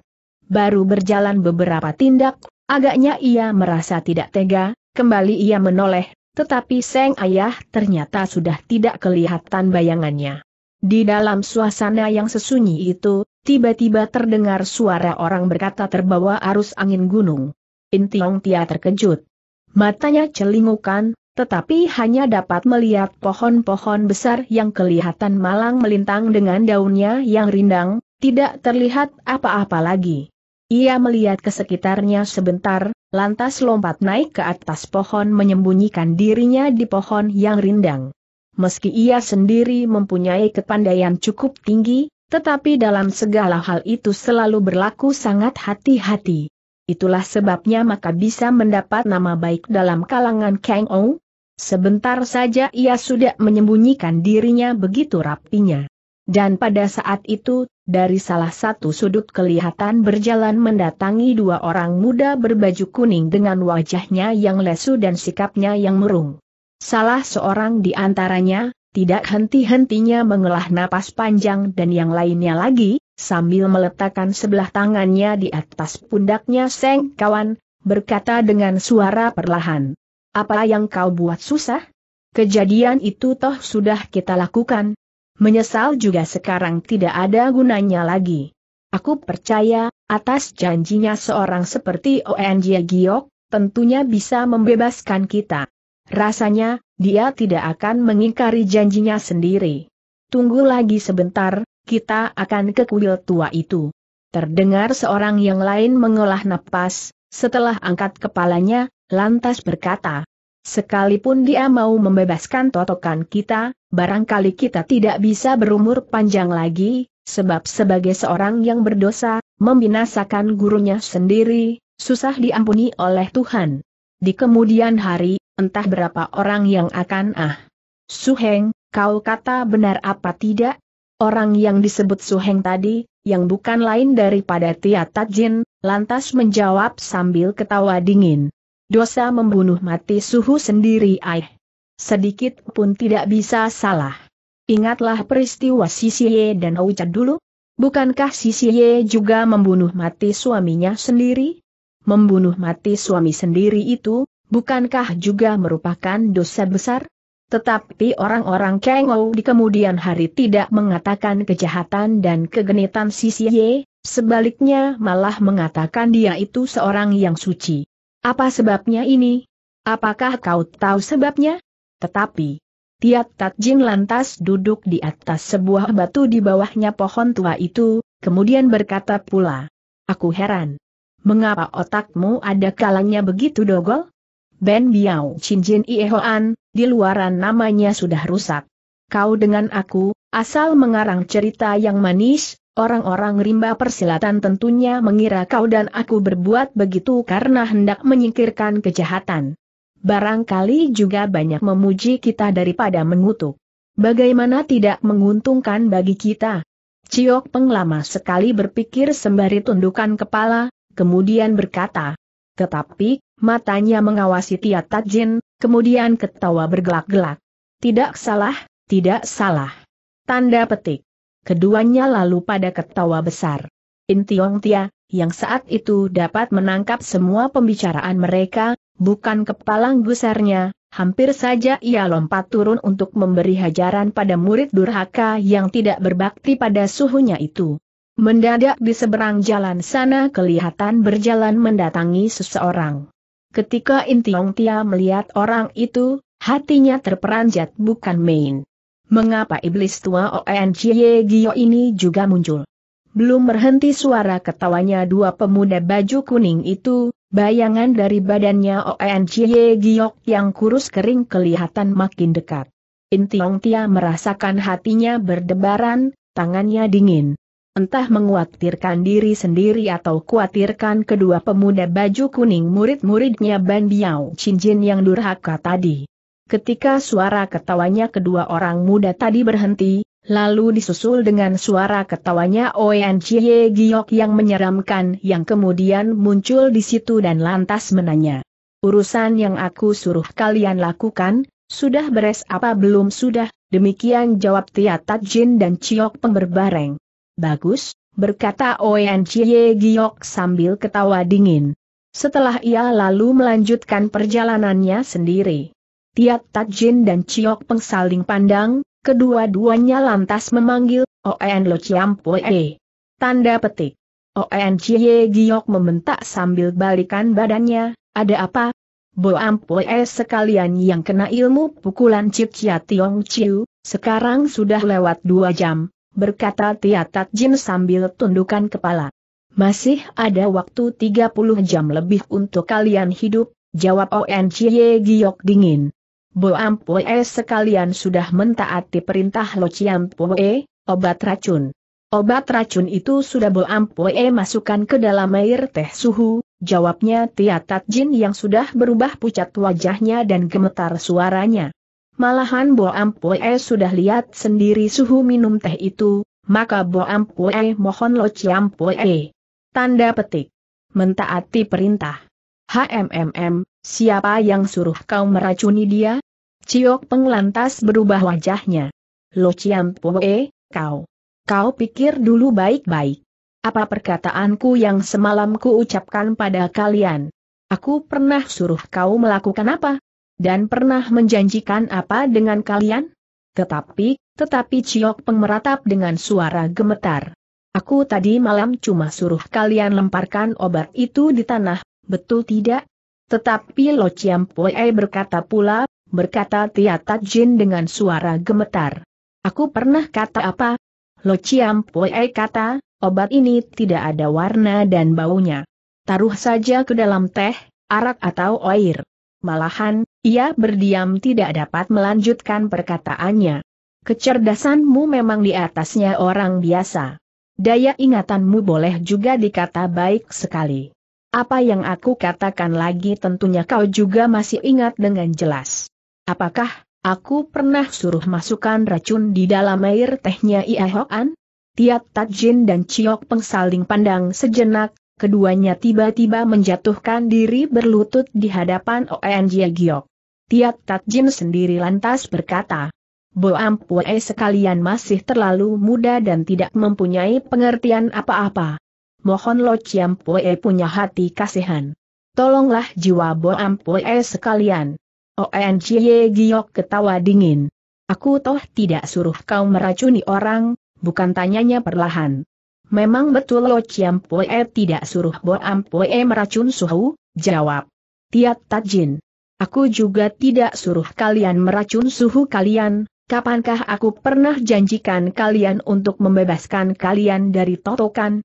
Baru berjalan beberapa tindak, agaknya ia merasa tidak tega, kembali ia menoleh, tetapi Seng Ayah ternyata sudah tidak kelihatan bayangannya. Di dalam suasana yang sesunyi itu, tiba-tiba terdengar suara orang berkata terbawa arus angin gunung. Intiong Tia terkejut. Matanya celingukan, tetapi hanya dapat melihat pohon-pohon besar yang kelihatan malang melintang dengan daunnya yang rindang, tidak terlihat apa-apa lagi. Ia melihat ke sekitarnya sebentar, lantas lompat naik ke atas pohon menyembunyikan dirinya di pohon yang rindang. Meski ia sendiri mempunyai kepandaian cukup tinggi, tetapi dalam segala hal itu selalu berlaku sangat hati-hati. Itulah sebabnya maka bisa mendapat nama baik dalam kalangan Kang Ong, Sebentar saja ia sudah menyembunyikan dirinya begitu rapinya. Dan pada saat itu, dari salah satu sudut kelihatan berjalan mendatangi dua orang muda berbaju kuning dengan wajahnya yang lesu dan sikapnya yang merung. Salah seorang di antaranya, tidak henti-hentinya mengelah napas panjang dan yang lainnya lagi, sambil meletakkan sebelah tangannya di atas pundaknya Seng Kawan, berkata dengan suara perlahan, apa yang kau buat susah? Kejadian itu toh sudah kita lakukan. Menyesal juga sekarang tidak ada gunanya lagi. Aku percaya, atas janjinya seorang seperti ONG Giok, tentunya bisa membebaskan kita. Rasanya, dia tidak akan mengingkari janjinya sendiri. Tunggu lagi sebentar, kita akan ke kuil tua itu. Terdengar seorang yang lain mengolah napas, setelah angkat kepalanya, lantas berkata, Sekalipun dia mau membebaskan totokan kita, barangkali kita tidak bisa berumur panjang lagi, sebab sebagai seorang yang berdosa, membinasakan gurunya sendiri, susah diampuni oleh Tuhan. Di kemudian hari, entah berapa orang yang akan ah. Suheng, kau kata benar apa tidak? Orang yang disebut Suheng tadi, yang bukan lain daripada Tia Tajin, lantas menjawab sambil ketawa dingin. Dosa membunuh mati suhu sendiri ai. Sedikit pun tidak bisa salah. Ingatlah peristiwa Sisiye dan Ouca dulu. Bukankah Sisiye juga membunuh mati suaminya sendiri? Membunuh mati suami sendiri itu, bukankah juga merupakan dosa besar? Tetapi orang-orang Kengou di kemudian hari tidak mengatakan kejahatan dan kegenitan Sisiye, sebaliknya malah mengatakan dia itu seorang yang suci. Apa sebabnya ini? Apakah kau tahu sebabnya? Tetapi, Tiat Tat Jin lantas duduk di atas sebuah batu di bawahnya pohon tua itu, kemudian berkata pula. Aku heran. Mengapa otakmu ada kalanya begitu dogol? Ben Biao Cinjin Iehoan, di luaran namanya sudah rusak. Kau dengan aku, asal mengarang cerita yang manis, Orang-orang rimba persilatan tentunya mengira kau dan aku berbuat begitu karena hendak menyingkirkan kejahatan. Barangkali juga banyak memuji kita daripada mengutuk. Bagaimana tidak menguntungkan bagi kita? Ciok penglama sekali berpikir sembari tundukan kepala, kemudian berkata. Tetapi, matanya mengawasi Tia Tajin, kemudian ketawa bergelak-gelak. Tidak salah, tidak salah. Tanda petik. Keduanya lalu pada ketawa besar. Intiong Tia, yang saat itu dapat menangkap semua pembicaraan mereka, bukan kepalang gusarnya, hampir saja ia lompat turun untuk memberi hajaran pada murid durhaka yang tidak berbakti pada suhunya itu. Mendadak di seberang jalan sana kelihatan berjalan mendatangi seseorang. Ketika Intiong Tia melihat orang itu, hatinya terperanjat bukan main. Mengapa iblis tua Oenjie Gio ini juga muncul? Belum berhenti suara ketawanya dua pemuda baju kuning itu, bayangan dari badannya Oenjie GIO yang kurus kering kelihatan makin dekat. Intiong Tia merasakan hatinya berdebaran, tangannya dingin. Entah menguatirkan diri sendiri atau kuatirkan kedua pemuda baju kuning murid-muridnya Ban Biao Chin Jin yang durhaka tadi. Ketika suara ketawanya kedua orang muda tadi berhenti, lalu disusul dengan suara ketawanya Oenchie Giok yang menyeramkan yang kemudian muncul di situ dan lantas menanya. Urusan yang aku suruh kalian lakukan, sudah beres apa belum sudah, demikian jawab Tia Jin dan Ciok pemberbareng. Bagus, berkata Oen Chie Giok sambil ketawa dingin. Setelah ia lalu melanjutkan perjalanannya sendiri. Tiat Tajin dan Ciok Peng saling pandang, kedua-duanya lantas memanggil, Oen Lo Chiam Poe. Tanda petik. Oen Cie Giok membentak sambil balikan badannya, ada apa? Bo Poe sekalian yang kena ilmu pukulan Cip Chia Tiong Chiu, sekarang sudah lewat dua jam, berkata Tiat Tajin sambil tundukkan kepala. Masih ada waktu 30 jam lebih untuk kalian hidup, jawab Oen Cie Giok dingin. Bo Ampoe sekalian sudah mentaati perintah Lo Chiam obat racun. Obat racun itu sudah Bo Ampoe masukkan ke dalam air teh suhu, jawabnya Tia Tat Jin yang sudah berubah pucat wajahnya dan gemetar suaranya. Malahan Bo Ampoe sudah lihat sendiri suhu minum teh itu, maka Bo Ampoe mohon Lo Chiam Tanda petik. Mentaati perintah. HMMM, siapa yang suruh kau meracuni dia? Ciok Peng lantas berubah wajahnya. Lo Ciam Poe, kau. Kau pikir dulu baik-baik. Apa perkataanku yang semalam ku ucapkan pada kalian? Aku pernah suruh kau melakukan apa? Dan pernah menjanjikan apa dengan kalian? Tetapi, tetapi Ciok Peng meratap dengan suara gemetar. Aku tadi malam cuma suruh kalian lemparkan obat itu di tanah, betul tidak? Tetapi Lo Chiam Poe berkata pula, berkata Tia Jin dengan suara gemetar. Aku pernah kata apa? Lo Chiam Poe kata, obat ini tidak ada warna dan baunya. Taruh saja ke dalam teh, arak atau air. Malahan, ia berdiam tidak dapat melanjutkan perkataannya. Kecerdasanmu memang di atasnya orang biasa. Daya ingatanmu boleh juga dikata baik sekali. Apa yang aku katakan lagi tentunya kau juga masih ingat dengan jelas. Apakah, aku pernah suruh masukkan racun di dalam air tehnya Ia Hoan? Tiat Tajin dan Ciok Peng saling pandang sejenak, keduanya tiba-tiba menjatuhkan diri berlutut di hadapan Oen Jia Giok. Tiat Tajin sendiri lantas berkata, Bo Ampue sekalian masih terlalu muda dan tidak mempunyai pengertian apa-apa mohon Lo Ciam Poe punya hati kasihan. Tolonglah jiwa Bo Ampue sekalian. ONCY Giok ketawa dingin. Aku toh tidak suruh kau meracuni orang, bukan tanyanya perlahan. Memang betul Lo Ciam Poe tidak suruh Bo Ampue meracun suhu, jawab. Tiat Tajin. Aku juga tidak suruh kalian meracun suhu kalian, kapankah aku pernah janjikan kalian untuk membebaskan kalian dari totokan,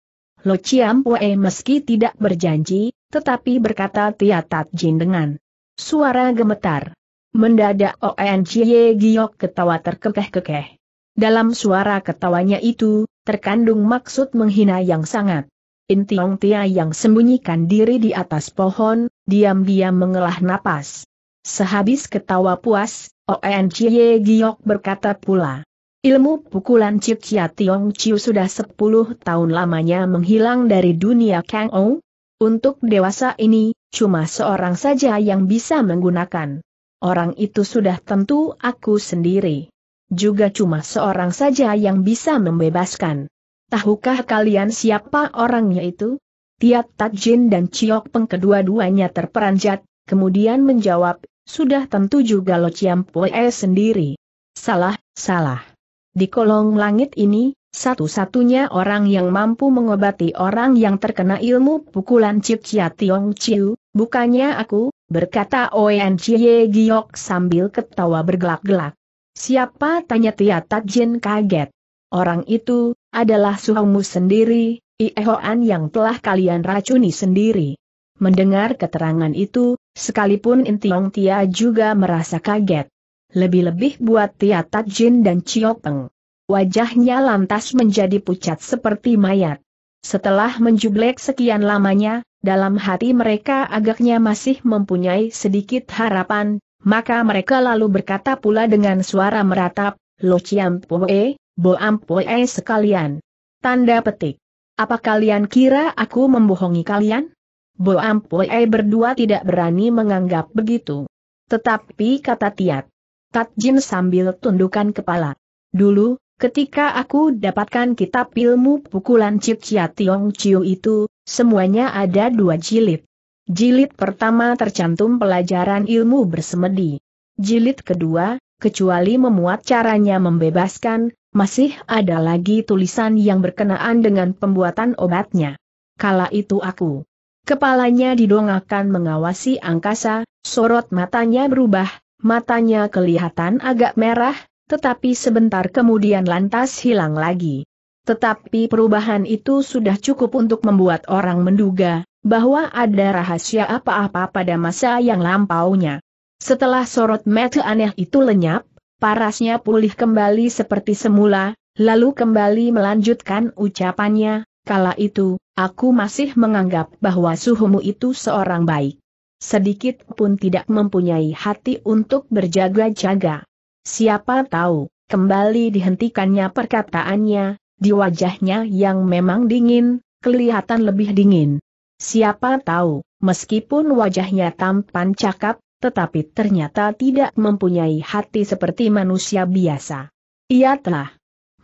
Lo Chiam Pue meski tidak berjanji, tetapi berkata Tat Jin dengan suara gemetar. Mendadak ON Chie Giok ketawa terkekeh-kekeh. Dalam suara ketawanya itu, terkandung maksud menghina yang sangat. Tiong Tia yang sembunyikan diri di atas pohon, diam-diam mengelah napas. Sehabis ketawa puas, ON Chie Giok berkata pula. Ilmu pukulan Chia Tiong Chiu sudah 10 tahun lamanya menghilang dari dunia Kang Ou. Untuk dewasa ini, cuma seorang saja yang bisa menggunakan. Orang itu sudah tentu aku sendiri. Juga cuma seorang saja yang bisa membebaskan. Tahukah kalian siapa orangnya itu? Tiat Tajin dan Ciok Peng kedua-duanya terperanjat, kemudian menjawab, sudah tentu juga Lo Chiam Pue sendiri. Salah, salah. Di kolong langit ini, satu-satunya orang yang mampu mengobati orang yang terkena ilmu pukulan Cip Tiong Chiu, bukannya aku, berkata Oen Chie Giok sambil ketawa bergelak-gelak. Siapa tanya Tia Tajin kaget. Orang itu, adalah suhumu sendiri, Iehoan yang telah kalian racuni sendiri. Mendengar keterangan itu, sekalipun Intiong Tia juga merasa kaget lebih-lebih buat Tia Tajin dan Cio Peng. Wajahnya lantas menjadi pucat seperti mayat. Setelah menjublek sekian lamanya, dalam hati mereka agaknya masih mempunyai sedikit harapan, maka mereka lalu berkata pula dengan suara meratap, Lo Chiam Pue, Bo Ampue sekalian. Tanda petik. Apa kalian kira aku membohongi kalian? Bo Ampue berdua tidak berani menganggap begitu. Tetapi kata Tiat, Tat Jin sambil tundukkan kepala. Dulu, ketika aku dapatkan kitab ilmu pukulan Cip Cipcia Tiong Chiu itu, semuanya ada dua jilid. Jilid pertama tercantum pelajaran ilmu bersemedi. Jilid kedua, kecuali memuat caranya membebaskan, masih ada lagi tulisan yang berkenaan dengan pembuatan obatnya. Kala itu aku. Kepalanya didongakan mengawasi angkasa, sorot matanya berubah, matanya kelihatan agak merah, tetapi sebentar kemudian lantas hilang lagi. Tetapi perubahan itu sudah cukup untuk membuat orang menduga bahwa ada rahasia apa-apa pada masa yang lampaunya. Setelah sorot mata aneh itu lenyap, parasnya pulih kembali seperti semula, lalu kembali melanjutkan ucapannya, kala itu, aku masih menganggap bahwa suhumu itu seorang baik sedikit pun tidak mempunyai hati untuk berjaga-jaga. Siapa tahu, kembali dihentikannya perkataannya, di wajahnya yang memang dingin, kelihatan lebih dingin. Siapa tahu, meskipun wajahnya tampan cakap, tetapi ternyata tidak mempunyai hati seperti manusia biasa. Ia telah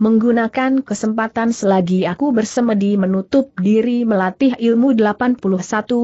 menggunakan kesempatan selagi aku bersemedi menutup diri melatih ilmu 81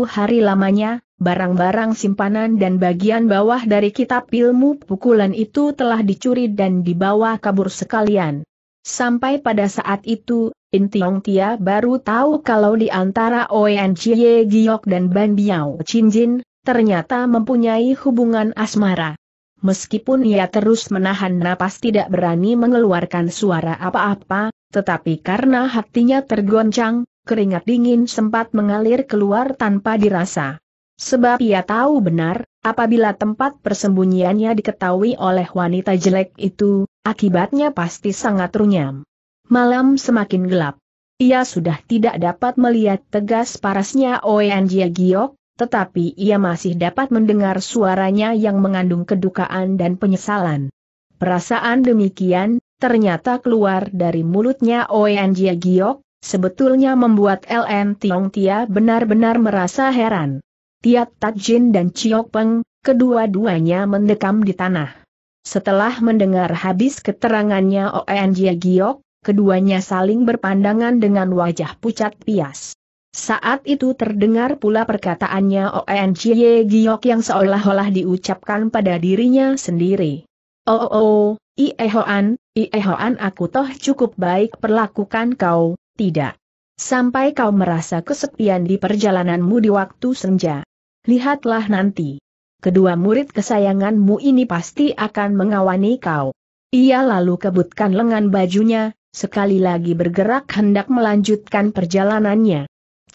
hari lamanya, Barang-barang simpanan dan bagian bawah dari kitab ilmu pukulan itu telah dicuri dan dibawa kabur sekalian. Sampai pada saat itu, Intiong Tia baru tahu kalau di antara Oen Chie Giok dan Ban Biao Chinjin, ternyata mempunyai hubungan asmara. Meskipun ia terus menahan napas tidak berani mengeluarkan suara apa-apa, tetapi karena hatinya tergoncang, keringat dingin sempat mengalir keluar tanpa dirasa. Sebab ia tahu benar, apabila tempat persembunyiannya diketahui oleh wanita jelek itu, akibatnya pasti sangat runyam. Malam semakin gelap. Ia sudah tidak dapat melihat tegas parasnya Oen Giok, tetapi ia masih dapat mendengar suaranya yang mengandung kedukaan dan penyesalan. Perasaan demikian, ternyata keluar dari mulutnya Oen Giok, sebetulnya membuat LN Tiong Tia benar-benar merasa heran. Tiat Tajin dan Chiok Peng, kedua-duanya mendekam di tanah. Setelah mendengar habis keterangannya Oen Jie Giok, keduanya saling berpandangan dengan wajah pucat pias. Saat itu terdengar pula perkataannya Jie Giok yang seolah-olah diucapkan pada dirinya sendiri. Oh oh oh, Iehoan, Iehoan aku toh cukup baik perlakukan kau, tidak. Sampai kau merasa kesepian di perjalananmu di waktu senja lihatlah nanti. Kedua murid kesayanganmu ini pasti akan mengawani kau. Ia lalu kebutkan lengan bajunya, sekali lagi bergerak hendak melanjutkan perjalanannya.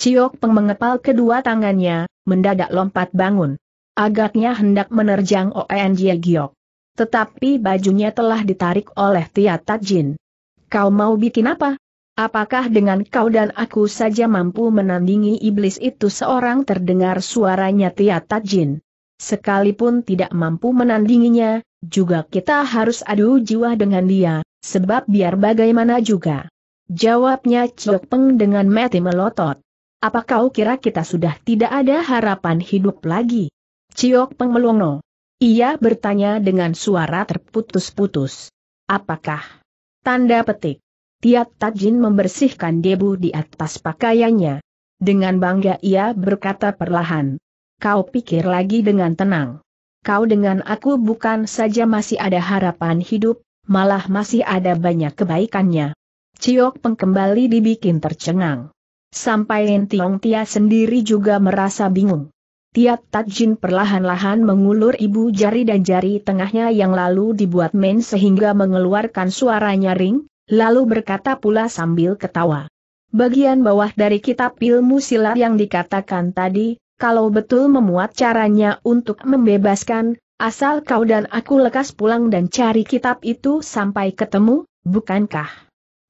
Ciok Peng mengepal kedua tangannya, mendadak lompat bangun. Agaknya hendak menerjang Oen Jie Giok. Tetapi bajunya telah ditarik oleh Tia Tajin. Kau mau bikin apa? Apakah dengan kau dan aku saja mampu menandingi iblis itu seorang terdengar suaranya Tiata Tajin. Sekalipun tidak mampu menandinginya, juga kita harus adu jiwa dengan dia, sebab biar bagaimana juga. Jawabnya Ciok Peng dengan mati melotot. Apa kau kira kita sudah tidak ada harapan hidup lagi? Ciok Peng melongo. Ia bertanya dengan suara terputus-putus. Apakah? Tanda petik. Tiap Tajin membersihkan debu di atas pakaiannya. Dengan bangga ia berkata perlahan. Kau pikir lagi dengan tenang. Kau dengan aku bukan saja masih ada harapan hidup, malah masih ada banyak kebaikannya. Ciok Peng dibikin tercengang. Sampai Tiong Tia sendiri juga merasa bingung. Tiap Tajin perlahan-lahan mengulur ibu jari dan jari tengahnya yang lalu dibuat main sehingga mengeluarkan suara nyaring, lalu berkata pula sambil ketawa. Bagian bawah dari kitab ilmu silat yang dikatakan tadi, kalau betul memuat caranya untuk membebaskan, asal kau dan aku lekas pulang dan cari kitab itu sampai ketemu, bukankah?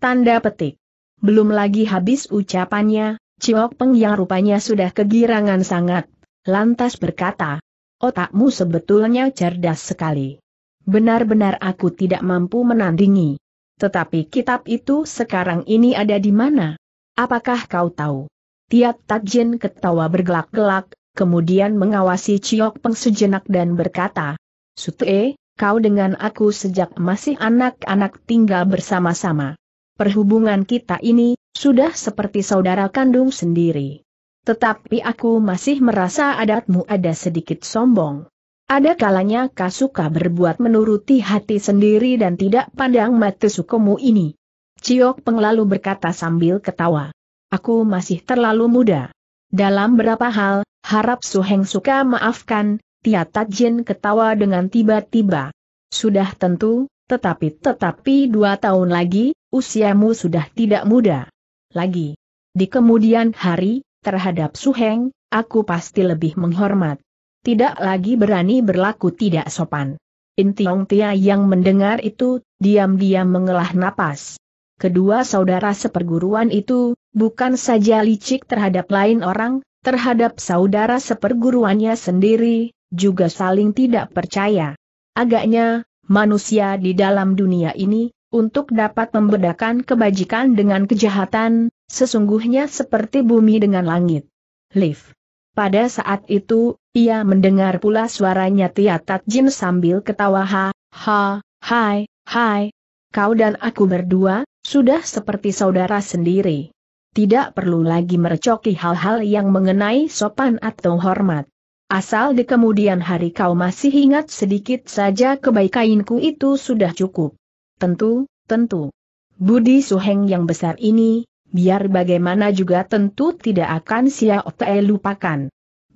Tanda petik. Belum lagi habis ucapannya, Ciok Peng yang rupanya sudah kegirangan sangat, lantas berkata, otakmu sebetulnya cerdas sekali. Benar-benar aku tidak mampu menandingi. Tetapi kitab itu sekarang ini ada di mana? Apakah kau tahu? Tiat Tajin ketawa bergelak-gelak, kemudian mengawasi Ciok Peng sejenak dan berkata, Sutue, kau dengan aku sejak masih anak-anak tinggal bersama-sama. Perhubungan kita ini, sudah seperti saudara kandung sendiri. Tetapi aku masih merasa adatmu ada sedikit sombong. Ada kalanya kau suka berbuat menuruti hati sendiri dan tidak pandang mata sukumu ini. Ciok penglalu berkata sambil ketawa. Aku masih terlalu muda. Dalam berapa hal, harap Suheng suka maafkan, Tia Tajin ketawa dengan tiba-tiba. Sudah tentu, tetapi-tetapi dua tahun lagi, usiamu sudah tidak muda. Lagi. Di kemudian hari, terhadap Suheng, aku pasti lebih menghormat tidak lagi berani berlaku tidak sopan. Intiong Tia yang mendengar itu, diam-diam mengelah napas. Kedua saudara seperguruan itu, bukan saja licik terhadap lain orang, terhadap saudara seperguruannya sendiri, juga saling tidak percaya. Agaknya, manusia di dalam dunia ini, untuk dapat membedakan kebajikan dengan kejahatan, sesungguhnya seperti bumi dengan langit. Liv. Pada saat itu, ia mendengar pula suaranya Tiatat Jin sambil ketawa ha, ha, hai, hai. Kau dan aku berdua, sudah seperti saudara sendiri. Tidak perlu lagi merecoki hal-hal yang mengenai sopan atau hormat. Asal di kemudian hari kau masih ingat sedikit saja kebaikainku itu sudah cukup. Tentu, tentu. Budi Suheng yang besar ini, biar bagaimana juga tentu tidak akan sia sia lupakan.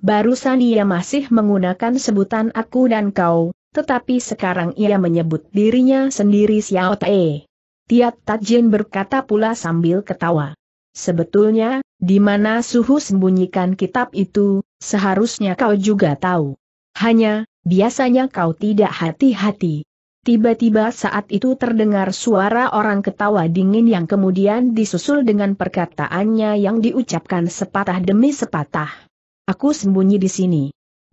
Barusan ia masih menggunakan sebutan aku dan kau, tetapi sekarang ia menyebut dirinya sendiri Xiao Tae. Tiat Tajin berkata pula sambil ketawa. Sebetulnya, di mana suhu sembunyikan kitab itu, seharusnya kau juga tahu. Hanya, biasanya kau tidak hati-hati. Tiba-tiba saat itu terdengar suara orang ketawa dingin yang kemudian disusul dengan perkataannya yang diucapkan sepatah demi sepatah. Aku sembunyi di sini.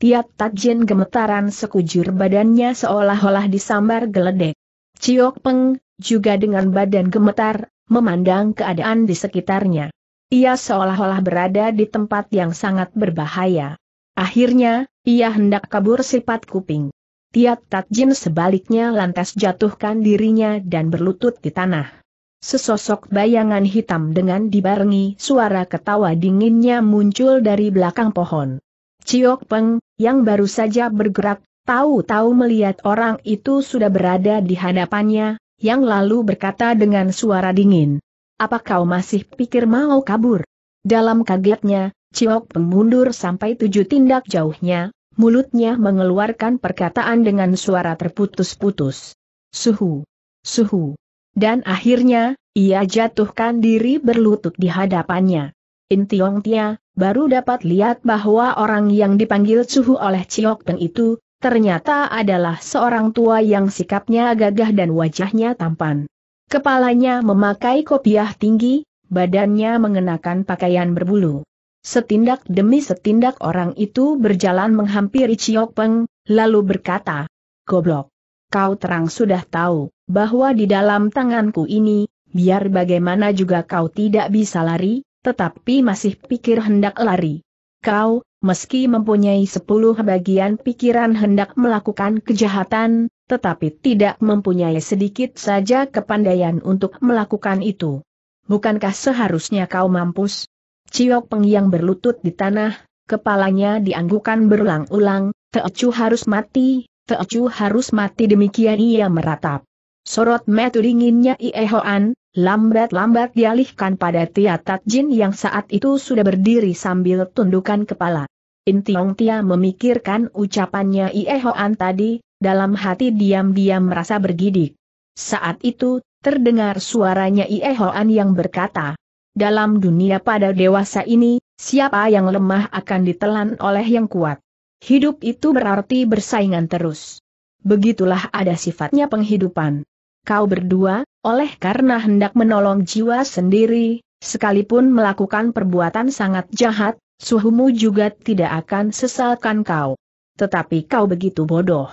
Tiap Tajin gemetaran sekujur badannya seolah-olah disambar geledek. Ciok Peng, juga dengan badan gemetar, memandang keadaan di sekitarnya. Ia seolah-olah berada di tempat yang sangat berbahaya. Akhirnya, ia hendak kabur sifat kuping. Tiat Tajin sebaliknya lantas jatuhkan dirinya dan berlutut di tanah. Sesosok bayangan hitam dengan dibarengi suara ketawa dinginnya muncul dari belakang pohon. Ciok Peng, yang baru saja bergerak, tahu-tahu melihat orang itu sudah berada di hadapannya, yang lalu berkata dengan suara dingin. Apa kau masih pikir mau kabur? Dalam kagetnya, Ciok Peng mundur sampai tujuh tindak jauhnya, mulutnya mengeluarkan perkataan dengan suara terputus-putus. Suhu. Suhu. Dan akhirnya, ia jatuhkan diri berlutut di hadapannya. In Tiong Tia, baru dapat lihat bahwa orang yang dipanggil Suhu oleh Ciok Teng itu, ternyata adalah seorang tua yang sikapnya gagah dan wajahnya tampan. Kepalanya memakai kopiah tinggi, badannya mengenakan pakaian berbulu. Setindak demi setindak orang itu berjalan menghampiri Ciok Peng, lalu berkata, Goblok, kau terang sudah tahu bahwa di dalam tanganku ini, biar bagaimana juga kau tidak bisa lari, tetapi masih pikir hendak lari. Kau, meski mempunyai sepuluh bagian pikiran hendak melakukan kejahatan, tetapi tidak mempunyai sedikit saja kepandaian untuk melakukan itu. Bukankah seharusnya kau mampus? Ciok yang berlutut di tanah, kepalanya dianggukan berulang-ulang, Teocu harus mati, Teocu harus mati demikian ia meratap. Sorot metu dinginnya Ie Hoan, lambat-lambat dialihkan pada Tia Tat Jin yang saat itu sudah berdiri sambil tundukan kepala. Intiong Tia memikirkan ucapannya Ie Hoan tadi, dalam hati diam-diam merasa bergidik. Saat itu, terdengar suaranya Ie Hoan yang berkata, dalam dunia pada dewasa ini, siapa yang lemah akan ditelan oleh yang kuat. Hidup itu berarti bersaingan terus. Begitulah ada sifatnya penghidupan kau berdua, oleh karena hendak menolong jiwa sendiri, sekalipun melakukan perbuatan sangat jahat, suhumu juga tidak akan sesalkan kau. Tetapi kau begitu bodoh.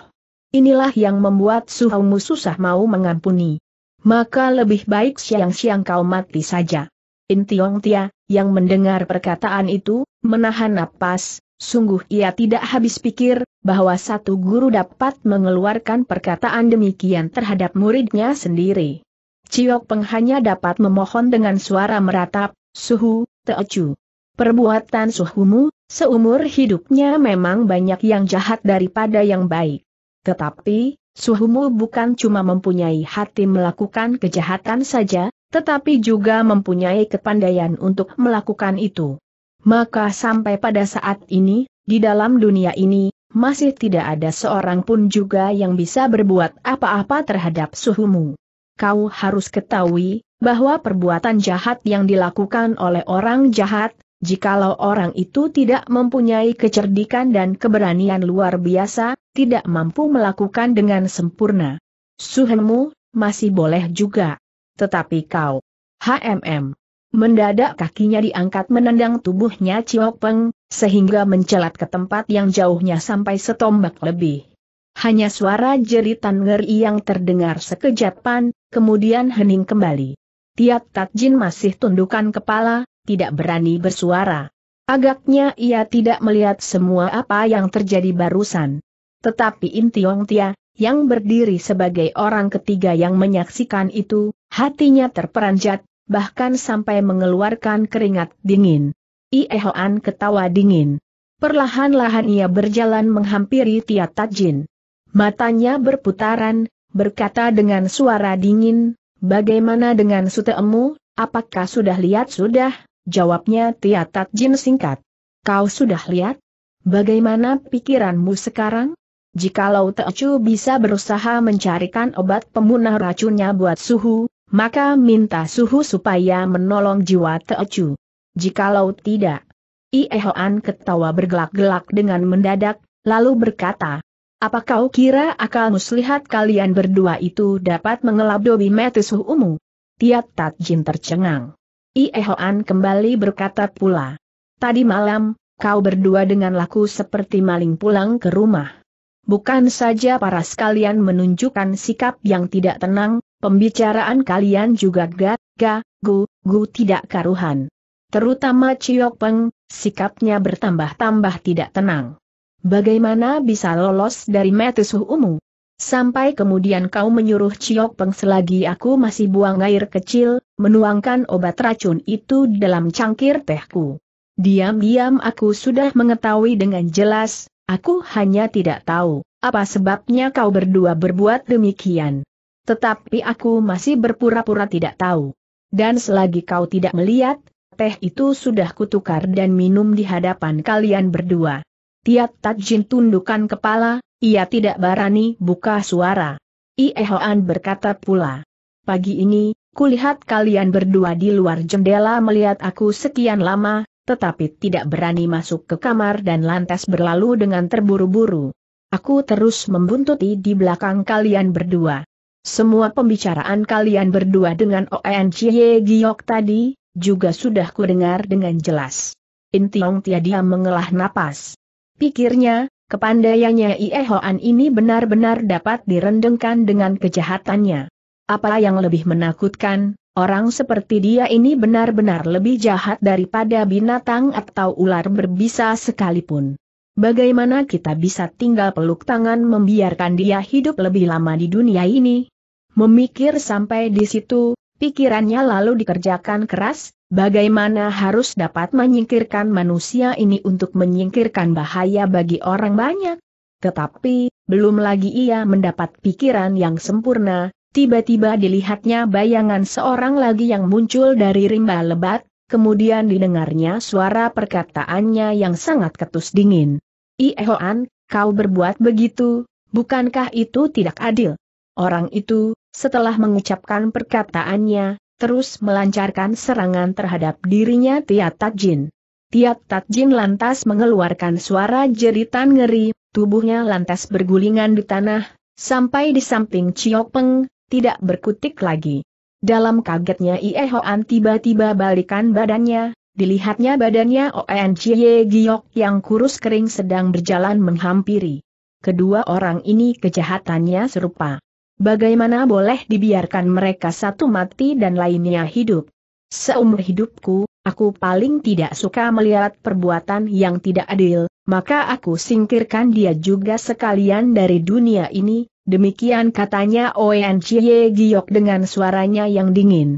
Inilah yang membuat suhumu susah mau mengampuni. Maka lebih baik siang-siang kau mati saja. Intiong Tia, yang mendengar perkataan itu, menahan napas, Sungguh ia tidak habis pikir, bahwa satu guru dapat mengeluarkan perkataan demikian terhadap muridnya sendiri. Ciok Peng hanya dapat memohon dengan suara meratap, Suhu, Teocu. Perbuatan Suhumu, seumur hidupnya memang banyak yang jahat daripada yang baik. Tetapi, Suhumu bukan cuma mempunyai hati melakukan kejahatan saja, tetapi juga mempunyai kepandaian untuk melakukan itu. Maka sampai pada saat ini, di dalam dunia ini, masih tidak ada seorang pun juga yang bisa berbuat apa-apa terhadap suhumu. Kau harus ketahui, bahwa perbuatan jahat yang dilakukan oleh orang jahat, jikalau orang itu tidak mempunyai kecerdikan dan keberanian luar biasa, tidak mampu melakukan dengan sempurna. Suhumu masih boleh juga. Tetapi kau, HMM, Mendadak kakinya diangkat menendang tubuhnya Ciok Peng, sehingga mencelat ke tempat yang jauhnya sampai setombak lebih. Hanya suara jeritan ngeri yang terdengar sekejap pan, kemudian hening kembali. Tiap Takjin masih tundukan kepala, tidak berani bersuara. Agaknya ia tidak melihat semua apa yang terjadi barusan. Tetapi Intiong Tia, yang berdiri sebagai orang ketiga yang menyaksikan itu, hatinya terperanjat, bahkan sampai mengeluarkan keringat dingin. Iehoan ketawa dingin. Perlahan-lahan ia berjalan menghampiri Tia Tajin. Matanya berputaran, berkata dengan suara dingin, bagaimana dengan suteemu, apakah sudah lihat sudah? Jawabnya Tia Tajin singkat. Kau sudah lihat? Bagaimana pikiranmu sekarang? Jikalau Teocu bisa berusaha mencarikan obat pemunah racunnya buat suhu, maka minta suhu supaya menolong jiwa Teocu. Jikalau tidak, Iehoan ketawa bergelak-gelak dengan mendadak, lalu berkata, apa kau kira akal muslihat kalian berdua itu dapat mengelabuhi dobi metusuh umu? Tiap Jin tercengang. Iehoan kembali berkata pula. Tadi malam, kau berdua dengan laku seperti maling pulang ke rumah. Bukan saja para sekalian menunjukkan sikap yang tidak tenang, Pembicaraan kalian juga gat, ga, gu, gu tidak karuhan. Terutama Ciok Peng, sikapnya bertambah-tambah tidak tenang. Bagaimana bisa lolos dari metesuh umum? Sampai kemudian kau menyuruh Ciok Peng selagi aku masih buang air kecil, menuangkan obat racun itu dalam cangkir tehku. Diam-diam aku sudah mengetahui dengan jelas, aku hanya tidak tahu, apa sebabnya kau berdua berbuat demikian tetapi aku masih berpura-pura tidak tahu. Dan selagi kau tidak melihat, teh itu sudah kutukar dan minum di hadapan kalian berdua. Tiat Tajin tundukkan kepala, ia tidak berani buka suara. Iehoan berkata pula. Pagi ini, kulihat kalian berdua di luar jendela melihat aku sekian lama, tetapi tidak berani masuk ke kamar dan lantas berlalu dengan terburu-buru. Aku terus membuntuti di belakang kalian berdua. Semua pembicaraan kalian berdua dengan ONCY Giok tadi, juga sudah kudengar dengan jelas. Intiong tiada mengelah napas. Pikirnya, kepandaiannya Iehoan ini benar-benar dapat direndengkan dengan kejahatannya. Apa yang lebih menakutkan, orang seperti dia ini benar-benar lebih jahat daripada binatang atau ular berbisa sekalipun. Bagaimana kita bisa tinggal peluk tangan membiarkan dia hidup lebih lama di dunia ini? Memikir sampai di situ, pikirannya lalu dikerjakan keras, bagaimana harus dapat menyingkirkan manusia ini untuk menyingkirkan bahaya bagi orang banyak. Tetapi, belum lagi ia mendapat pikiran yang sempurna, tiba-tiba dilihatnya bayangan seorang lagi yang muncul dari rimba lebat, kemudian didengarnya suara perkataannya yang sangat ketus dingin. Iehoan, kau berbuat begitu, bukankah itu tidak adil? Orang itu, setelah mengucapkan perkataannya, terus melancarkan serangan terhadap dirinya Tiat Tajin. Tiat Tajin lantas mengeluarkan suara jeritan ngeri, tubuhnya lantas bergulingan di tanah, sampai di samping Chiok Peng, tidak berkutik lagi. Dalam kagetnya Iehoan tiba-tiba balikan badannya, Dilihatnya badannya Chie Giok yang kurus kering sedang berjalan menghampiri. Kedua orang ini kejahatannya serupa. Bagaimana boleh dibiarkan mereka satu mati dan lainnya hidup? Seumur hidupku, aku paling tidak suka melihat perbuatan yang tidak adil, maka aku singkirkan dia juga sekalian dari dunia ini, demikian katanya Oen Chie Giok dengan suaranya yang dingin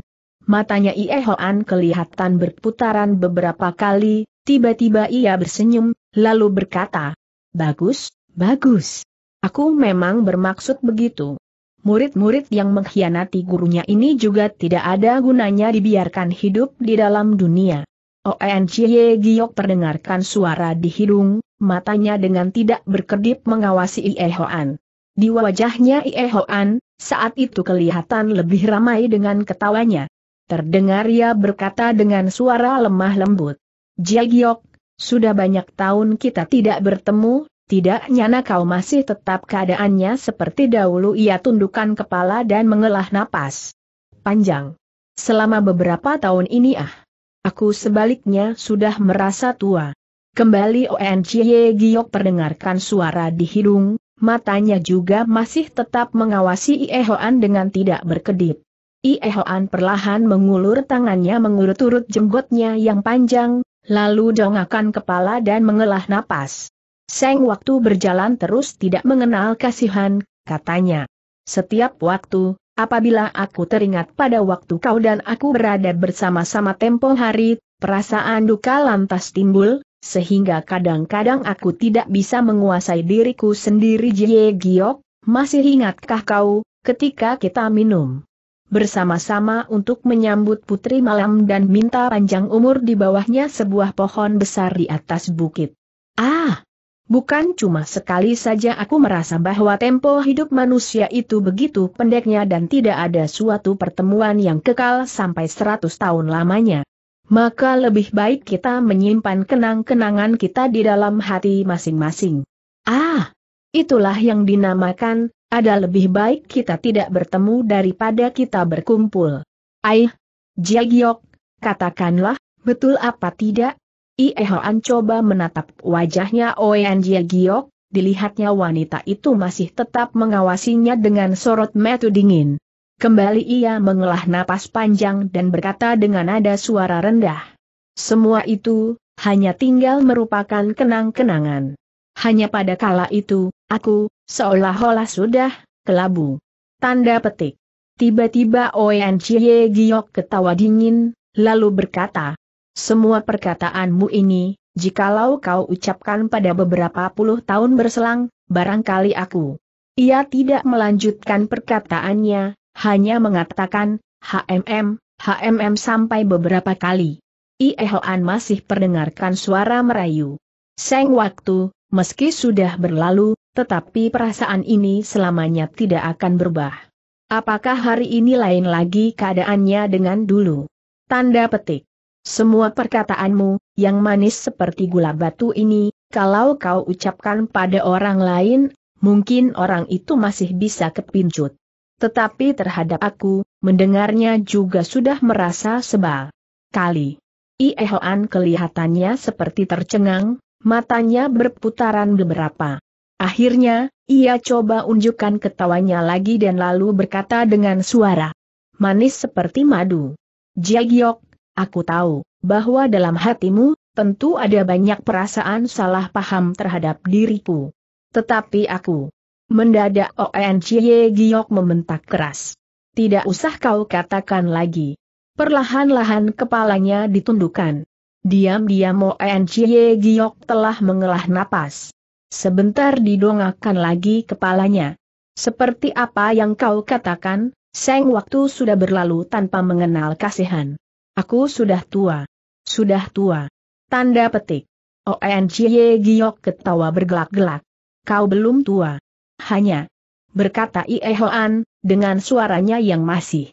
matanya Ie Hoan kelihatan berputaran beberapa kali, tiba-tiba ia bersenyum, lalu berkata, Bagus, bagus. Aku memang bermaksud begitu. Murid-murid yang mengkhianati gurunya ini juga tidak ada gunanya dibiarkan hidup di dalam dunia. Oncie Giok perdengarkan suara di hidung, matanya dengan tidak berkedip mengawasi Ie Hoan. Di wajahnya Ie Hoan, saat itu kelihatan lebih ramai dengan ketawanya. Terdengar ia berkata dengan suara lemah lembut. Jagiok, sudah banyak tahun kita tidak bertemu, tidak nyana kau masih tetap keadaannya seperti dahulu ia tundukkan kepala dan mengelah napas. Panjang. Selama beberapa tahun ini ah. Aku sebaliknya sudah merasa tua. Kembali ONCY Giok perdengarkan suara di hidung, matanya juga masih tetap mengawasi Iehoan dengan tidak berkedip. Iehoan perlahan mengulur tangannya mengurut-urut jenggotnya yang panjang, lalu dongakan kepala dan mengelah napas. Seng waktu berjalan terus tidak mengenal kasihan, katanya. Setiap waktu, apabila aku teringat pada waktu kau dan aku berada bersama-sama tempo hari, perasaan duka lantas timbul, sehingga kadang-kadang aku tidak bisa menguasai diriku sendiri Jie Giok, masih ingatkah kau, ketika kita minum bersama-sama untuk menyambut putri malam dan minta panjang umur di bawahnya sebuah pohon besar di atas bukit. Ah! Bukan cuma sekali saja aku merasa bahwa tempo hidup manusia itu begitu pendeknya dan tidak ada suatu pertemuan yang kekal sampai 100 tahun lamanya. Maka lebih baik kita menyimpan kenang-kenangan kita di dalam hati masing-masing. Ah! Itulah yang dinamakan ada lebih baik kita tidak bertemu daripada kita berkumpul. Aih, Jiagyok, katakanlah, betul apa tidak? Iehoan coba menatap wajahnya Oen Jiagyok, dilihatnya wanita itu masih tetap mengawasinya dengan sorot mata dingin. Kembali ia mengelah napas panjang dan berkata dengan nada suara rendah. Semua itu, hanya tinggal merupakan kenang-kenangan. Hanya pada kala itu, aku, seolah-olah sudah, kelabu. Tanda petik. Tiba-tiba Oen Chie Giok ketawa dingin, lalu berkata, Semua perkataanmu ini, jikalau kau ucapkan pada beberapa puluh tahun berselang, barangkali aku. Ia tidak melanjutkan perkataannya, hanya mengatakan, HMM, HMM sampai beberapa kali. Iehoan masih perdengarkan suara merayu. Seng waktu, Meski sudah berlalu, tetapi perasaan ini selamanya tidak akan berubah. Apakah hari ini lain lagi keadaannya dengan dulu? Tanda petik. Semua perkataanmu, yang manis seperti gula batu ini, kalau kau ucapkan pada orang lain, mungkin orang itu masih bisa kepincut. Tetapi terhadap aku, mendengarnya juga sudah merasa sebal. Kali. Iehoan kelihatannya seperti tercengang, matanya berputaran beberapa. Akhirnya, ia coba unjukkan ketawanya lagi dan lalu berkata dengan suara manis seperti madu. Jagiok, aku tahu bahwa dalam hatimu tentu ada banyak perasaan salah paham terhadap diriku. Tetapi aku mendadak ONCY Giok membentak keras. Tidak usah kau katakan lagi. Perlahan-lahan kepalanya ditundukkan. Diam-diam Mo En Chie Giok telah mengelah napas. Sebentar didongakkan lagi kepalanya. Seperti apa yang kau katakan, Seng waktu sudah berlalu tanpa mengenal kasihan. Aku sudah tua. Sudah tua. Tanda petik. En Chie Giok ketawa bergelak-gelak. Kau belum tua. Hanya. Berkata Iehoan, dengan suaranya yang masih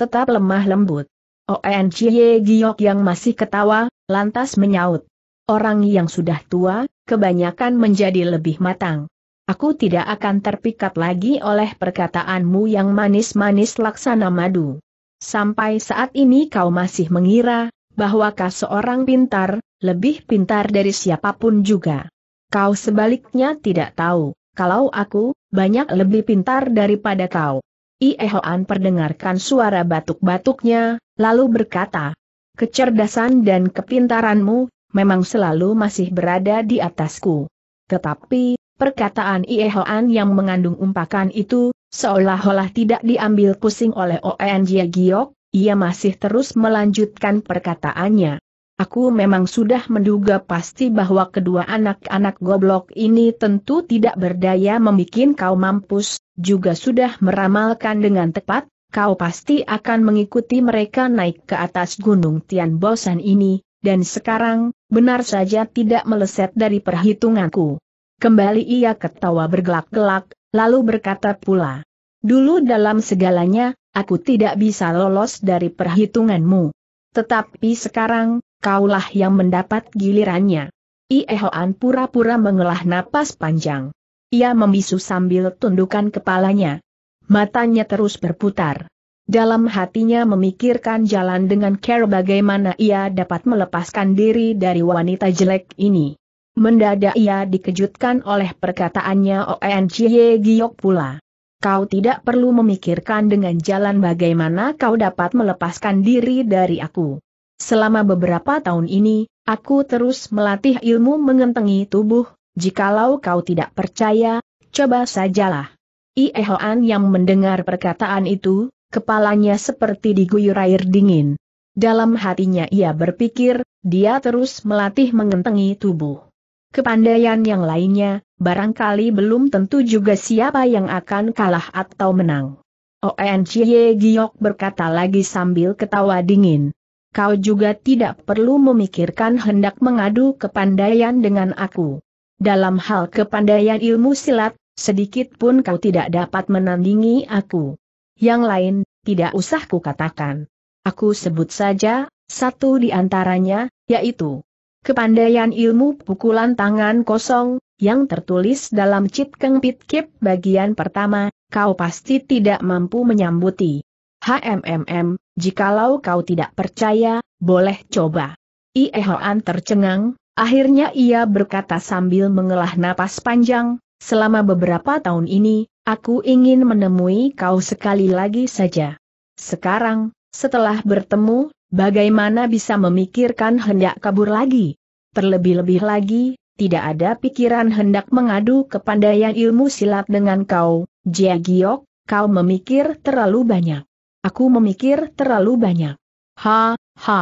tetap lemah lembut. ONGY Giok yang masih ketawa, lantas menyaut. Orang yang sudah tua, kebanyakan menjadi lebih matang. Aku tidak akan terpikat lagi oleh perkataanmu yang manis-manis laksana madu. Sampai saat ini kau masih mengira, bahwa kau seorang pintar, lebih pintar dari siapapun juga. Kau sebaliknya tidak tahu, kalau aku, banyak lebih pintar daripada kau. Iehoan perdengarkan suara batuk-batuknya, Lalu berkata, kecerdasan dan kepintaranmu, memang selalu masih berada di atasku. Tetapi, perkataan Iehoan yang mengandung umpakan itu, seolah-olah tidak diambil pusing oleh Oen Giok, ia masih terus melanjutkan perkataannya. Aku memang sudah menduga pasti bahwa kedua anak-anak goblok ini tentu tidak berdaya membuat kau mampus, juga sudah meramalkan dengan tepat, kau pasti akan mengikuti mereka naik ke atas gunung Tian Bosan ini, dan sekarang, benar saja tidak meleset dari perhitunganku. Kembali ia ketawa bergelak-gelak, lalu berkata pula. Dulu dalam segalanya, aku tidak bisa lolos dari perhitunganmu. Tetapi sekarang, kaulah yang mendapat gilirannya. Iehoan pura-pura mengelah napas panjang. Ia membisu sambil tundukkan kepalanya. Matanya terus berputar. Dalam hatinya memikirkan jalan dengan care bagaimana ia dapat melepaskan diri dari wanita jelek ini. Mendadak ia dikejutkan oleh perkataannya ONCY Giok pula. Kau tidak perlu memikirkan dengan jalan bagaimana kau dapat melepaskan diri dari aku. Selama beberapa tahun ini, aku terus melatih ilmu mengentengi tubuh, jikalau kau tidak percaya, coba sajalah. Iehoan yang mendengar perkataan itu, kepalanya seperti diguyur air dingin. Dalam hatinya ia berpikir, dia terus melatih mengentengi tubuh. Kepandaian yang lainnya, barangkali belum tentu juga siapa yang akan kalah atau menang. ONCY Giok berkata lagi sambil ketawa dingin. Kau juga tidak perlu memikirkan hendak mengadu kepandaian dengan aku. Dalam hal kepandaian ilmu silat, Sedikit pun kau tidak dapat menandingi aku. Yang lain, tidak usah kukatakan. Aku sebut saja, satu di antaranya, yaitu kepandaian ilmu pukulan tangan kosong, yang tertulis dalam Cit Keng Pit Kip bagian pertama, kau pasti tidak mampu menyambuti. HMMM, jikalau kau tidak percaya, boleh coba. Iehoan tercengang, akhirnya ia berkata sambil mengelah napas panjang, Selama beberapa tahun ini, aku ingin menemui kau sekali lagi saja. Sekarang, setelah bertemu, bagaimana bisa memikirkan hendak kabur lagi? Terlebih-lebih lagi, tidak ada pikiran hendak mengadu yang ilmu silat dengan kau, Jia Giok, kau memikir terlalu banyak. Aku memikir terlalu banyak. Ha, ha.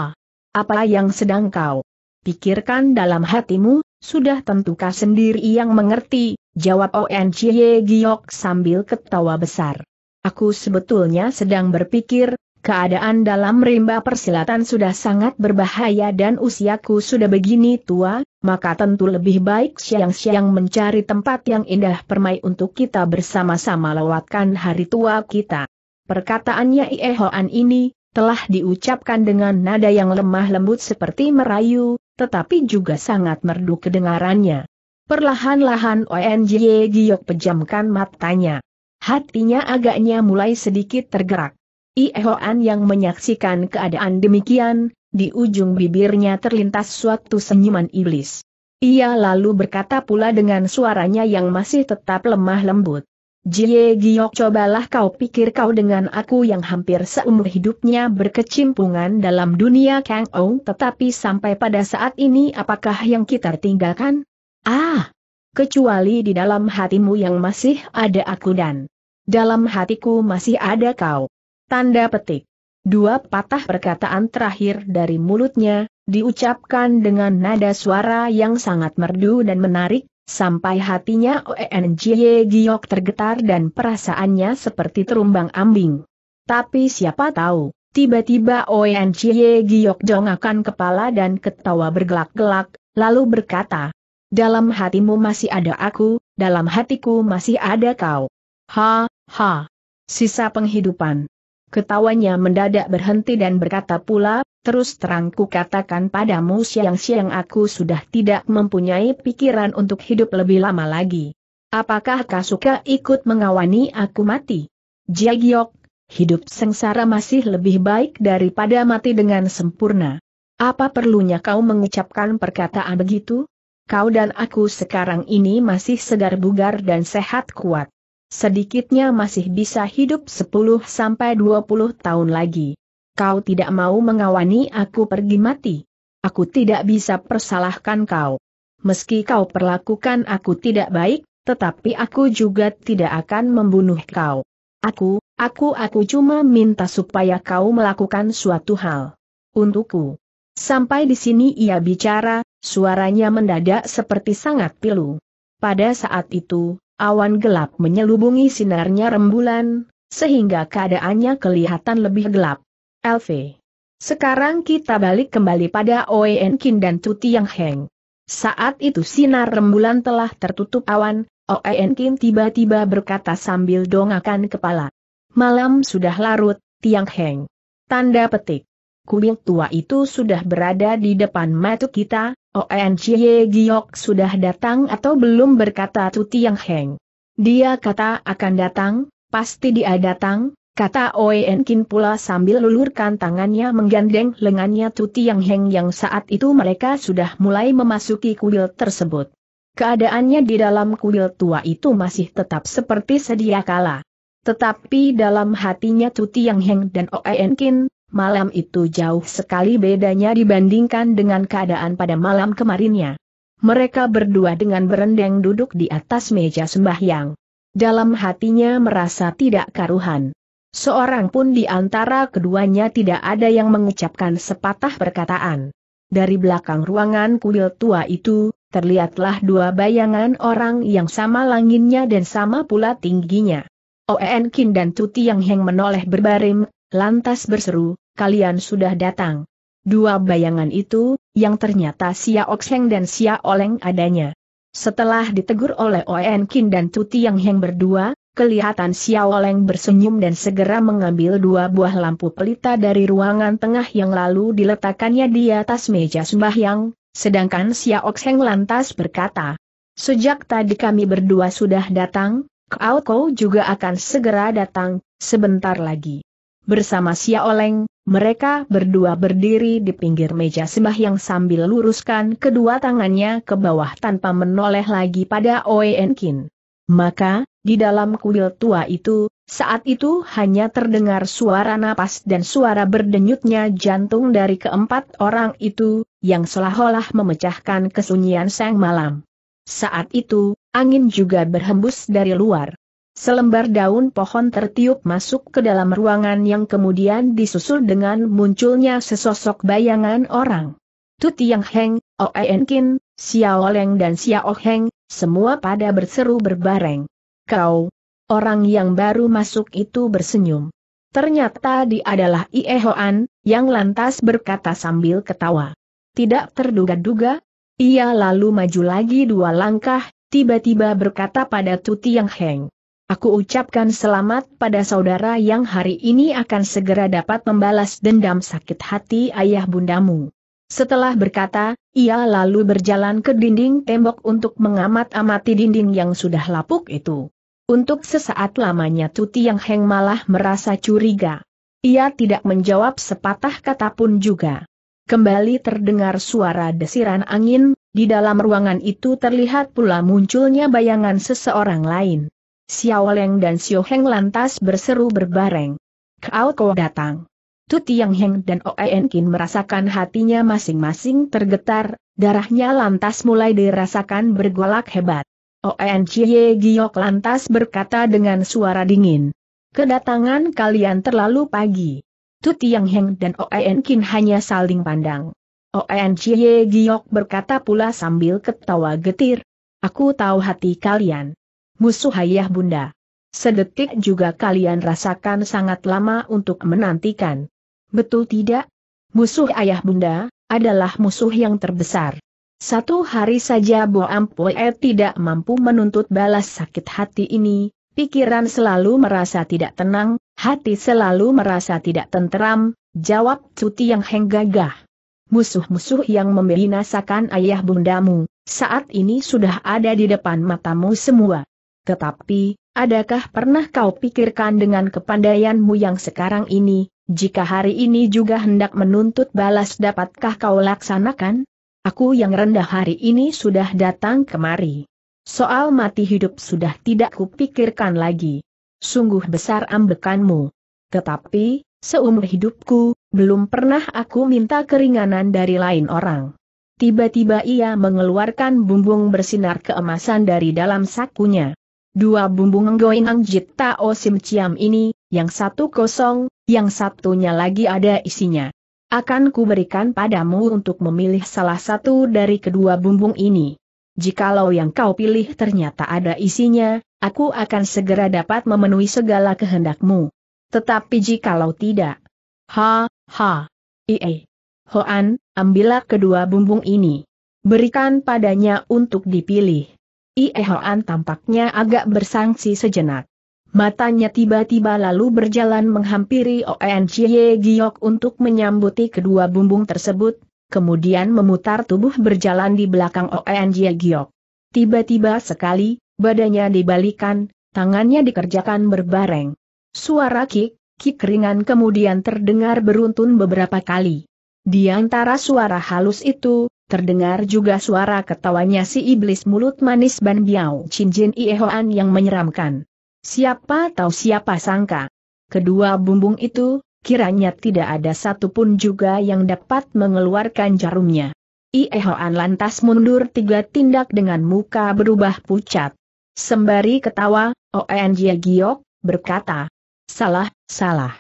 Apa yang sedang kau pikirkan dalam hatimu, sudah tentukah sendiri yang mengerti, Jawab Oen Chie Giok sambil ketawa besar. Aku sebetulnya sedang berpikir, keadaan dalam rimba persilatan sudah sangat berbahaya dan usiaku sudah begini tua, maka tentu lebih baik siang-siang mencari tempat yang indah permai untuk kita bersama-sama lewatkan hari tua kita. Perkataannya Iehoan ini, telah diucapkan dengan nada yang lemah lembut seperti merayu, tetapi juga sangat merdu kedengarannya. Perlahan-lahan ONJ Giok pejamkan matanya. Hatinya agaknya mulai sedikit tergerak. Iehoan yang menyaksikan keadaan demikian, di ujung bibirnya terlintas suatu senyuman iblis. Ia lalu berkata pula dengan suaranya yang masih tetap lemah lembut. Jie Giok cobalah kau pikir kau dengan aku yang hampir seumur hidupnya berkecimpungan dalam dunia Kang Ou tetapi sampai pada saat ini apakah yang kita tinggalkan? Ah! Kecuali di dalam hatimu yang masih ada aku dan dalam hatiku masih ada kau. Tanda petik. Dua patah perkataan terakhir dari mulutnya, diucapkan dengan nada suara yang sangat merdu dan menarik, sampai hatinya ONJY Giok tergetar dan perasaannya seperti terumbang ambing. Tapi siapa tahu, tiba-tiba ONJY Giok dongakan kepala dan ketawa bergelak-gelak, lalu berkata, dalam hatimu masih ada aku, dalam hatiku masih ada kau. Ha, ha. Sisa penghidupan. Ketawanya mendadak berhenti dan berkata pula, terus terang ku katakan padamu siang-siang aku sudah tidak mempunyai pikiran untuk hidup lebih lama lagi. Apakah kau suka ikut mengawani aku mati? Jagiok, hidup sengsara masih lebih baik daripada mati dengan sempurna. Apa perlunya kau mengucapkan perkataan begitu? kau dan aku sekarang ini masih segar bugar dan sehat kuat. Sedikitnya masih bisa hidup 10-20 tahun lagi. Kau tidak mau mengawani aku pergi mati. Aku tidak bisa persalahkan kau. Meski kau perlakukan aku tidak baik, tetapi aku juga tidak akan membunuh kau. Aku, aku, aku cuma minta supaya kau melakukan suatu hal. Untukku. Sampai di sini ia bicara, Suaranya mendadak seperti sangat pilu. Pada saat itu, awan gelap menyelubungi sinarnya rembulan, sehingga keadaannya kelihatan lebih gelap. LV. Sekarang kita balik kembali pada Oen Kin dan Cuti Yang Heng. Saat itu sinar rembulan telah tertutup awan, Oen Kin tiba-tiba berkata sambil dongakan kepala. Malam sudah larut, Tiang Heng. Tanda petik. Kuil tua itu sudah berada di depan mata kita, Chie Giok sudah datang atau belum berkata Tuti yang Heng. Dia kata akan datang, pasti dia datang, kata Oen Kin pula sambil lulurkan tangannya menggandeng lengannya Tuti yang Heng yang saat itu mereka sudah mulai memasuki kuil tersebut. Keadaannya di dalam kuil tua itu masih tetap seperti sedia kala. Tetapi dalam hatinya Tuti yang Heng dan Oen Kin, malam itu jauh sekali bedanya dibandingkan dengan keadaan pada malam kemarinnya. Mereka berdua dengan berendeng duduk di atas meja sembahyang. Dalam hatinya merasa tidak karuhan. Seorang pun di antara keduanya tidak ada yang mengucapkan sepatah perkataan. Dari belakang ruangan kuil tua itu, terlihatlah dua bayangan orang yang sama langitnya dan sama pula tingginya. oenkin dan Tuti Yang Heng menoleh berbaring, lantas berseru, kalian sudah datang. Dua bayangan itu, yang ternyata Sia Okseng dan Sia Oleng adanya. Setelah ditegur oleh Oen Kin dan Tuti Yang Heng berdua, kelihatan Sia Oleng bersenyum dan segera mengambil dua buah lampu pelita dari ruangan tengah yang lalu diletakkannya di atas meja sembahyang, sedangkan Sia Okseng lantas berkata, Sejak tadi kami berdua sudah datang, Kau Kau juga akan segera datang, sebentar lagi. Bersama Sia Oleng, mereka berdua berdiri di pinggir meja sembah yang sambil luruskan kedua tangannya ke bawah tanpa menoleh lagi pada Oenkin. Maka, di dalam kuil tua itu, saat itu hanya terdengar suara napas dan suara berdenyutnya jantung dari keempat orang itu, yang seolah-olah memecahkan kesunyian sang malam. Saat itu, angin juga berhembus dari luar. Selembar daun pohon tertiup masuk ke dalam ruangan yang kemudian disusul dengan munculnya sesosok bayangan orang. Tu Tiang Heng, En Kin, Xiao Leng dan Xiao Heng, semua pada berseru berbareng. Kau, orang yang baru masuk itu bersenyum. Ternyata dia adalah Ie Hoan, yang lantas berkata sambil ketawa. Tidak terduga-duga, ia lalu maju lagi dua langkah, tiba-tiba berkata pada Tu Tiang Heng. Aku ucapkan selamat pada saudara yang hari ini akan segera dapat membalas dendam sakit hati ayah bundamu. Setelah berkata, ia lalu berjalan ke dinding tembok untuk mengamat-amati dinding yang sudah lapuk itu. Untuk sesaat lamanya Tuti Yang Heng malah merasa curiga. Ia tidak menjawab sepatah kata pun juga. Kembali terdengar suara desiran angin, di dalam ruangan itu terlihat pula munculnya bayangan seseorang lain. Xiao Leng dan Xiao Heng lantas berseru berbareng. Kau kau datang. Tu Tiang Heng dan Oen Kin merasakan hatinya masing-masing tergetar, darahnya lantas mulai dirasakan bergolak hebat. Oen Chie Giok lantas berkata dengan suara dingin. Kedatangan kalian terlalu pagi. Tu Tiang Heng dan Oen Kin hanya saling pandang. Oen Chie Giok berkata pula sambil ketawa getir. Aku tahu hati kalian musuh ayah bunda. Sedetik juga kalian rasakan sangat lama untuk menantikan. Betul tidak? Musuh ayah bunda, adalah musuh yang terbesar. Satu hari saja Bo Ampoe tidak mampu menuntut balas sakit hati ini, pikiran selalu merasa tidak tenang, hati selalu merasa tidak tenteram, jawab Cuti yang henggagah. Musuh-musuh yang membinasakan ayah bundamu, saat ini sudah ada di depan matamu semua. Tetapi, adakah pernah kau pikirkan dengan kepandaianmu yang sekarang ini, jika hari ini juga hendak menuntut balas dapatkah kau laksanakan? Aku yang rendah hari ini sudah datang kemari. Soal mati hidup sudah tidak kupikirkan lagi. Sungguh besar ambekanmu. Tetapi, seumur hidupku, belum pernah aku minta keringanan dari lain orang. Tiba-tiba ia mengeluarkan bumbung bersinar keemasan dari dalam sakunya. Dua bumbung enggoin Angjit Tao Sim Ciam ini, yang satu kosong, yang satunya lagi ada isinya. Akan kuberikan padamu untuk memilih salah satu dari kedua bumbung ini. Jikalau yang kau pilih ternyata ada isinya, aku akan segera dapat memenuhi segala kehendakmu. Tetapi jikalau tidak, ha, ha, iye, hoan, ambillah kedua bumbung ini. Berikan padanya untuk dipilih. Iehoan tampaknya agak bersangsi sejenak. Matanya tiba-tiba lalu berjalan menghampiri ONCY Giok untuk menyambuti kedua bumbung tersebut, kemudian memutar tubuh berjalan di belakang ONCY Giok. Tiba-tiba sekali, badannya dibalikan, tangannya dikerjakan berbareng. Suara kik, kik ringan kemudian terdengar beruntun beberapa kali. Di antara suara halus itu, Terdengar juga suara ketawanya si iblis mulut manis Ban Biao Chin Jin Iehoan yang menyeramkan. Siapa tahu siapa sangka. Kedua bumbung itu, kiranya tidak ada satupun juga yang dapat mengeluarkan jarumnya. Iehoan lantas mundur tiga tindak dengan muka berubah pucat. Sembari ketawa, Oen Jia Giok, berkata, Salah, salah.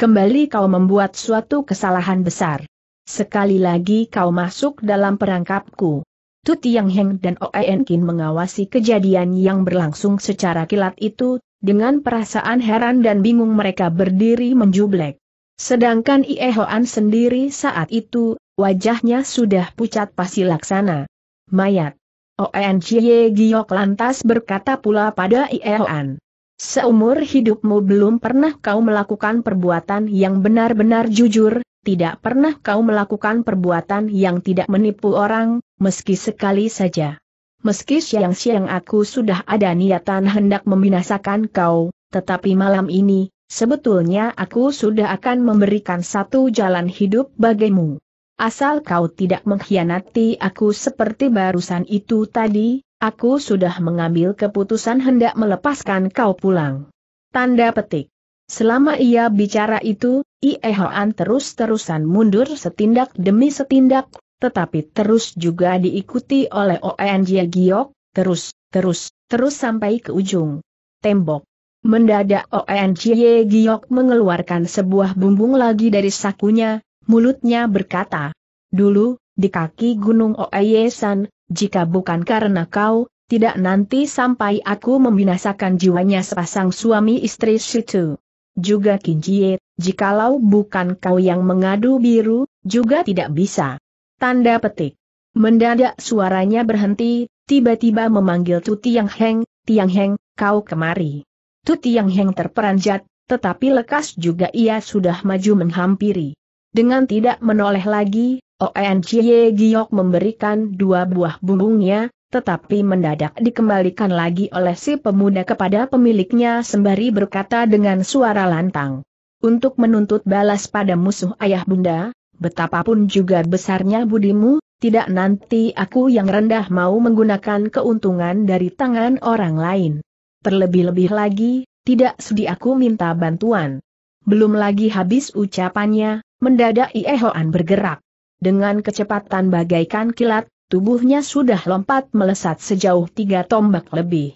Kembali kau membuat suatu kesalahan besar. Sekali lagi kau masuk dalam perangkapku. Tu Yang Heng dan Oen Kin mengawasi kejadian yang berlangsung secara kilat itu, dengan perasaan heran dan bingung mereka berdiri menjublek. Sedangkan Ie Hoan sendiri saat itu, wajahnya sudah pucat pasi laksana. Mayat. Oen Chie Giok lantas berkata pula pada Ie Hoan. Seumur hidupmu belum pernah kau melakukan perbuatan yang benar-benar jujur, tidak pernah kau melakukan perbuatan yang tidak menipu orang, meski sekali saja. Meski siang-siang aku sudah ada niatan hendak membinasakan kau, tetapi malam ini, sebetulnya aku sudah akan memberikan satu jalan hidup bagimu. Asal kau tidak mengkhianati aku seperti barusan itu tadi, aku sudah mengambil keputusan hendak melepaskan kau pulang. Tanda petik. Selama ia bicara itu, Iehoan terus-terusan mundur setindak demi setindak, tetapi terus juga diikuti oleh Oen Giok, terus, terus, terus sampai ke ujung tembok. Mendadak Oen Giok mengeluarkan sebuah bumbung lagi dari sakunya, mulutnya berkata, Dulu, di kaki gunung Oeyesan, jika bukan karena kau, tidak nanti sampai aku membinasakan jiwanya sepasang suami istri situ. Juga Kinjie, jikalau bukan kau yang mengadu biru, juga tidak bisa. Tanda petik. Mendadak suaranya berhenti, tiba-tiba memanggil Tu Tiang Heng, Tiang Heng, kau kemari. Tu Tiang Heng terperanjat, tetapi lekas juga ia sudah maju menghampiri. Dengan tidak menoleh lagi, ONCY Giok memberikan dua buah bumbungnya, tetapi mendadak dikembalikan lagi oleh si pemuda kepada pemiliknya sembari berkata dengan suara lantang. Untuk menuntut balas pada musuh ayah bunda, betapapun juga besarnya budimu, tidak nanti aku yang rendah mau menggunakan keuntungan dari tangan orang lain. Terlebih-lebih lagi, tidak sudi aku minta bantuan. Belum lagi habis ucapannya, mendadak Iehoan bergerak. Dengan kecepatan bagaikan kilat, tubuhnya sudah lompat melesat sejauh tiga tombak lebih.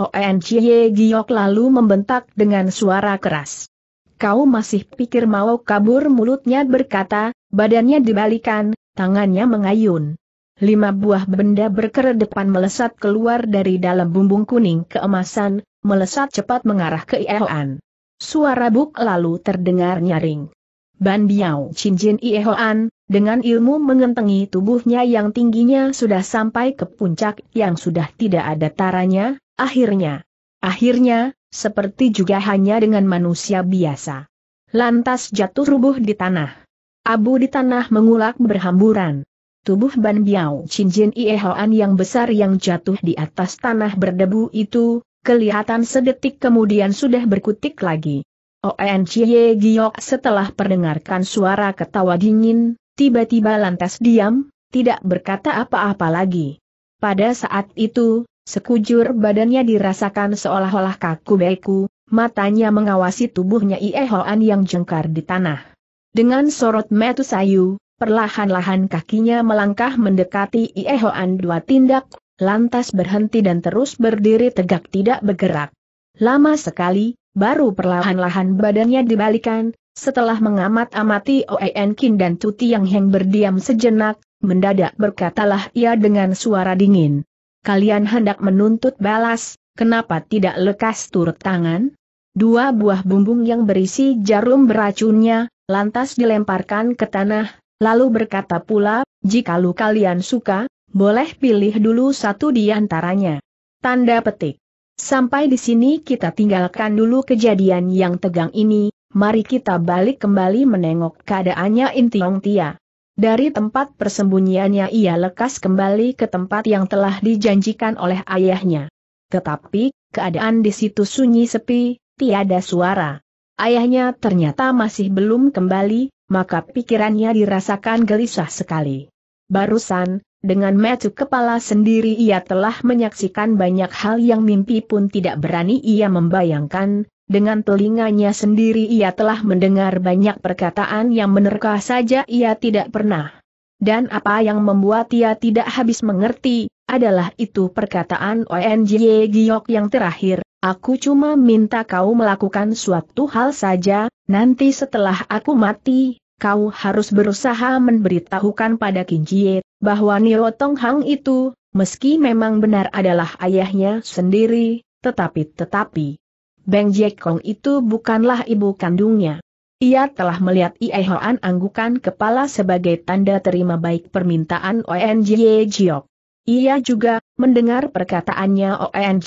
ONCY Giok lalu membentak dengan suara keras. Kau masih pikir mau kabur mulutnya berkata, badannya dibalikan, tangannya mengayun. Lima buah benda berkeredepan melesat keluar dari dalam bumbung kuning keemasan, melesat cepat mengarah ke Iean. Suara buk lalu terdengar nyaring. Ban Biao Jin Cincin Iehoan, dengan ilmu mengentengi tubuhnya yang tingginya sudah sampai ke puncak yang sudah tidak ada taranya, akhirnya. Akhirnya, seperti juga hanya dengan manusia biasa. Lantas jatuh rubuh di tanah. Abu di tanah mengulak berhamburan. Tubuh Ban Biao Jin Cincin Iehoan yang besar yang jatuh di atas tanah berdebu itu, kelihatan sedetik kemudian sudah berkutik lagi. ONCY Giok setelah perdengarkan suara ketawa dingin, tiba-tiba lantas diam, tidak berkata apa-apa lagi. Pada saat itu, sekujur badannya dirasakan seolah-olah kaku beku, matanya mengawasi tubuhnya Iehoan yang jengkar di tanah. Dengan sorot metu sayu, perlahan-lahan kakinya melangkah mendekati Iehoan dua tindak, lantas berhenti dan terus berdiri tegak tidak bergerak. Lama sekali, baru perlahan-lahan badannya dibalikan, setelah mengamat-amati Oen Kin dan Tuti Yang Heng berdiam sejenak, mendadak berkatalah ia dengan suara dingin. Kalian hendak menuntut balas, kenapa tidak lekas turut tangan? Dua buah bumbung yang berisi jarum beracunnya, lantas dilemparkan ke tanah, lalu berkata pula, jikalau kalian suka, boleh pilih dulu satu di antaranya. Tanda petik. Sampai di sini kita tinggalkan dulu kejadian yang tegang ini, mari kita balik kembali menengok keadaannya Intiong Tia. Dari tempat persembunyiannya ia lekas kembali ke tempat yang telah dijanjikan oleh ayahnya. Tetapi, keadaan di situ sunyi sepi, tiada suara. Ayahnya ternyata masih belum kembali, maka pikirannya dirasakan gelisah sekali. Barusan, dengan metu kepala sendiri ia telah menyaksikan banyak hal yang mimpi pun tidak berani ia membayangkan, dengan telinganya sendiri ia telah mendengar banyak perkataan yang menerka saja ia tidak pernah. Dan apa yang membuat ia tidak habis mengerti, adalah itu perkataan ONJ Giok yang terakhir, aku cuma minta kau melakukan suatu hal saja, nanti setelah aku mati, kau harus berusaha memberitahukan pada Kinjie bahwa Niro Tong Hang itu, meski memang benar adalah ayahnya sendiri, tetapi-tetapi. Beng Jek Kong itu bukanlah ibu kandungnya. Ia telah melihat Iehoan anggukan kepala sebagai tanda terima baik permintaan ONG Jiok. Ia juga, mendengar perkataannya ONG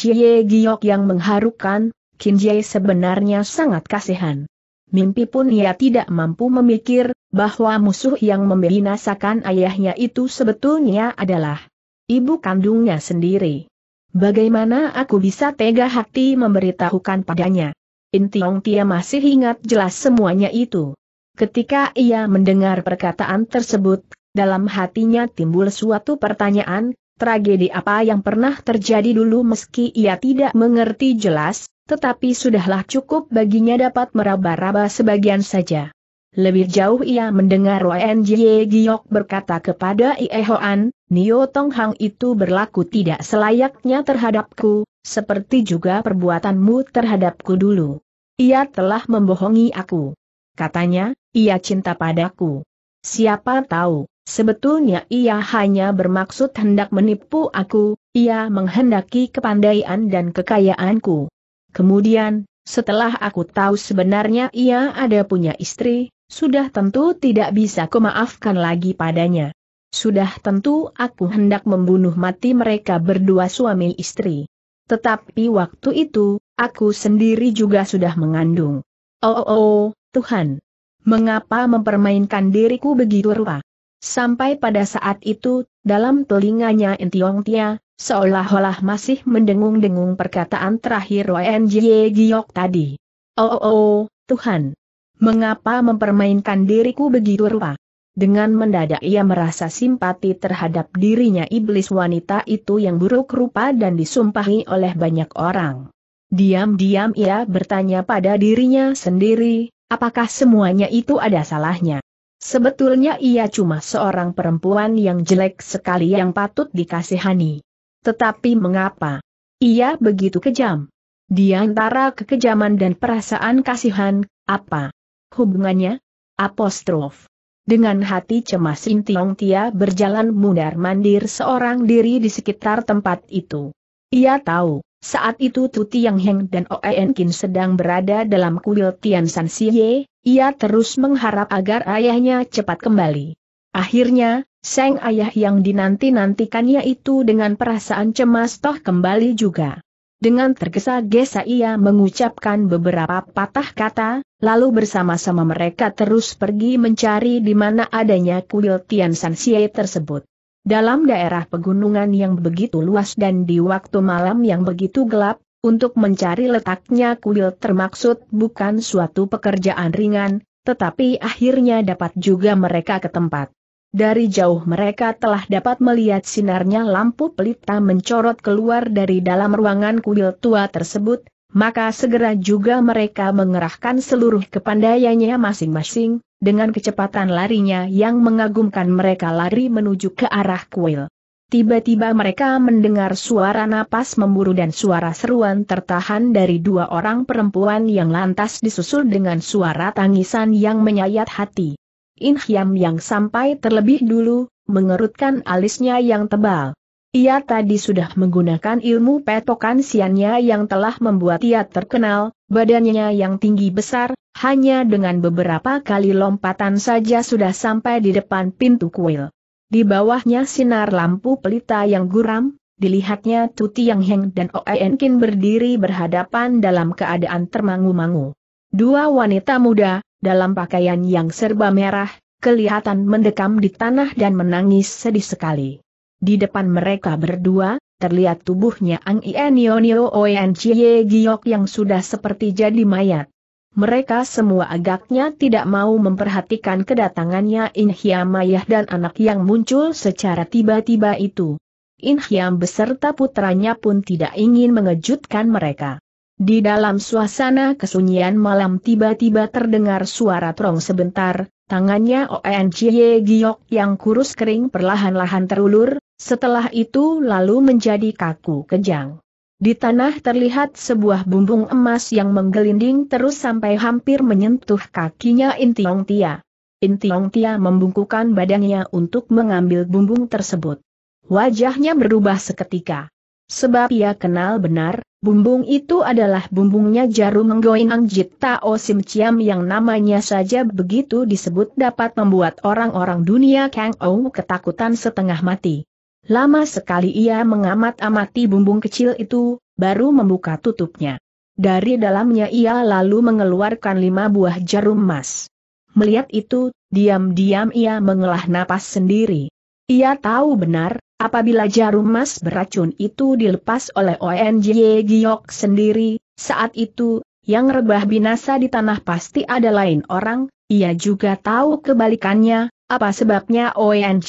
Giok yang mengharukan, Kinjai sebenarnya sangat kasihan. Mimpi pun ia tidak mampu memikir, bahwa musuh yang membinasakan ayahnya itu sebetulnya adalah ibu kandungnya sendiri. Bagaimana aku bisa tega hati memberitahukan padanya? Intiong Tia masih ingat jelas semuanya itu. Ketika ia mendengar perkataan tersebut, dalam hatinya timbul suatu pertanyaan, tragedi apa yang pernah terjadi dulu meski ia tidak mengerti jelas, tetapi sudahlah cukup baginya dapat meraba-raba sebagian saja. Lebih jauh ia mendengar Wen Jie Giok berkata kepada Ie Hoan, Nio Tong Hang itu berlaku tidak selayaknya terhadapku, seperti juga perbuatanmu terhadapku dulu. Ia telah membohongi aku. Katanya, ia cinta padaku. Siapa tahu, sebetulnya ia hanya bermaksud hendak menipu aku, ia menghendaki kepandaian dan kekayaanku. Kemudian, setelah aku tahu sebenarnya ia ada punya istri, sudah tentu tidak bisa kumaafkan lagi padanya. Sudah tentu aku hendak membunuh mati mereka berdua suami istri. Tetapi waktu itu, aku sendiri juga sudah mengandung. Oh, oh, oh Tuhan! Mengapa mempermainkan diriku begitu rupa? Sampai pada saat itu, dalam telinganya Entiong Tia, seolah-olah masih mendengung-dengung perkataan terakhir Wen Jie Giok tadi. Oh, oh, oh Tuhan! Mengapa mempermainkan diriku begitu rupa? Dengan mendadak ia merasa simpati terhadap dirinya iblis wanita itu yang buruk rupa dan disumpahi oleh banyak orang. Diam-diam ia bertanya pada dirinya sendiri, apakah semuanya itu ada salahnya? Sebetulnya ia cuma seorang perempuan yang jelek sekali yang patut dikasihani. Tetapi mengapa? Ia begitu kejam. Di antara kekejaman dan perasaan kasihan, apa? hubungannya? Apostrof. Dengan hati cemas inti Tiong Tia berjalan mundar-mandir seorang diri di sekitar tempat itu. Ia tahu, saat itu Tuti Yang Heng dan Oen Kin sedang berada dalam kuil Tian San Siye. ia terus mengharap agar ayahnya cepat kembali. Akhirnya, sang ayah yang dinanti-nantikannya itu dengan perasaan cemas toh kembali juga. Dengan tergesa-gesa ia mengucapkan beberapa patah kata, lalu bersama-sama mereka terus pergi mencari di mana adanya kuil Tian San Xie tersebut. Dalam daerah pegunungan yang begitu luas dan di waktu malam yang begitu gelap, untuk mencari letaknya kuil termaksud bukan suatu pekerjaan ringan, tetapi akhirnya dapat juga mereka ke tempat. Dari jauh mereka telah dapat melihat sinarnya lampu pelita mencorot keluar dari dalam ruangan kuil tua tersebut, maka segera juga mereka mengerahkan seluruh kepandaiannya masing-masing, dengan kecepatan larinya yang mengagumkan mereka lari menuju ke arah kuil. Tiba-tiba mereka mendengar suara napas memburu dan suara seruan tertahan dari dua orang perempuan yang lantas disusul dengan suara tangisan yang menyayat hati. In Hiam yang sampai terlebih dulu, mengerutkan alisnya yang tebal. Ia tadi sudah menggunakan ilmu petokan siannya yang telah membuat ia terkenal, badannya yang tinggi besar, hanya dengan beberapa kali lompatan saja sudah sampai di depan pintu kuil. Di bawahnya sinar lampu pelita yang guram, dilihatnya Tuti Yang Heng dan Oen Kin berdiri berhadapan dalam keadaan termangu-mangu. Dua wanita muda, dalam pakaian yang serba merah, kelihatan mendekam di tanah dan menangis sedih sekali. Di depan mereka berdua, terlihat tubuhnya Ang Ienionio Oen Chie Giok yang sudah seperti jadi mayat. Mereka semua agaknya tidak mau memperhatikan kedatangannya In Ayah dan anak yang muncul secara tiba-tiba itu. In Hiam beserta putranya pun tidak ingin mengejutkan mereka. Di dalam suasana kesunyian malam tiba-tiba terdengar suara trong sebentar, tangannya ONJY Giok yang kurus kering perlahan-lahan terulur, setelah itu lalu menjadi kaku kejang. Di tanah terlihat sebuah bumbung emas yang menggelinding terus sampai hampir menyentuh kakinya Intiong Tia. Intiong Tia membungkukan badannya untuk mengambil bumbung tersebut. Wajahnya berubah seketika. Sebab ia kenal benar, bumbung itu adalah bumbungnya jarum menggoyang angjit Tao Sim yang namanya saja begitu disebut dapat membuat orang-orang dunia Kang Ou ketakutan setengah mati. Lama sekali ia mengamat-amati bumbung kecil itu, baru membuka tutupnya. Dari dalamnya ia lalu mengeluarkan lima buah jarum emas. Melihat itu, diam-diam ia mengelah napas sendiri. Ia tahu benar, Apabila jarum emas beracun itu dilepas oleh ONJ Giok sendiri, saat itu, yang rebah binasa di tanah pasti ada lain orang, ia juga tahu kebalikannya, apa sebabnya ONJ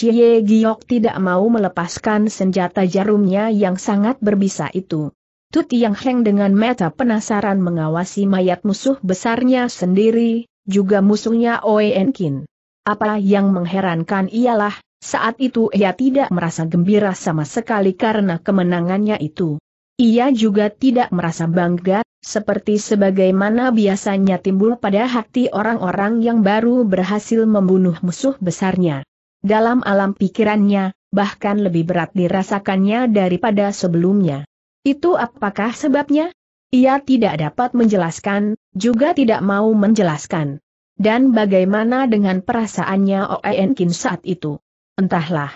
Giok tidak mau melepaskan senjata jarumnya yang sangat berbisa itu. Tut Yang Heng dengan mata penasaran mengawasi mayat musuh besarnya sendiri, juga musuhnya Oen Kin. Apa yang mengherankan ialah, saat itu ia tidak merasa gembira sama sekali karena kemenangannya itu. Ia juga tidak merasa bangga, seperti sebagaimana biasanya timbul pada hati orang-orang yang baru berhasil membunuh musuh besarnya. Dalam alam pikirannya, bahkan lebih berat dirasakannya daripada sebelumnya. Itu apakah sebabnya? Ia tidak dapat menjelaskan, juga tidak mau menjelaskan. Dan bagaimana dengan perasaannya Oen saat itu? Entahlah.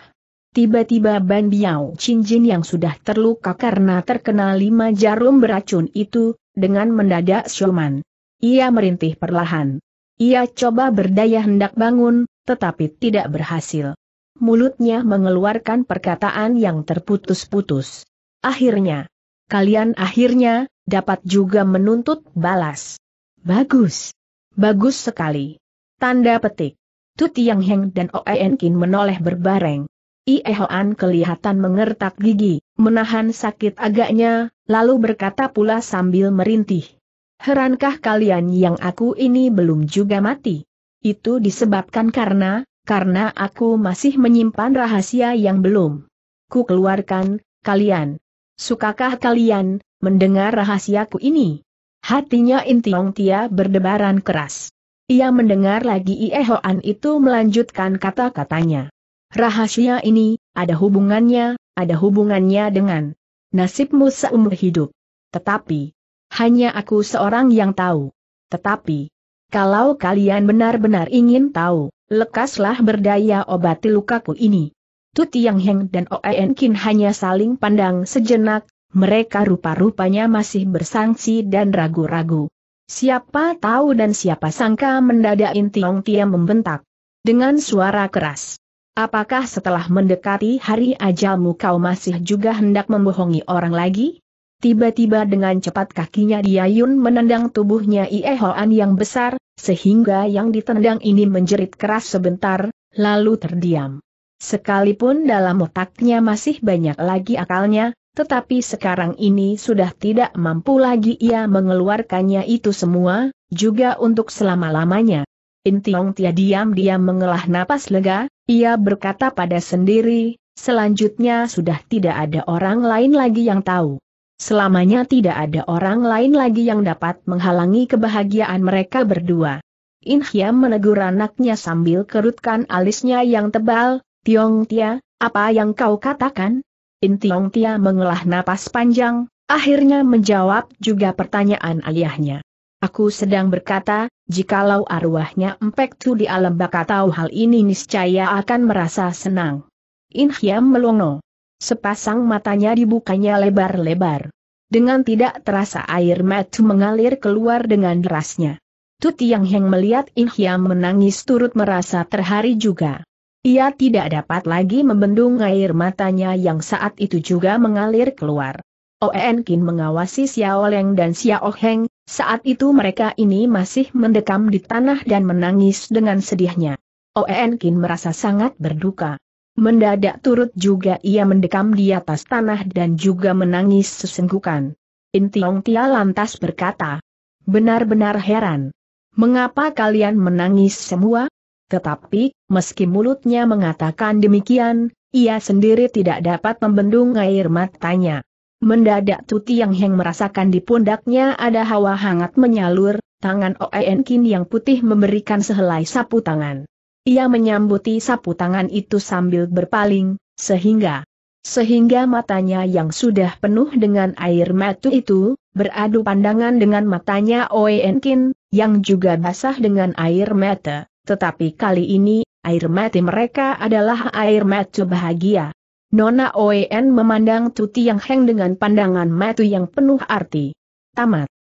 Tiba-tiba Ban Biao Cinjin yang sudah terluka karena terkena lima jarum beracun itu, dengan mendadak Shoman. Ia merintih perlahan. Ia coba berdaya hendak bangun, tetapi tidak berhasil. Mulutnya mengeluarkan perkataan yang terputus-putus. Akhirnya. Kalian akhirnya, dapat juga menuntut balas. Bagus. Bagus sekali. Tanda petik. Tuti yang Heng dan Oen Kin menoleh berbareng. Iehoan kelihatan mengertak gigi, menahan sakit agaknya, lalu berkata pula sambil merintih. Herankah kalian yang aku ini belum juga mati? Itu disebabkan karena, karena aku masih menyimpan rahasia yang belum. Ku keluarkan, kalian. Sukakah kalian, mendengar rahasiaku ini? Hatinya Intiong Tia berdebaran keras. Ia mendengar lagi Iehoan itu melanjutkan kata-katanya. Rahasia ini, ada hubungannya, ada hubungannya dengan nasibmu seumur hidup. Tetapi, hanya aku seorang yang tahu. Tetapi, kalau kalian benar-benar ingin tahu, lekaslah berdaya obati lukaku ini. Tu Heng dan Oen Kin hanya saling pandang sejenak, mereka rupa-rupanya masih bersangsi dan ragu-ragu. Siapa tahu dan siapa sangka mendadak Intiong Tia membentak. Dengan suara keras. Apakah setelah mendekati hari ajalmu kau masih juga hendak membohongi orang lagi? Tiba-tiba dengan cepat kakinya Diayun menendang tubuhnya Iehoan yang besar, sehingga yang ditendang ini menjerit keras sebentar, lalu terdiam. Sekalipun dalam otaknya masih banyak lagi akalnya, tetapi sekarang ini sudah tidak mampu lagi ia mengeluarkannya itu semua, juga untuk selama-lamanya. Intiong Tia diam-diam mengelah napas lega, ia berkata pada sendiri, selanjutnya sudah tidak ada orang lain lagi yang tahu. Selamanya tidak ada orang lain lagi yang dapat menghalangi kebahagiaan mereka berdua. Inhyam menegur anaknya sambil kerutkan alisnya yang tebal, Tiong Tia, apa yang kau katakan? Intiong Tia mengelah napas panjang, akhirnya menjawab juga pertanyaan ayahnya. Aku sedang berkata, jikalau arwahnya Empek Tu di alam baka tahu hal ini niscaya akan merasa senang. In Hiam melongo. Sepasang matanya dibukanya lebar-lebar. Dengan tidak terasa air mata mengalir keluar dengan derasnya. Tu Tiang Heng melihat In Hiam menangis turut merasa terhari juga. Ia tidak dapat lagi membendung air matanya yang saat itu juga mengalir keluar. Oen Kin mengawasi Xiao Leng dan Xiao Heng, saat itu mereka ini masih mendekam di tanah dan menangis dengan sedihnya. Oen Kin merasa sangat berduka. Mendadak turut juga ia mendekam di atas tanah dan juga menangis sesenggukan. Tiong Tia lantas berkata, Benar-benar heran. Mengapa kalian menangis semua? Tetapi, meski mulutnya mengatakan demikian, ia sendiri tidak dapat membendung air matanya. Mendadak Tuti Yang Heng merasakan di pundaknya ada hawa hangat menyalur, tangan Oen Kin yang putih memberikan sehelai sapu tangan. Ia menyambuti sapu tangan itu sambil berpaling, sehingga sehingga matanya yang sudah penuh dengan air mata itu, beradu pandangan dengan matanya Oen Kin, yang juga basah dengan air mata. Tetapi kali ini, air mati mereka adalah air mati bahagia. Nona Oen memandang Tuti yang Heng dengan pandangan mati yang penuh arti. Tamat.